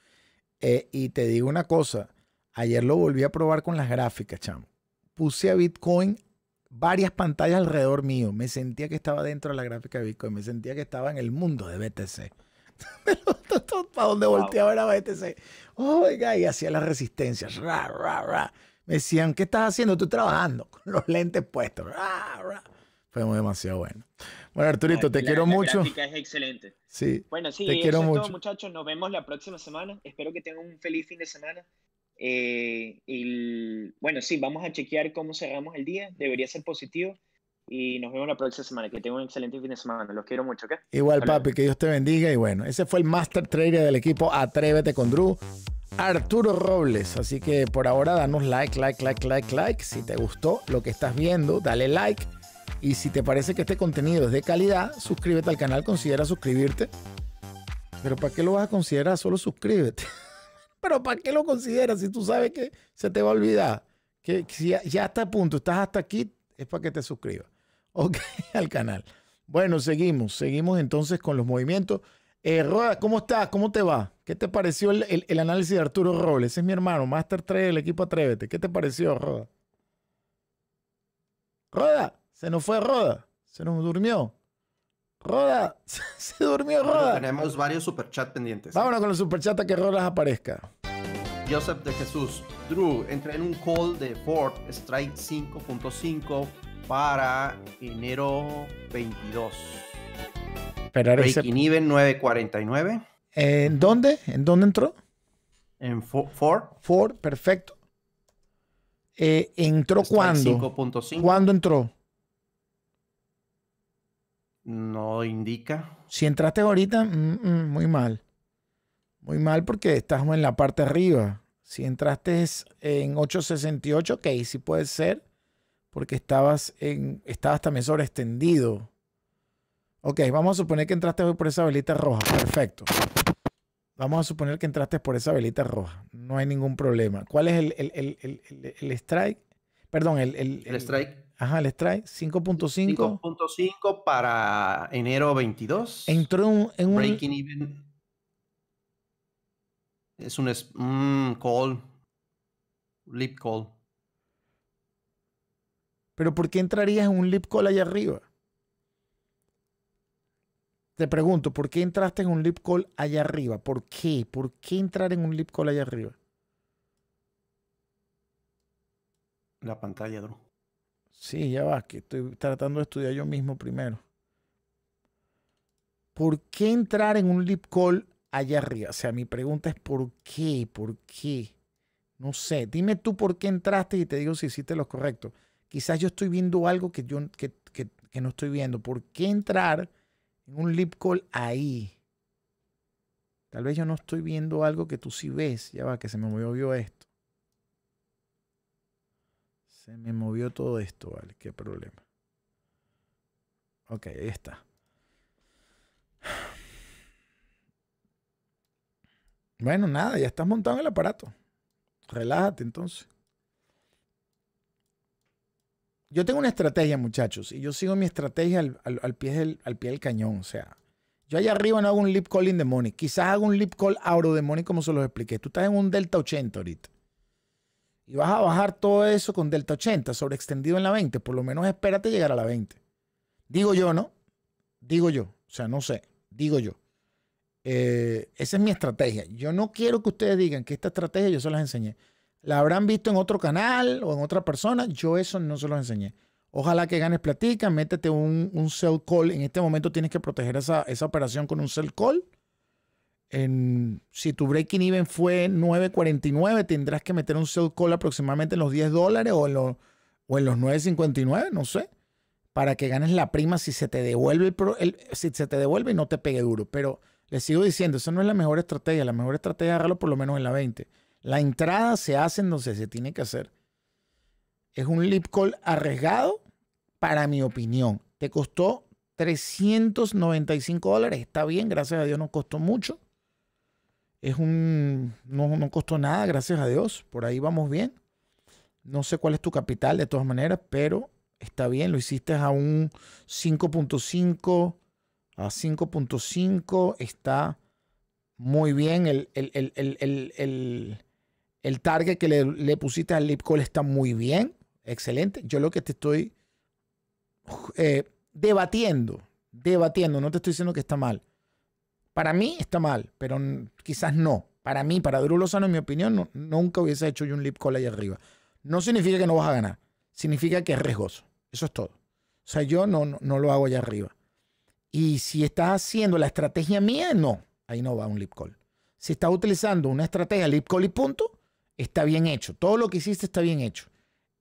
Eh, y te digo una cosa, ayer lo volví a probar con las gráficas, chamo. Puse a Bitcoin varias pantallas alrededor mío. Me sentía que estaba dentro de la gráfica de Bitcoin, me sentía que estaba en el mundo de BTC. Para donde volteaba era BTC. Oiga, y hacía las resistencias. Me decían, ¿qué estás haciendo? Estoy trabajando con los lentes puestos. Fue demasiado bueno. Bueno, Arturito, te quiero mucho. La es excelente. Sí. Bueno, sí, te quiero mucho. todo, muchachos. Nos vemos la próxima semana. Espero que tengan un feliz fin de semana. Eh, y bueno, sí, vamos a chequear cómo cerramos el día. Debería ser positivo. Y nos vemos la próxima semana. Que tengan un excelente fin de semana. Los quiero mucho, ¿ok? Igual, papi, que Dios te bendiga. Y bueno, ese fue el Master Trader del equipo Atrévete con Drew. Arturo Robles. Así que por ahora danos like, like, like, like, like. Si te gustó lo que estás viendo, dale like y si te parece que este contenido es de calidad, suscríbete al canal, considera suscribirte. Pero ¿para qué lo vas a considerar? Solo suscríbete. Pero ¿para qué lo consideras si tú sabes que se te va a olvidar? Que, si ya, está a punto, estás hasta aquí, es para que te suscribas. Ok, al canal. Bueno, seguimos, seguimos entonces con los movimientos. Eh, Roda, ¿cómo estás? ¿Cómo te va? ¿Qué te pareció el, análisis de Arturo Robles? Es mi hermano, Master 3 del equipo Atrévete. ¿Qué te pareció, Roda? Roda. Se nos fue Roda. Se nos durmió. Roda. Se durmió Roda. tenemos varios superchats pendientes. Vámonos con los superchats a que Roda aparezca. Joseph de Jesús. Drew, entré en un call de Ford Strike 5.5 para enero 22. Esperar Breaking ese... even 949. ¿En dónde? ¿En dónde entró? En Ford. Ford, perfecto. Eh, ¿Entró cuándo? 5.5. ¿Cuándo entró? No indica. Si entraste ahorita, mm, mm, muy mal. Muy mal porque estás en la parte arriba. Si entraste en 868, ok, sí puede ser. Porque estabas, en, estabas también extendido. Ok, vamos a suponer que entraste por esa velita roja. Perfecto. Vamos a suponer que entraste por esa velita roja. No hay ningún problema. ¿Cuál es el, strike? Perdón, el, el, strike. Ajá, les trae 5.5. 5.5 para enero 22. Entró en un. Breaking even. Es un mm, call. Lip call. Pero ¿por qué entrarías en un lip call allá arriba? Te pregunto, ¿por qué entraste en un lip call allá arriba? ¿Por qué? ¿Por qué entrar en un lip call allá arriba? La pantalla, Drew. Sí, ya va, que estoy tratando de estudiar yo mismo primero. ¿Por qué entrar en un lip call allá arriba? O sea, mi pregunta es ¿por qué? ¿Por qué? No sé. Dime tú por qué entraste y te digo si hiciste lo correcto. Quizás yo estoy viendo algo que yo que, no estoy viendo. ¿Por qué entrar en un lip call ahí? Tal vez yo no estoy viendo algo que tú sí ves. Ya va, que se me movió esto. Se me movió todo esto, ¿vale? Qué problema. Ok, ahí está. Bueno, nada, ya estás montado en el aparato. Relájate entonces. Yo tengo una estrategia, muchachos, y yo sigo mi estrategia al, pie, del, al pie del cañón. O sea, yo allá arriba no hago un lip call in the money. Quizás hago un lip call auro de money como se los expliqué. Tú estás en un delta 80 ahorita y vas a bajar todo eso con delta 80 sobre extendido en la 20, por lo menos espérate llegar a la 20. Digo yo, ¿no? Digo yo. O sea, no sé. Digo yo. Eh, esa es mi estrategia. Yo no quiero que ustedes digan que esta estrategia yo se las enseñé. La habrán visto en otro canal o en otra persona. Yo eso no se los enseñé. Ojalá que ganes platica, métete un, un sell call. En este momento tienes que proteger esa, esa operación con un sell call si tu breaking even fue 9.49, tendrás que meter un sell call aproximadamente en los 10 dólares o en, los, en los 9.59, no sé, para que ganes la prima si se te devuelve el, si se te devuelve y no te pegue duro. Pero les sigo diciendo, esa no es la mejor estrategia. La mejor estrategia es agarrarlo por lo menos en la 20. La entrada se hace en donde se tiene que hacer. Es un lip call arriesgado, para mi opinión. Te costó 395 dólares. Está bien, gracias a Dios no costó mucho es un, no, costó nada, gracias a Dios, por ahí vamos bien. No sé cuál es tu capital de todas maneras, pero está bien, lo hiciste a un 5.5, a 5.5, está muy bien. El, target que le, pusiste al Lipcall está muy bien, excelente. Yo lo que te estoy eh, debatiendo, debatiendo, no te estoy diciendo que está mal, para mí está mal, pero quizás no. Para mí, para Drew Lozano, en mi opinión, nunca hubiese hecho yo un lip call ahí arriba. No significa que no vas a ganar. Significa que es riesgoso. Eso es todo. O sea, yo no, no, lo hago allá arriba. Y si estás haciendo la estrategia mía, no. Ahí no va un lip call. Si estás utilizando una estrategia lip call y punto, está bien hecho. Todo lo que hiciste está bien hecho.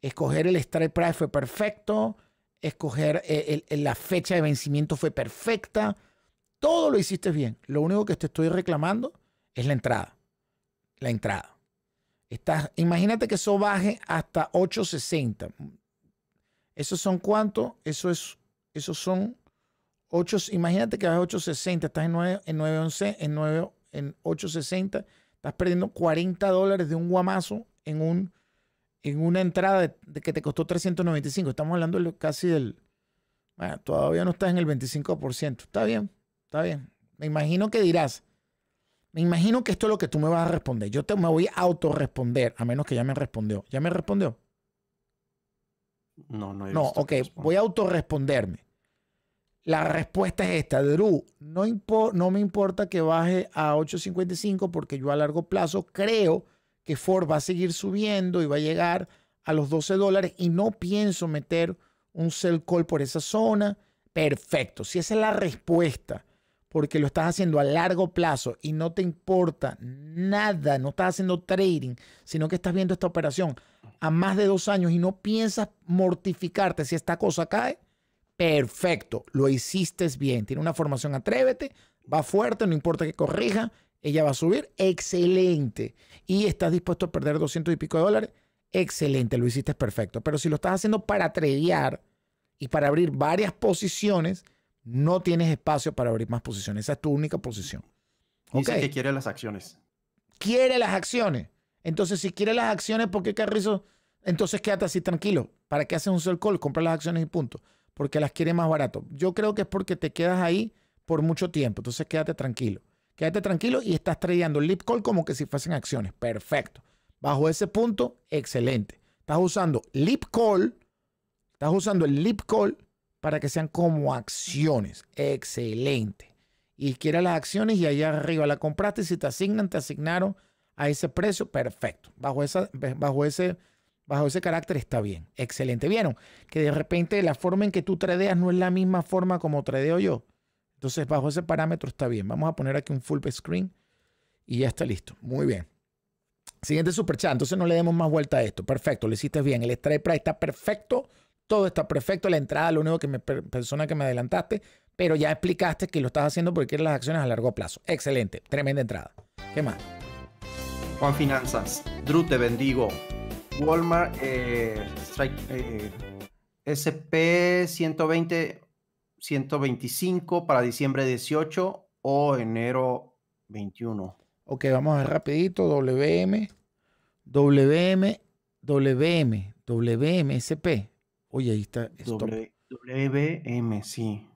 Escoger el strike price fue perfecto. Escoger eh, la fecha de vencimiento fue perfecta todo lo hiciste bien. Lo único que te estoy reclamando es la entrada. La entrada. Estás, imagínate que eso baje hasta 860. ¿Esos son cuántos Eso es, esos son 8. Imagínate que a 860, estás en en 911, en 9, en 860, estás perdiendo 40 dólares de un guamazo en un en una entrada que te costó 395. Estamos hablando casi del. Bueno, todavía no estás en el 25%. Está bien. Está bien. Me imagino que dirás, me imagino que esto es lo que tú me vas a responder. Yo te, me voy a autorresponder, a menos que ya me respondió. ¿Ya me respondió? No, no. no, ok, voy a autorresponderme. La respuesta es esta, Drew, no, no me importa que baje a 8.55 porque yo a largo plazo creo que Ford va a seguir subiendo y va a llegar a los 12 dólares y no pienso meter un sell call por esa zona. Perfecto, si esa es la respuesta porque lo estás haciendo a largo plazo y no te importa nada, no estás haciendo trading, sino que estás viendo esta operación a más de dos años y no piensas mortificarte si esta cosa cae, perfecto, lo hiciste bien. Tiene una formación, atrévete, va fuerte, no importa que corrija, ella va a subir, excelente. Y estás dispuesto a perder 200 y pico de dólares, excelente, lo hiciste perfecto. Pero si lo estás haciendo para tradear y para abrir varias posiciones, no tienes espacio para abrir más posiciones. Esa es tu única posición. Dice que quiere las acciones. Quiere las acciones. Entonces, si quiere las acciones, ¿por qué Carrizo? Entonces quédate así tranquilo. ¿Para qué haces un sell call? Compra las acciones y punto. Porque las quiere más barato. Yo creo que es porque te quedas ahí por mucho tiempo. Entonces quédate tranquilo. Quédate tranquilo y estás tradeando el lip call como que si fuesen acciones. Perfecto. Bajo ese punto, excelente. Estás usando lip call. Estás usando el lip call para que sean como acciones. Excelente. Y quiera las acciones y allá arriba la compraste. Si te asignan, te asignaron a ese precio. Perfecto. Bajo, esa, bajo, ese, bajo ese carácter está bien. Excelente. ¿Vieron? Que de repente la forma en que tú tradeas no es la misma forma como tradeo yo. Entonces, bajo ese parámetro está bien. Vamos a poner aquí un full screen y ya está listo. Muy bien. Siguiente chat, Entonces no le demos más vuelta a esto. Perfecto, lo hiciste bien. El strike price está perfecto todo está perfecto, la entrada, lo único que me persona que me adelantaste, pero ya explicaste que lo estás haciendo porque quieres las acciones a largo plazo. Excelente, tremenda entrada. ¿Qué más? Juan Finanzas, Drew te bendigo. Walmart SP 120 125 para diciembre 18 o enero 21. Ok, vamos a ver rapidito. WM, WM, WM, WM, SP. Oye, ahí está. Stop. sí.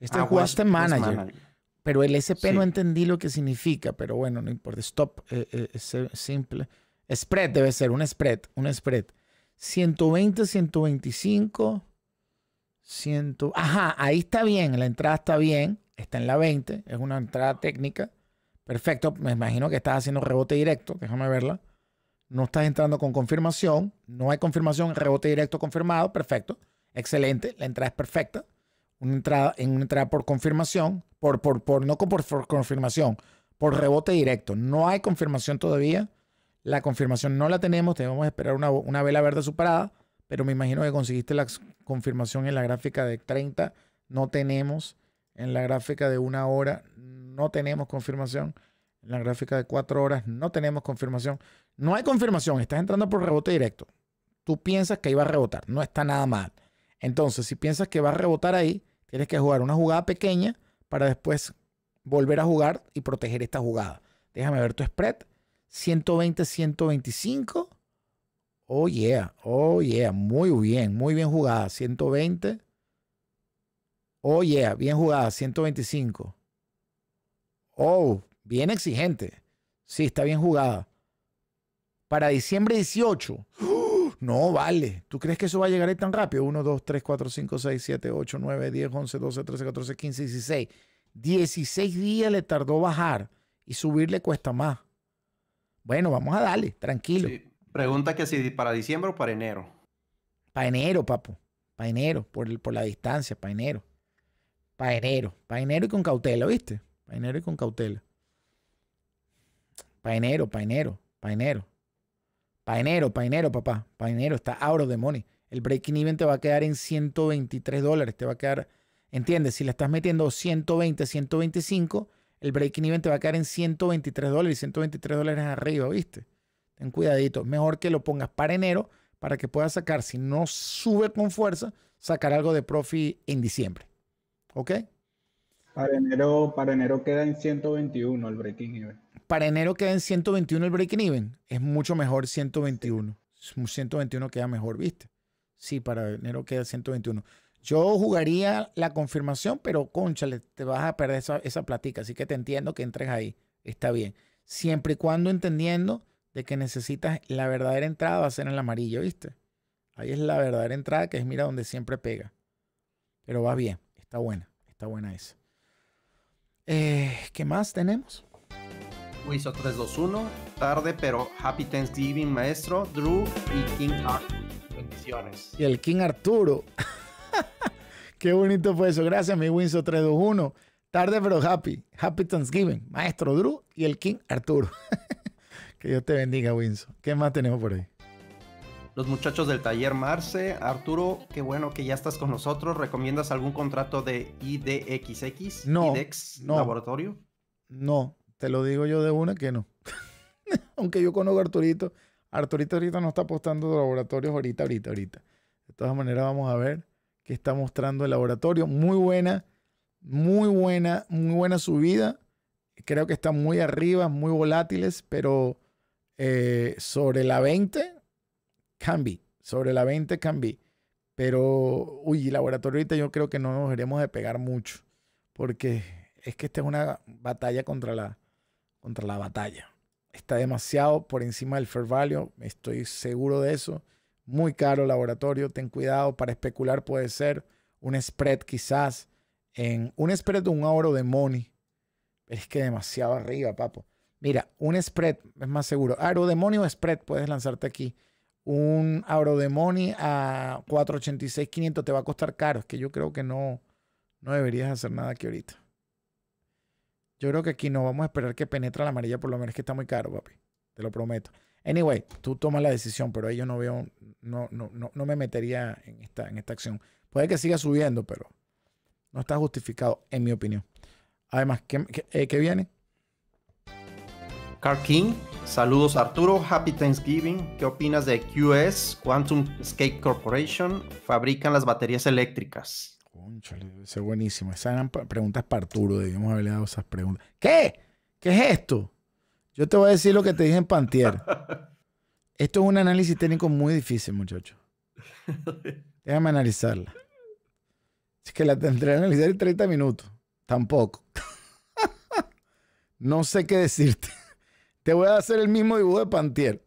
Este es manager, Pero el SP no entendí lo que significa, pero bueno, no importa. Stop eh, eh, es eh, simple. Spread debe ser, un spread, un spread. 120, 125, Ajá, ahí está bien, la entrada está bien, está en la 20, es una entrada técnica. Perfecto, me imagino que estás haciendo rebote directo, déjame verla no estás entrando con confirmación, no hay confirmación, rebote directo confirmado, perfecto, excelente, la entrada es perfecta. Una entrada, en una entrada por confirmación, por, por, por no por, confirmación, por rebote directo. No hay confirmación todavía. La confirmación no la tenemos, tenemos que esperar una, una vela verde superada, pero me imagino que conseguiste la confirmación en la gráfica de 30, no tenemos. En la gráfica de una hora, no tenemos confirmación. En la gráfica de cuatro horas, no tenemos confirmación. No hay confirmación, estás entrando por rebote directo. Tú piensas que iba a rebotar, no está nada mal. Entonces, si piensas que va a rebotar ahí, tienes que jugar una jugada pequeña para después volver a jugar y proteger esta jugada. Déjame ver tu spread. 120, 125. Oh yeah, oh yeah, muy bien, muy bien jugada. 120. Oh yeah, bien jugada, 125. Oh, bien exigente. Sí, está bien jugada para diciembre 18. No, vale. ¿Tú crees que eso va a llegar ahí tan rápido? 1, 2, 3, 4, 5, 6, 7, 8, 9, 10, 11, 12, 13, 14, 15, 16. 16 días le tardó bajar y subirle cuesta más. Bueno, vamos a darle, tranquilo. Pregunta que si para diciembre o para enero. Para enero, papo. Para enero, por, por la distancia, para enero. Para enero, para enero y con cautela, ¿viste? Para enero y con cautela. Para enero, para enero, para enero. Para enero, para enero, papá. Para enero está out of the money. El breaking even te va a quedar en 123 dólares. Te va a quedar, ¿entiendes? Si le estás metiendo 120, 125, el breaking even te va a quedar en 123 dólares. Y 123 dólares arriba, ¿viste? Ten cuidadito. Mejor que lo pongas para enero para que puedas sacar, si no sube con fuerza, sacar algo de profit en diciembre. ¿Ok? Para enero, para enero queda en 121 el breaking even. Para enero queda en 121 el Break even. Es mucho mejor 121. 121 queda mejor, ¿viste? Sí, para enero queda 121. Yo jugaría la confirmación, pero conchale, te vas a perder esa, esa platica. Así que te entiendo que entres ahí. Está bien. Siempre y cuando entendiendo de que necesitas la verdadera entrada va a ser en el amarillo ¿viste? Ahí es la verdadera entrada, que es mira donde siempre pega. Pero va bien, está buena, está buena esa. Eh, ¿Qué más tenemos? winsor 321. Tarde, pero Happy Thanksgiving, maestro. Drew y King Arthur. Bendiciones. Y el King Arturo. Qué bonito fue eso. Gracias, mi Winso 321. Tarde, pero happy. Happy Thanksgiving. Maestro Drew y el King Arturo. que Dios te bendiga, Winso. ¿Qué más tenemos por ahí? Los muchachos del taller Marce, Arturo, qué bueno que ya estás con nosotros. ¿Recomiendas algún contrato de IDXX? No. IDEX no, Laboratorio? No. Te lo digo yo de una que no. Aunque yo conozco a Arturito. Arturito ahorita no está apostando de laboratorios ahorita, ahorita, ahorita. De todas maneras, vamos a ver qué está mostrando el laboratorio. Muy buena, muy buena, muy buena subida. Creo que está muy arriba, muy volátiles, pero eh, sobre la 20, cambi. Sobre la 20, cambi. Pero, uy, laboratorio ahorita yo creo que no nos iremos de pegar mucho, porque es que esta es una batalla contra la contra la batalla. Está demasiado por encima del fair value, estoy seguro de eso. Muy caro laboratorio, ten cuidado, para especular puede ser un spread quizás, en un spread de un oro de money. es que demasiado arriba, papo. Mira, un spread es más seguro. Aro de money o spread, puedes lanzarte aquí. Un oro de money a 486.500 te va a costar caro. Es que yo creo que no, no deberías hacer nada aquí ahorita. Yo creo que aquí no vamos a esperar que penetre la amarilla, por lo menos que está muy caro, papi. Te lo prometo. Anyway, tú tomas la decisión, pero yo no veo, no, no, no, me metería en esta, en esta acción. Puede que siga subiendo, pero no está justificado, en mi opinión. Además, ¿qué, eh, viene? Car King, saludos Arturo, Happy Thanksgiving. ¿Qué opinas de QS, Quantum Escape Corporation? Fabrican las baterías eléctricas es buenísimo. Esas eran preguntas para Arturo, debíamos haberle dado esas preguntas. ¿Qué? ¿Qué es esto? Yo te voy a decir lo que te dije en Pantier. Esto es un análisis técnico muy difícil, muchacho. Déjame analizarla. Es que la tendré a analizar en 30 minutos. Tampoco. no sé qué decirte. Te voy a hacer el mismo dibujo de Pantier.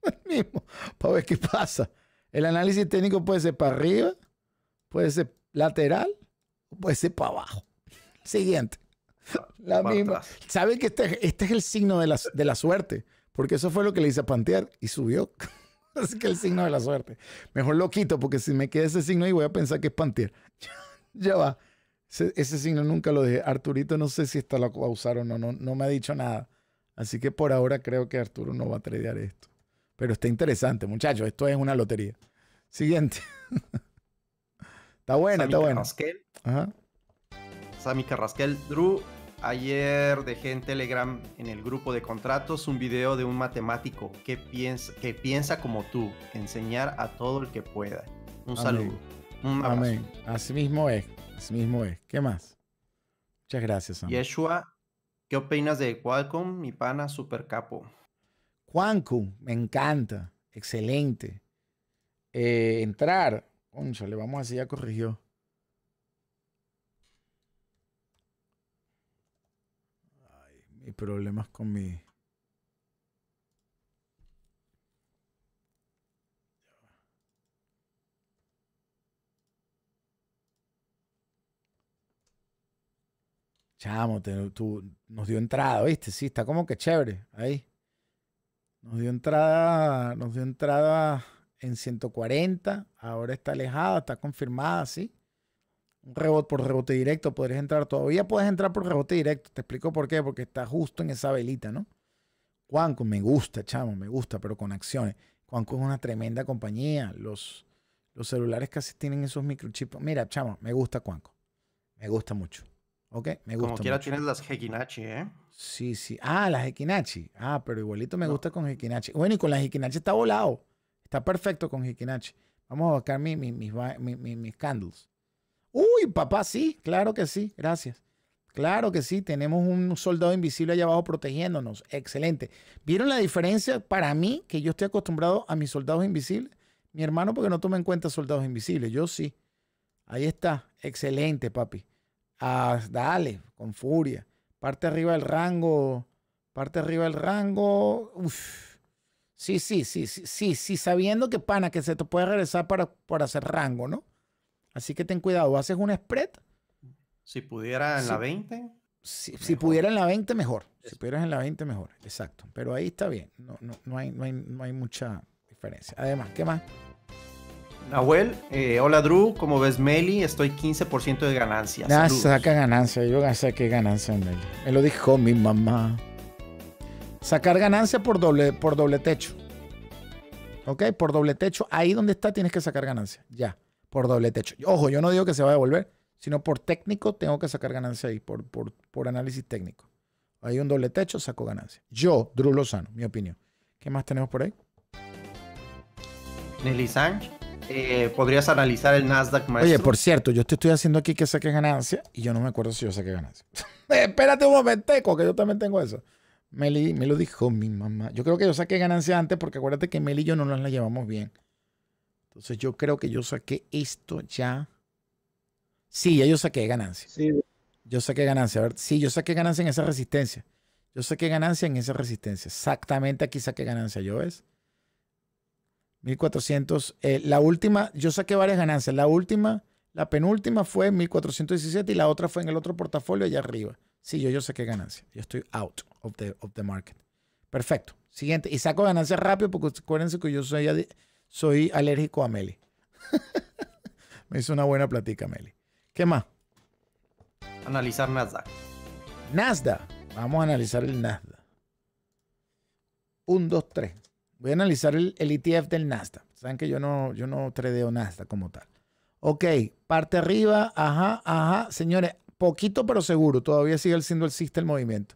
el mismo. Para ver qué pasa. El análisis técnico puede ser para arriba, puede ser lateral, pues ser para abajo. Siguiente. La misma. Saben que este, este, es el signo de la, suerte, porque eso fue lo que le hice a Pantear y subió. Así que el signo de la suerte. Mejor lo quito, porque si me queda ese signo ahí voy a pensar que es Pantier. ya va. Ese, signo nunca lo dejé. Arturito no sé si está lo va a usar o no, no, no me ha dicho nada. Así que por ahora creo que Arturo no va a tradear esto. Pero está interesante, muchachos. Esto es una lotería. Siguiente. Está buena, está buena. Sammy Carrasquel. Drew, ayer dejé en Telegram, en el grupo de contratos, un video de un matemático que piensa, piensa como tú. Enseñar a todo el que pueda. Un saludo. Un abrazo. Amén. Así mismo es. Así mismo es. ¿Qué más? Muchas gracias, Sammy. Yeshua, ¿qué opinas de Qualcomm? Mi pana, super capo. Qualcomm, me encanta. Excelente. Eh, entrar le vamos así, ya corrigió. Ay, mis problemas con mi... Chamo, tú, nos dio entrada, ¿viste? Sí, está como que chévere. Ahí. Nos dio entrada. Nos dio entrada en 140, ahora está alejada, está confirmada, ¿sí? Un rebote por rebote directo, podrías entrar, todavía puedes entrar por rebote directo, te explico por qué, porque está justo en esa velita, ¿no? Cuanco me gusta, chamo, me gusta, pero con acciones. Cuanco es una tremenda compañía, los, los celulares casi tienen esos microchips. Mira, chamo, me gusta cuanco me gusta mucho. ¿Ok? Me gusta. Como quiera tienes las Hekinachi, ¿eh? Sí, sí. Ah, las Hekinachi. Ah, pero igualito me gusta con Hekinachi. Bueno, y con las Hekinachi está volado. Está perfecto con Hikinachi. Vamos a buscar mis, mis candles. Uy, papá, sí, claro que sí, gracias. Claro que sí, tenemos un soldado invisible allá abajo protegiéndonos. Excelente. ¿Vieron la diferencia para mí, que yo estoy acostumbrado a mis soldados invisibles? Mi hermano, porque no toma en cuenta soldados invisibles, yo sí. Ahí está, excelente, papi. Ah, dale, con furia. Parte arriba del rango, parte arriba del rango. Uf. Sí, sí, sí, sí, sí, sabiendo que pana, que se te puede regresar para, hacer rango, ¿no? Así que ten cuidado, haces un spread. Si pudiera en la 20. Si, pudiera en la 20, mejor. Si pudieras en la 20, mejor. Exacto. Pero ahí está bien. No, no, hay, mucha diferencia. Además, ¿qué más? Nahuel, eh, hola Drew, como ves Meli, estoy 15% de ganancias. Ah, saca ganancia, yo ah, sé qué ganancia Meli. Me lo dijo mi mamá. Sacar ganancia por doble, por doble techo. ¿Ok? Por doble techo. Ahí donde está tienes que sacar ganancia. Ya. Por doble techo. Ojo, yo no digo que se va a devolver, sino por técnico tengo que sacar ganancia ahí, por, por, por análisis técnico. Hay un doble techo, saco ganancia. Yo, Drew Lozano, mi opinión. ¿Qué más tenemos por ahí? Nelly Sánchez. Eh, podrías analizar el Nasdaq maestro. Oye, por cierto, yo te estoy haciendo aquí que saques ganancia y yo no me acuerdo si yo saqué ganancia. Espérate un momentico, que yo también tengo eso. Meli me lo dijo mi mamá. Yo creo que yo saqué ganancia antes porque acuérdate que Meli y yo no nos la llevamos bien. Entonces yo creo que yo saqué esto ya. Sí, ya yo saqué ganancia. Sí. Yo saqué ganancia. A ver, sí, yo saqué ganancia en esa resistencia. Yo saqué ganancia en esa resistencia. Exactamente aquí saqué ganancia, ¿yo ves? 1400. Eh, la última, yo saqué varias ganancias. La última, la penúltima fue 1417 y la otra fue en el otro portafolio allá arriba. Sí, yo, yo sé qué ganancia. Yo estoy out of the, of the market. Perfecto. Siguiente. Y saco ganancias rápido porque acuérdense que yo soy, soy alérgico a Meli. Me hizo una buena platica, Meli. ¿Qué más? Analizar Nasdaq. Nasdaq. Vamos a analizar el Nasdaq. Un, dos, tres. Voy a analizar el, el, ETF del Nasdaq. Saben que yo no, yo no tradeo Nasdaq como tal. Ok, parte arriba, ajá, ajá. Señores, poquito pero seguro, todavía sigue siendo existe el movimiento.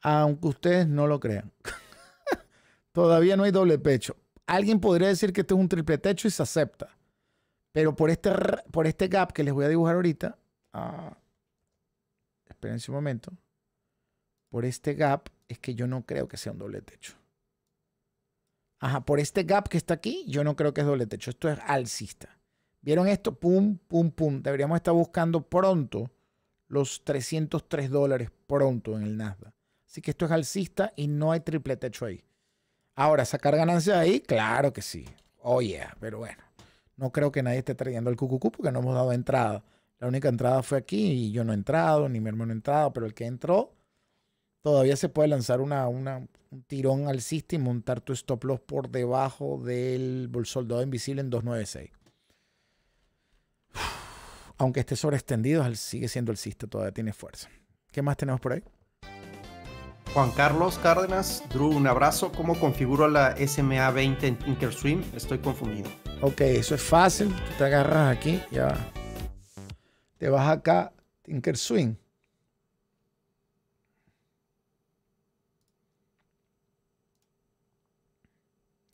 Aunque ustedes no lo crean. todavía no hay doble pecho. Alguien podría decir que este es un triple techo y se acepta. Pero por este, por este gap que les voy a dibujar ahorita, ah, Esperen un momento, por este gap es que yo no creo que sea un doble techo. Ajá, por este gap que está aquí, yo no creo que es doble techo. Esto es alcista. ¿Vieron esto? Pum, pum, pum. Deberíamos estar buscando pronto los 303 dólares pronto en el Nasdaq. Así que esto es alcista y no hay triple techo ahí. Ahora, sacar ganancias ahí, claro que sí. Oye, oh yeah, pero bueno, no creo que nadie esté trayendo el cucucú porque no hemos dado entrada. La única entrada fue aquí y yo no he entrado, ni mi hermano ha entrado, pero el que entró, todavía se puede lanzar una, una, un tirón alcista y montar tu stop loss por debajo del soldado invisible en 296 aunque esté extendido, sigue siendo el cisto, todavía tiene fuerza. ¿Qué más tenemos por ahí? Juan Carlos Cárdenas, Drew, un abrazo. ¿Cómo configuro la SMA20 en Swim? Estoy confundido. Ok, eso es fácil. te agarras aquí, ya va. Te vas acá, Swing.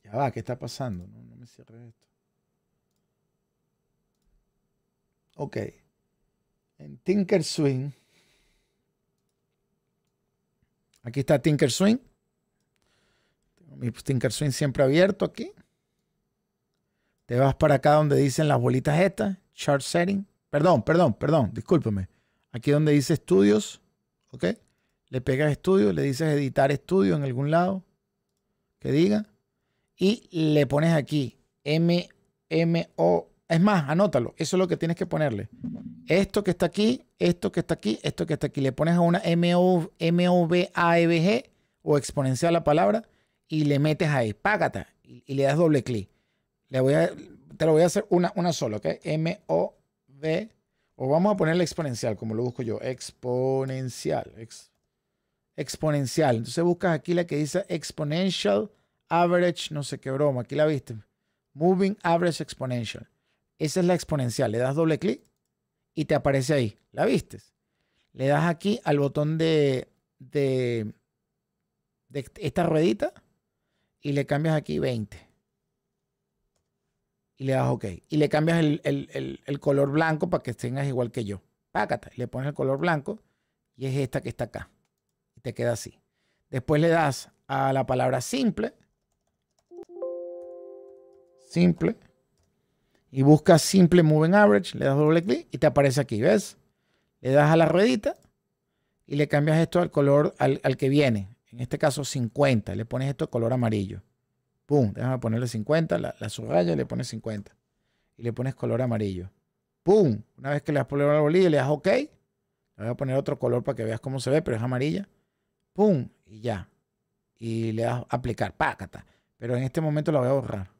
Ya va, ¿qué está pasando? No, me cierres esto. Ok. En Tinker Swing. Aquí está Tinker Swing. Tengo mi Tinker Swing siempre abierto aquí. Te vas para acá donde dicen las bolitas estas. Chart Setting. Perdón, perdón, perdón. Discúlpeme. Aquí donde dice estudios. Ok. Le pegas estudio, le dices editar estudio en algún lado. Que diga. Y le pones aquí M, M, O, es más, anótalo. Eso es lo que tienes que ponerle. Esto que está aquí, esto que está aquí, esto que está aquí. Le pones a una m o e exponencial la palabra y le metes ahí. Págata. Y, le das doble clic. te lo voy a hacer una, una sola, ¿ok? M-O-V. O vamos a ponerle exponencial, como lo busco yo. Exponencial. exponencial. Entonces buscas aquí la que dice exponential average, no sé qué broma. Aquí la viste. Moving average exponential. Esa es la exponencial. Le das doble clic y te aparece ahí. ¿La viste Le das aquí al botón de, de, esta ruedita y le cambias aquí 20. Y le das OK. Y le cambias el, color blanco para que tengas igual que yo. Pácata. Le pones el color blanco y es esta que está acá. Y te queda así. Después le das a la palabra simple. Simple y buscas simple moving average, le das doble clic y te aparece aquí, ¿ves? Le das a la ruedita y le cambias esto al color al, que viene. En este caso 50, le pones esto color amarillo. Pum, déjame ponerle 50, la, subraya y le pones 50. Y le pones color amarillo. Pum, una vez que le das puesto la bolilla, le das OK. Le voy a poner otro color para que veas cómo se ve, pero es amarilla. Pum, y ya. Y le das aplicar, pácata. Pero en este momento lo voy a borrar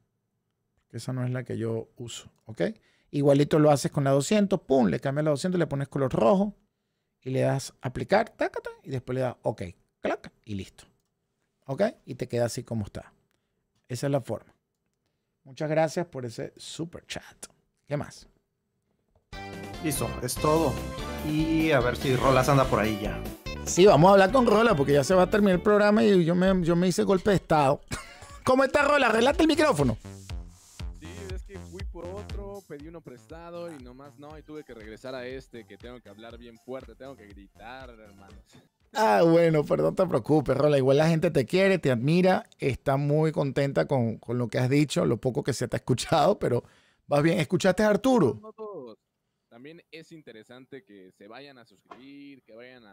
que esa no es la que yo uso, ¿ok? Igualito lo haces con la 200, pum, le cambias la 200, le pones color rojo y le das aplicar, tácata, y después le das ok, clac, y listo. ¿Ok? Y te queda así como está. Esa es la forma. Muchas gracias por ese super chat. ¿Qué más? Listo, es todo. Y a ver si Rolas anda por ahí ya. Sí, vamos a hablar con Rola porque ya se va a terminar el programa y yo me, yo me hice golpe de estado. ¿Cómo está Rola? Relata el micrófono por otro, pedí uno prestado y nomás no, y tuve que regresar a este que tengo que hablar bien fuerte, tengo que gritar, hermanos. Ah, bueno, perdón, no te preocupes, Rola. Igual la gente te quiere, te admira, está muy contenta con, con lo que has dicho, lo poco que se te ha escuchado, pero vas bien. ¿Escuchaste a Arturo? También es interesante que se vayan a suscribir, que vayan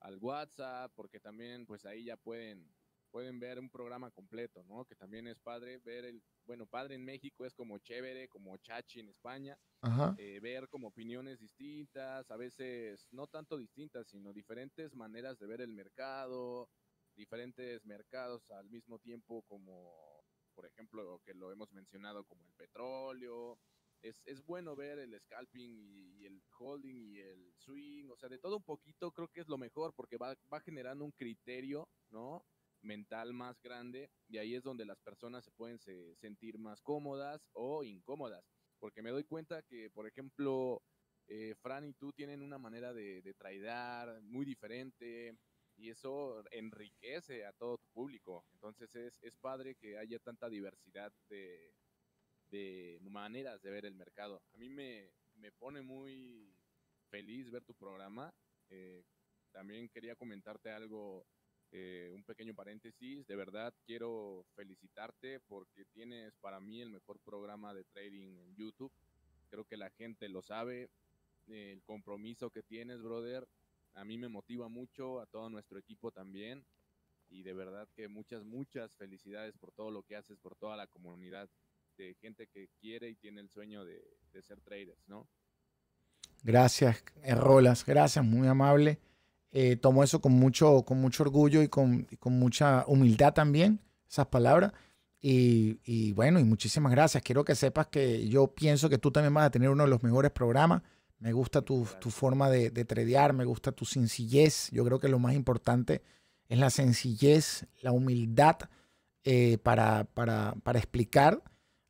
al WhatsApp, porque también pues ahí ya pueden pueden ver un programa completo, ¿no? Que también es padre ver el, bueno, padre en México es como chévere, como chachi en España, eh, ver como opiniones distintas, a veces no tanto distintas, sino diferentes maneras de ver el mercado, diferentes mercados al mismo tiempo como, por ejemplo, que lo hemos mencionado como el petróleo. Es, bueno ver el scalping y, el holding y el swing, o sea, de todo un poquito creo que es lo mejor porque va, va generando un criterio, ¿no? mental más grande y ahí es donde las personas se pueden sentir más cómodas o incómodas. Porque me doy cuenta que, por ejemplo, eh, Fran y tú tienen una manera de, traidar muy diferente y eso enriquece a todo tu público. Entonces es, padre que haya tanta diversidad de, maneras de ver el mercado. A mí me, me pone muy feliz ver tu programa. Eh, también quería comentarte algo eh, un pequeño paréntesis, de verdad quiero felicitarte porque tienes para mí el mejor programa de trading en YouTube. Creo que la gente lo sabe, el compromiso que tienes, brother, a mí me motiva mucho, a todo nuestro equipo también. Y de verdad que muchas, muchas felicidades por todo lo que haces, por toda la comunidad de gente que quiere y tiene el sueño de, ser traders, ¿no? Gracias, Rolas, gracias, muy amable. Eh, tomo eso con mucho, con mucho orgullo y con, con mucha humildad también, esas palabras. Y, bueno, y muchísimas gracias. Quiero que sepas que yo pienso que tú también vas a tener uno de los mejores programas. Me gusta tu, tu forma de, de tradear, me gusta tu sencillez. Yo creo que lo más importante es la sencillez, la humildad eh, para, para, para, explicar,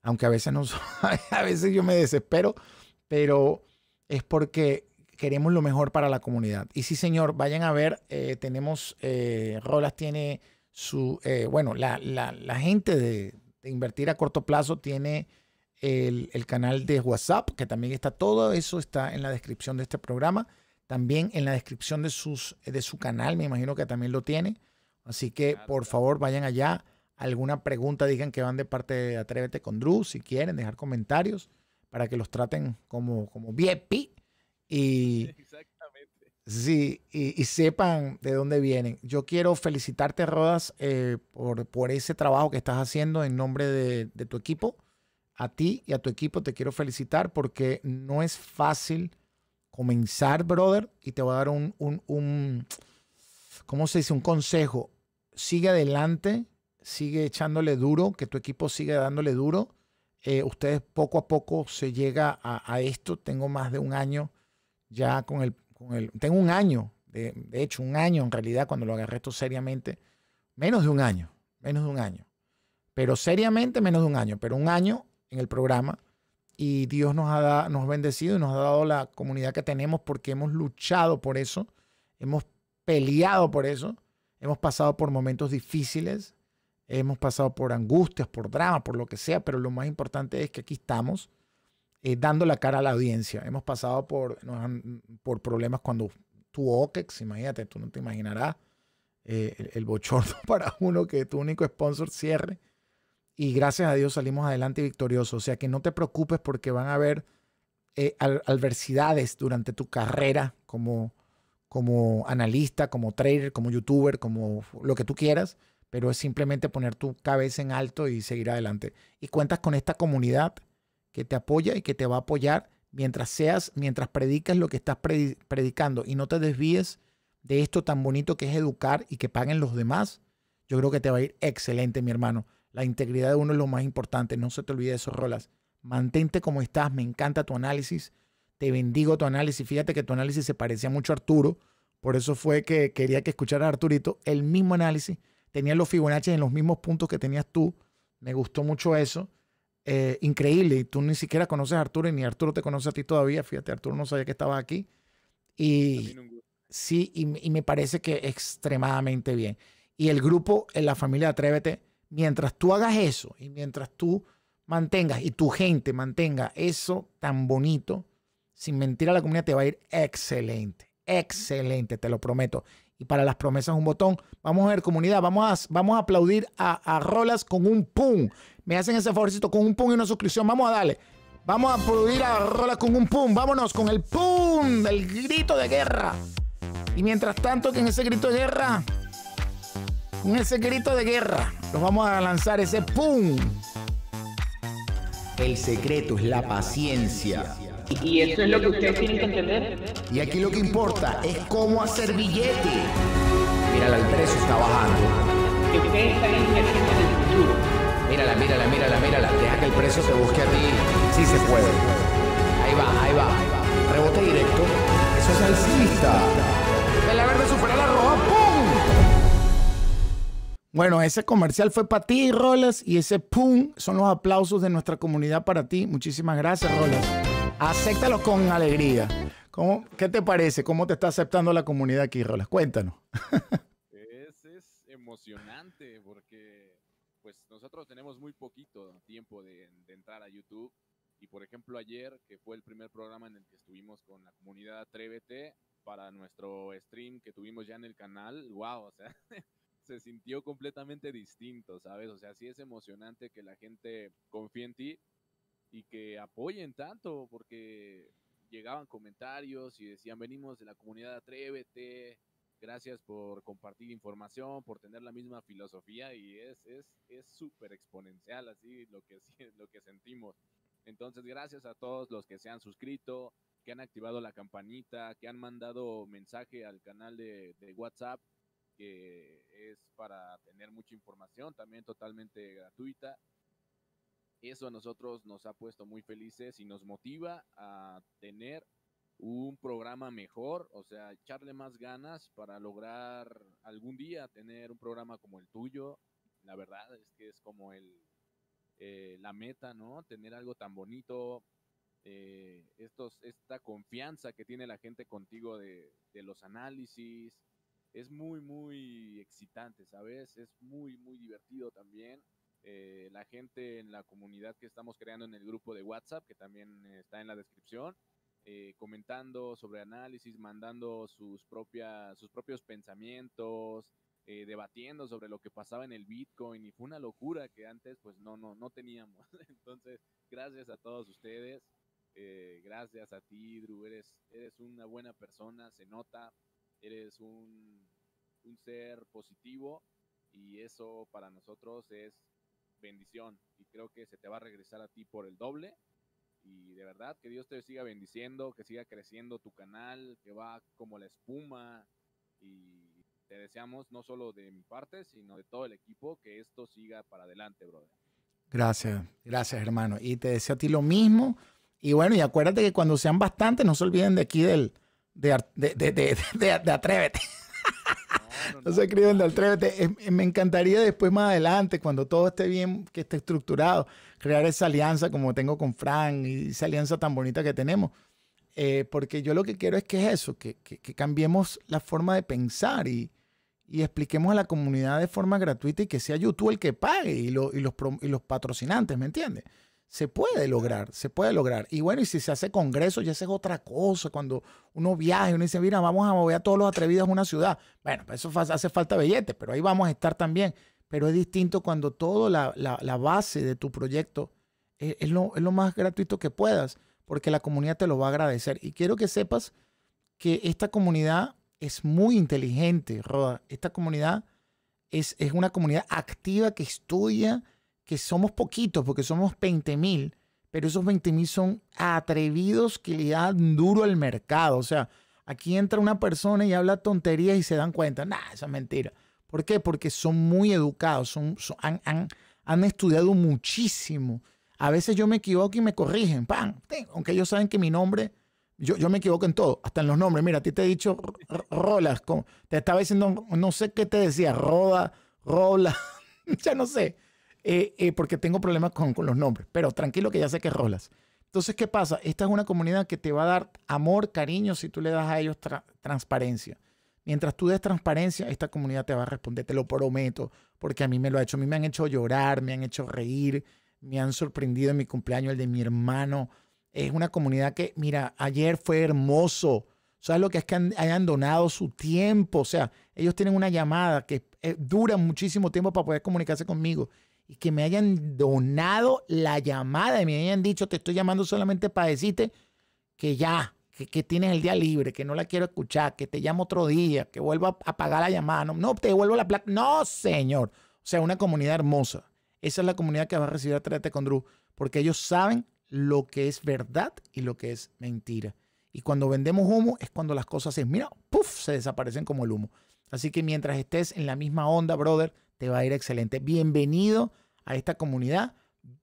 aunque a veces, a veces yo me desespero, pero es porque queremos lo mejor para la comunidad. Y sí, señor, vayan a ver, eh, tenemos, eh, Rolas tiene su, eh, bueno, la, gente de, invertir a corto plazo tiene el, canal de WhatsApp, que también está, todo eso está en la descripción de este programa, también en la descripción de, sus, de su canal, me imagino que también lo tiene. Así que, por favor, vayan allá. Alguna pregunta, digan que van de parte de Atrévete con Drew, si quieren, dejar comentarios para que los traten como, como VIP y, sí, y, sepan de dónde vienen. Yo quiero felicitarte, Rodas, eh, por, por, ese trabajo que estás haciendo en nombre de, tu equipo. A ti y a tu equipo te quiero felicitar porque no es fácil comenzar, brother, y te voy a dar un, un, ¿cómo se dice? Un consejo. Sigue adelante, sigue echándole duro, que tu equipo siga dándole duro. Eh, ustedes poco a poco se llega a, esto. Tengo más de un año ya con el, tengo un año, de, hecho un año en realidad cuando lo agarré esto seriamente, menos de un año, menos de un año, pero seriamente menos de un año, pero un año en el programa y Dios nos ha, nos ha bendecido y nos ha dado la comunidad que tenemos porque hemos luchado por eso, hemos peleado por eso, hemos pasado por momentos difíciles, hemos pasado por angustias, por dramas, por lo que sea, pero lo más importante es que aquí estamos eh, dando la cara a la audiencia. Hemos pasado por, por problemas cuando tuvo OKEX, imagínate, tú no te imaginarás eh, el, bochorno para uno que tu único sponsor cierre. Y gracias a Dios salimos adelante victoriosos. O sea que no te preocupes porque van a haber eh, adversidades durante tu carrera como, como analista, como trader, como youtuber, como lo que tú quieras pero es simplemente poner tu cabeza en alto y seguir adelante. Y cuentas con esta comunidad que te apoya y que te va a apoyar mientras seas, mientras predicas lo que estás predicando y no te desvíes de esto tan bonito que es educar y que paguen los demás, yo creo que te va a ir excelente, mi hermano. La integridad de uno es lo más importante, no se te olvide eso rolas. Mantente como estás, me encanta tu análisis, te bendigo tu análisis. Fíjate que tu análisis se parecía mucho a Arturo, por eso fue que quería que escuchara a Arturito el mismo análisis. Tenía los Fibonacci en los mismos puntos que tenías tú, me gustó mucho eso. Eh, increíble y tú ni siquiera conoces a Arturo y ni Arturo te conoce a ti todavía. Fíjate, Arturo no sabía que estaba aquí. Y sí, y, me parece que extremadamente bien. Y el grupo, en eh, la familia Atrévete, mientras tú hagas eso y mientras tú mantengas y tu gente mantenga eso tan bonito, sin mentir a la comunidad, te va a ir excelente. Excelente, te lo prometo. Y para las promesas un botón. Vamos a ver, comunidad, vamos a, vamos a aplaudir a, a Rolas con un pum. Me hacen ese favorcito con un pum y una suscripción. Vamos a darle. Vamos a aplaudir a Rolas con un pum. Vámonos con el pum del grito de guerra. Y mientras tanto, que en ese grito de guerra, con ese grito de guerra, nos vamos a lanzar ese pum. El secreto es la paciencia. Y eso es lo que ustedes tienen que entender. Y aquí lo que importa es cómo hacer billete. Mírala, el precio está bajando. Que ustedes están invirtiendo en el futuro. Mírala, mírala, mírala, mírala. Deja que el precio se busque a ti. Sí se puede. Ahí va, ahí va. Rebote directo. Eso es alcista. El verde supera la roja. ¡Pum! Bueno, ese comercial fue para ti, Rolas, y ese pum son los aplausos de nuestra comunidad para ti. Muchísimas gracias, Rolas. Acéptalo con alegría. ¿Cómo, ¿Qué te parece? ¿Cómo te está aceptando la comunidad aquí, Rolas? Cuéntanos. es, es emocionante porque pues nosotros tenemos muy poquito tiempo de, entrar a YouTube. Y por ejemplo, ayer, que fue el primer programa en el que estuvimos con la comunidad Atrévete para nuestro stream que tuvimos ya en el canal, wow, o sea, se sintió completamente distinto, ¿sabes? O sea, sí es emocionante que la gente confíe en ti, y que apoyen tanto, porque llegaban comentarios y decían, venimos de la comunidad Atrévete, gracias por compartir información, por tener la misma filosofía y es es es súper exponencial así lo que lo que sentimos. Entonces, gracias a todos los que se han suscrito, que han activado la campanita, que han mandado mensaje al canal de, de WhatsApp, que es para tener mucha información, también totalmente gratuita eso a nosotros nos ha puesto muy felices y nos motiva a tener un programa mejor, o sea, echarle más ganas para lograr algún día tener un programa como el tuyo. La verdad es que es como el, eh, la meta, ¿no? Tener algo tan bonito, eh, esta confianza que tiene la gente contigo de, de los análisis. Es muy, muy excitante, ¿sabes? Es muy, muy divertido también. Eh, la gente en la comunidad que estamos creando en el grupo de WhatsApp, que también está en la descripción, eh, comentando sobre análisis, mandando sus, propias, sus propios pensamientos, eh, debatiendo sobre lo que pasaba en el Bitcoin y fue una locura que antes pues no, no, no teníamos. Entonces, gracias a todos ustedes. gracias a ti, Drew. Eres, eres una buena persona, se nota. Eres un, un ser positivo y eso para nosotros es bendición y creo que se te va a regresar a ti por el doble. Y de verdad, que Dios te siga bendiciendo, que siga creciendo tu canal, que va como la espuma. Y te deseamos, no solo de mi parte, sino de todo el equipo, que esto siga para adelante, brother. Gracias, gracias, hermano. Y te deseo a ti lo mismo. Y bueno, y acuérdate que cuando sean bastantes, no se olviden de aquí del, de, de, de, de Atrévete. No sé, Me encantaría después, más adelante, cuando todo esté bien, que esté estructurado, crear esa alianza como tengo con Frank y esa alianza tan bonita que tenemos. Eh, porque yo lo que quiero es que es eso, que, cambiemos la forma de pensar y, expliquemos a la comunidad de forma gratuita y que sea YouTube el que pague y, los, y los patrocinantes, ¿me entiendes? se puede lograr, se puede lograr. Y bueno, y si se hace congreso, ya es otra cosa. Cuando uno viaja, uno dice, mira, vamos a mover a todos los atrevidos a una ciudad. Bueno, pues eso hace falta billetes, pero ahí vamos a estar también. Pero es distinto cuando toda la, base de tu proyecto es, lo, más gratuito que puedas, porque la comunidad te lo va a agradecer. Y quiero que sepas que esta comunidad es muy inteligente, Roda. Esta comunidad es, es una comunidad activa que estudia, que somos poquitos, porque somos 20 mil, pero esos 20 mil son atrevidos que le dan duro al mercado. O sea, aquí entra una persona y habla tonterías y se dan cuenta, nada esa es mentira. ¿Por qué? Porque son muy educados, son, han, han, han, estudiado muchísimo. A veces yo me equivoco y me corrigen, ¡pam! Aunque ellos saben que mi nombre, yo, yo me equivoco en todo, hasta en los nombres. Mira, a ti te he dicho Rolas, te estaba diciendo, no sé qué te decía, Roda, Rola, ya no sé. Eh, eh, porque tengo problemas con, los nombres, pero tranquilo que ya sé que rolas. Entonces, ¿qué pasa? Esta es una comunidad que te va a dar amor, cariño, si tú le das a ellos transparencia. Mientras tú des transparencia, esta comunidad te va a responder, te lo prometo, porque a mí me lo ha hecho, a mí me han hecho llorar, me han hecho reír, me han sorprendido en mi cumpleaños, el de mi hermano. Es una comunidad que, mira, ayer fue hermoso. ¿Sabes lo que es que hayan donado su tiempo? O sea, ellos tienen una llamada que eh, dura muchísimo tiempo para poder comunicarse conmigo y que me hayan donado la llamada y me hayan dicho, te estoy llamando solamente para decirte que ya, que, tienes el día libre, que no la quiero escuchar, que te llamo otro día, que vuelvo a pagar la llamada, no, no te devuelvo la plata. No, señor. O sea, una comunidad hermosa. Esa es la comunidad que va a recibir a través con Drew, porque ellos saben lo que es verdad y lo que es mentira. Y cuando vendemos humo es cuando las cosas se, mira, puff, se desaparecen como el humo. Así que mientras estés en la misma onda, brother, te va a ir excelente. Bienvenido a esta comunidad,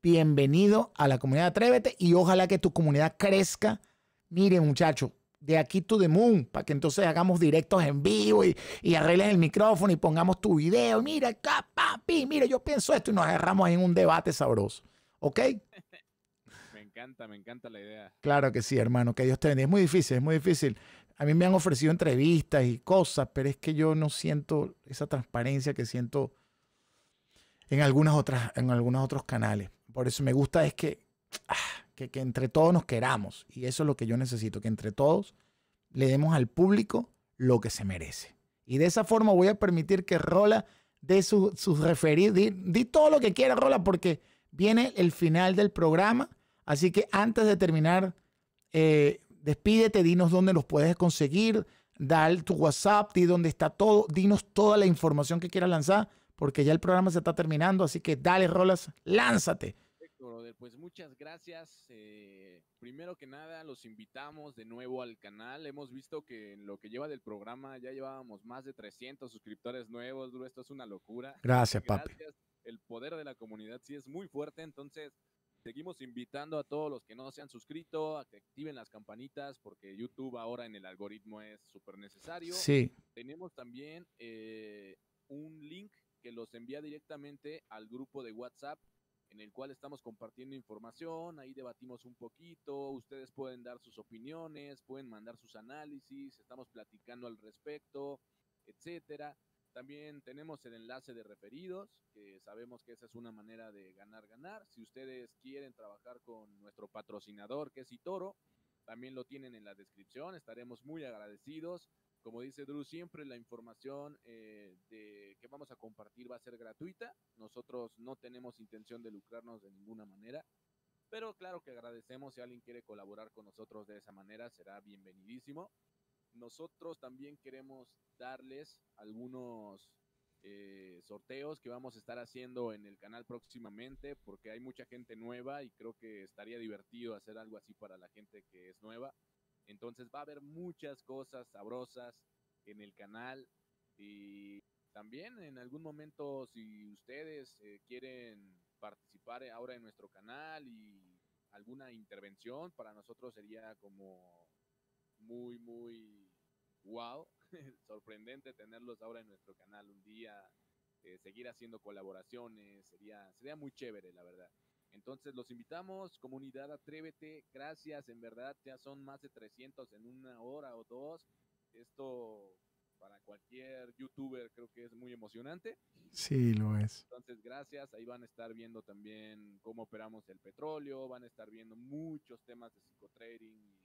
bienvenido a la comunidad Atrévete y ojalá que tu comunidad crezca. Mire muchachos, de aquí to the moon, para que entonces hagamos directos en vivo y, y arregles el micrófono y pongamos tu video. Mira, acá, papi, mira, yo pienso esto y nos agarramos en un debate sabroso. ¿Ok? Me encanta, me encanta la idea. Claro que sí, hermano, que Dios te bendiga. Es muy difícil, es muy difícil. A mí me han ofrecido entrevistas y cosas, pero es que yo no siento esa transparencia que siento en, algunas otras, en algunos otros canales. Por eso me gusta es ah, que, que, entre todos nos queramos. Y eso es lo que yo necesito, que entre todos le demos al público lo que se merece. Y de esa forma voy a permitir que Rola dé sus su referidos, di, todo lo que quiera Rola, porque viene el final del programa. Así que antes de terminar, eh, despídete, dinos dónde los puedes conseguir, dale tu WhatsApp, di dónde está todo, dinos toda la información que quieras lanzar porque ya el programa se está terminando, así que dale, Rolas, lánzate. Pues muchas gracias. Eh, primero que nada, los invitamos de nuevo al canal. Hemos visto que en lo que lleva del programa ya llevábamos más de 300 suscriptores nuevos. Esto es una locura. Gracias, papi. El poder de la comunidad sí es muy fuerte. Entonces, seguimos invitando a todos los que no se han suscrito a que activen las campanitas porque YouTube ahora en el algoritmo es súper necesario. Sí. Tenemos también eh, un link que los envía directamente al grupo de WhatsApp en el cual estamos compartiendo información, ahí debatimos un poquito, ustedes pueden dar sus opiniones, pueden mandar sus análisis, estamos platicando al respecto, etcétera. También tenemos el enlace de referidos, que sabemos que esa es una manera de ganar, ganar. Si ustedes quieren trabajar con nuestro patrocinador, que es Itoro, también lo tienen en la descripción, estaremos muy agradecidos. Como dice Drew, siempre la información eh, que vamos a compartir va a ser gratuita. Nosotros no tenemos intención de lucrarnos de ninguna manera. Pero claro que agradecemos si alguien quiere colaborar con nosotros de esa manera, será bienvenidísimo. Nosotros también queremos darles algunos eh, sorteos que vamos a estar haciendo en el canal próximamente, porque hay mucha gente nueva y creo que estaría divertido hacer algo así para la gente que es nueva. Entonces va a haber muchas cosas sabrosas en el canal y también en algún momento si ustedes eh, quieren participar ahora en nuestro canal y alguna intervención para nosotros sería como muy muy wow sorprendente tenerlos ahora en nuestro canal un día eh, seguir haciendo colaboraciones sería sería muy chévere la verdad entonces los invitamos, comunidad, atrévete, gracias, en verdad ya son más de 300 en una hora o dos. Esto para cualquier youtuber creo que es muy emocionante. Sí, lo es. Entonces gracias, ahí van a estar viendo también cómo operamos el petróleo, van a estar viendo muchos temas de psicotrading,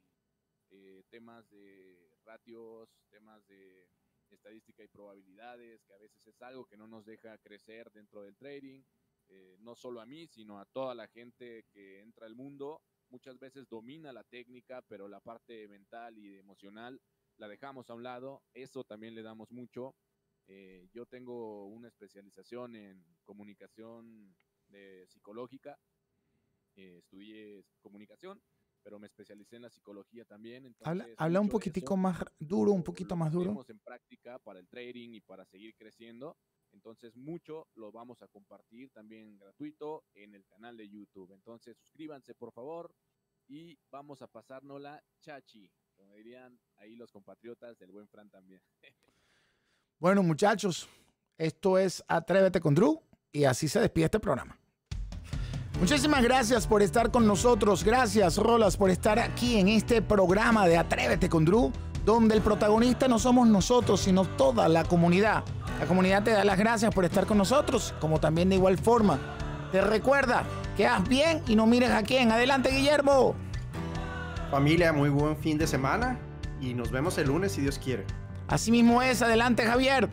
eh, temas de ratios, temas de estadística y probabilidades, que a veces es algo que no nos deja crecer dentro del trading. Eh, no solo a mí, sino a toda la gente que entra al mundo. Muchas veces domina la técnica, pero la parte mental y emocional la dejamos a un lado. Eso también le damos mucho. Eh, yo tengo una especialización en comunicación eh, psicológica. estudié comunicación, pero me especialicé en la psicología también. habla, un poquitico más duro, un poquito más duro. en práctica para el trading y para seguir creciendo. Entonces, mucho lo vamos a compartir también gratuito en el canal de YouTube. Entonces, suscríbanse, por favor, y vamos a pasarnos la chachi, como dirían ahí los compatriotas del buen Fran también. Bueno, muchachos, esto es Atrévete con Drew y así se despide este programa. Muchísimas gracias por estar con nosotros. Gracias, Rolas, por estar aquí en este programa de Atrévete con Drew, donde el protagonista no somos nosotros, sino toda la comunidad. La comunidad te da las gracias por estar con nosotros, como también de igual forma. Te recuerda que haz bien y no mires a quién. Adelante, Guillermo. Familia, muy buen fin de semana y nos vemos el lunes si Dios quiere. Así mismo es, adelante, Javier.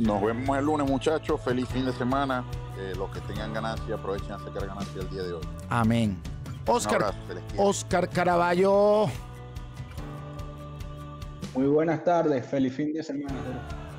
Nos vemos el lunes, muchachos. Feliz fin de semana. Eh, los que tengan ganancia, aprovechen a sacar ganancia el día de hoy. Amén. Oscar, Oscar Caraballo. Muy buenas tardes, feliz fin de semana.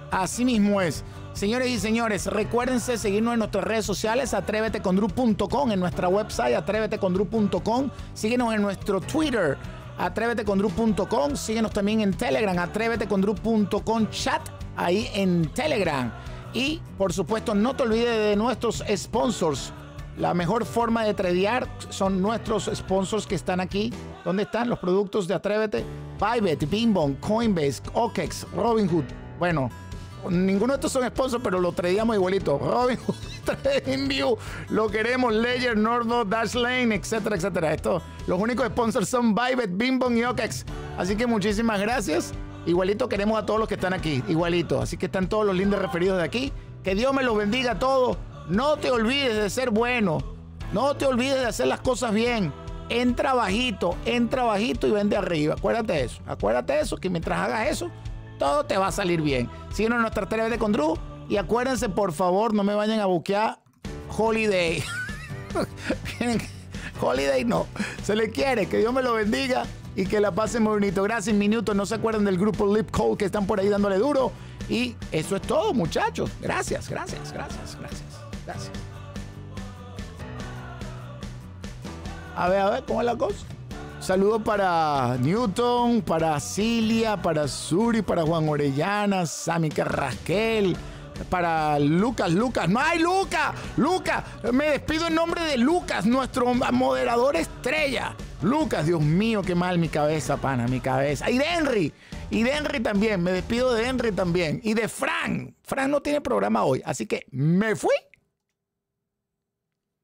Así mismo es. Señores y señores, recuérdense seguirnos en nuestras redes sociales, atrévetecondru.com, en nuestra website, atrévetecondru.com, síguenos en nuestro Twitter, atrévetecondru.com, síguenos también en Telegram, atrévetecondru.com chat, ahí en Telegram. Y por supuesto, no te olvides de nuestros sponsors la mejor forma de tradear son nuestros sponsors que están aquí. ¿Dónde están los productos de Atrévete? Bybit, Bimbon, Coinbase, OKEX, Robinhood. Bueno, ninguno de estos son sponsors, pero lo tradeamos igualito. Robinhood, TradingView, lo queremos, Ledger, Nordo, Dashlane, etcétera, etcétera. Esto, los únicos sponsors son Bybit, Bimbon y OKEX. Así que muchísimas gracias. Igualito queremos a todos los que están aquí, igualito. Así que están todos los lindos referidos de aquí. Que Dios me los bendiga a todos. No te olvides de ser bueno. No te olvides de hacer las cosas bien. Entra bajito, entra bajito y vende arriba. Acuérdate eso. Acuérdate de eso, que mientras hagas eso, todo te va a salir bien. Síguenos en nuestras TV de Condru. Y acuérdense, por favor, no me vayan a buquear Holiday. Holiday no. Se le quiere. Que Dios me lo bendiga y que la pasen muy bonito. Gracias, minutos. No se acuerden del grupo Lip Code, que están por ahí dándole duro. Y eso es todo, muchachos. Gracias, gracias, gracias, gracias. Gracias. A ver, a ver, ¿cómo es la cosa? Saludos para Newton, para Cilia, para Suri, para Juan Orellana, Sammy Carrasquel, para Lucas, Lucas. ¡No hay Lucas! ¡Lucas! Me despido en nombre de Lucas, nuestro moderador estrella. Lucas, Dios mío, qué mal mi cabeza, pana, mi cabeza. Y de Henry, y de Henry también, me despido de Henry también. Y de Fran, Fran no tiene programa hoy, así que me fui.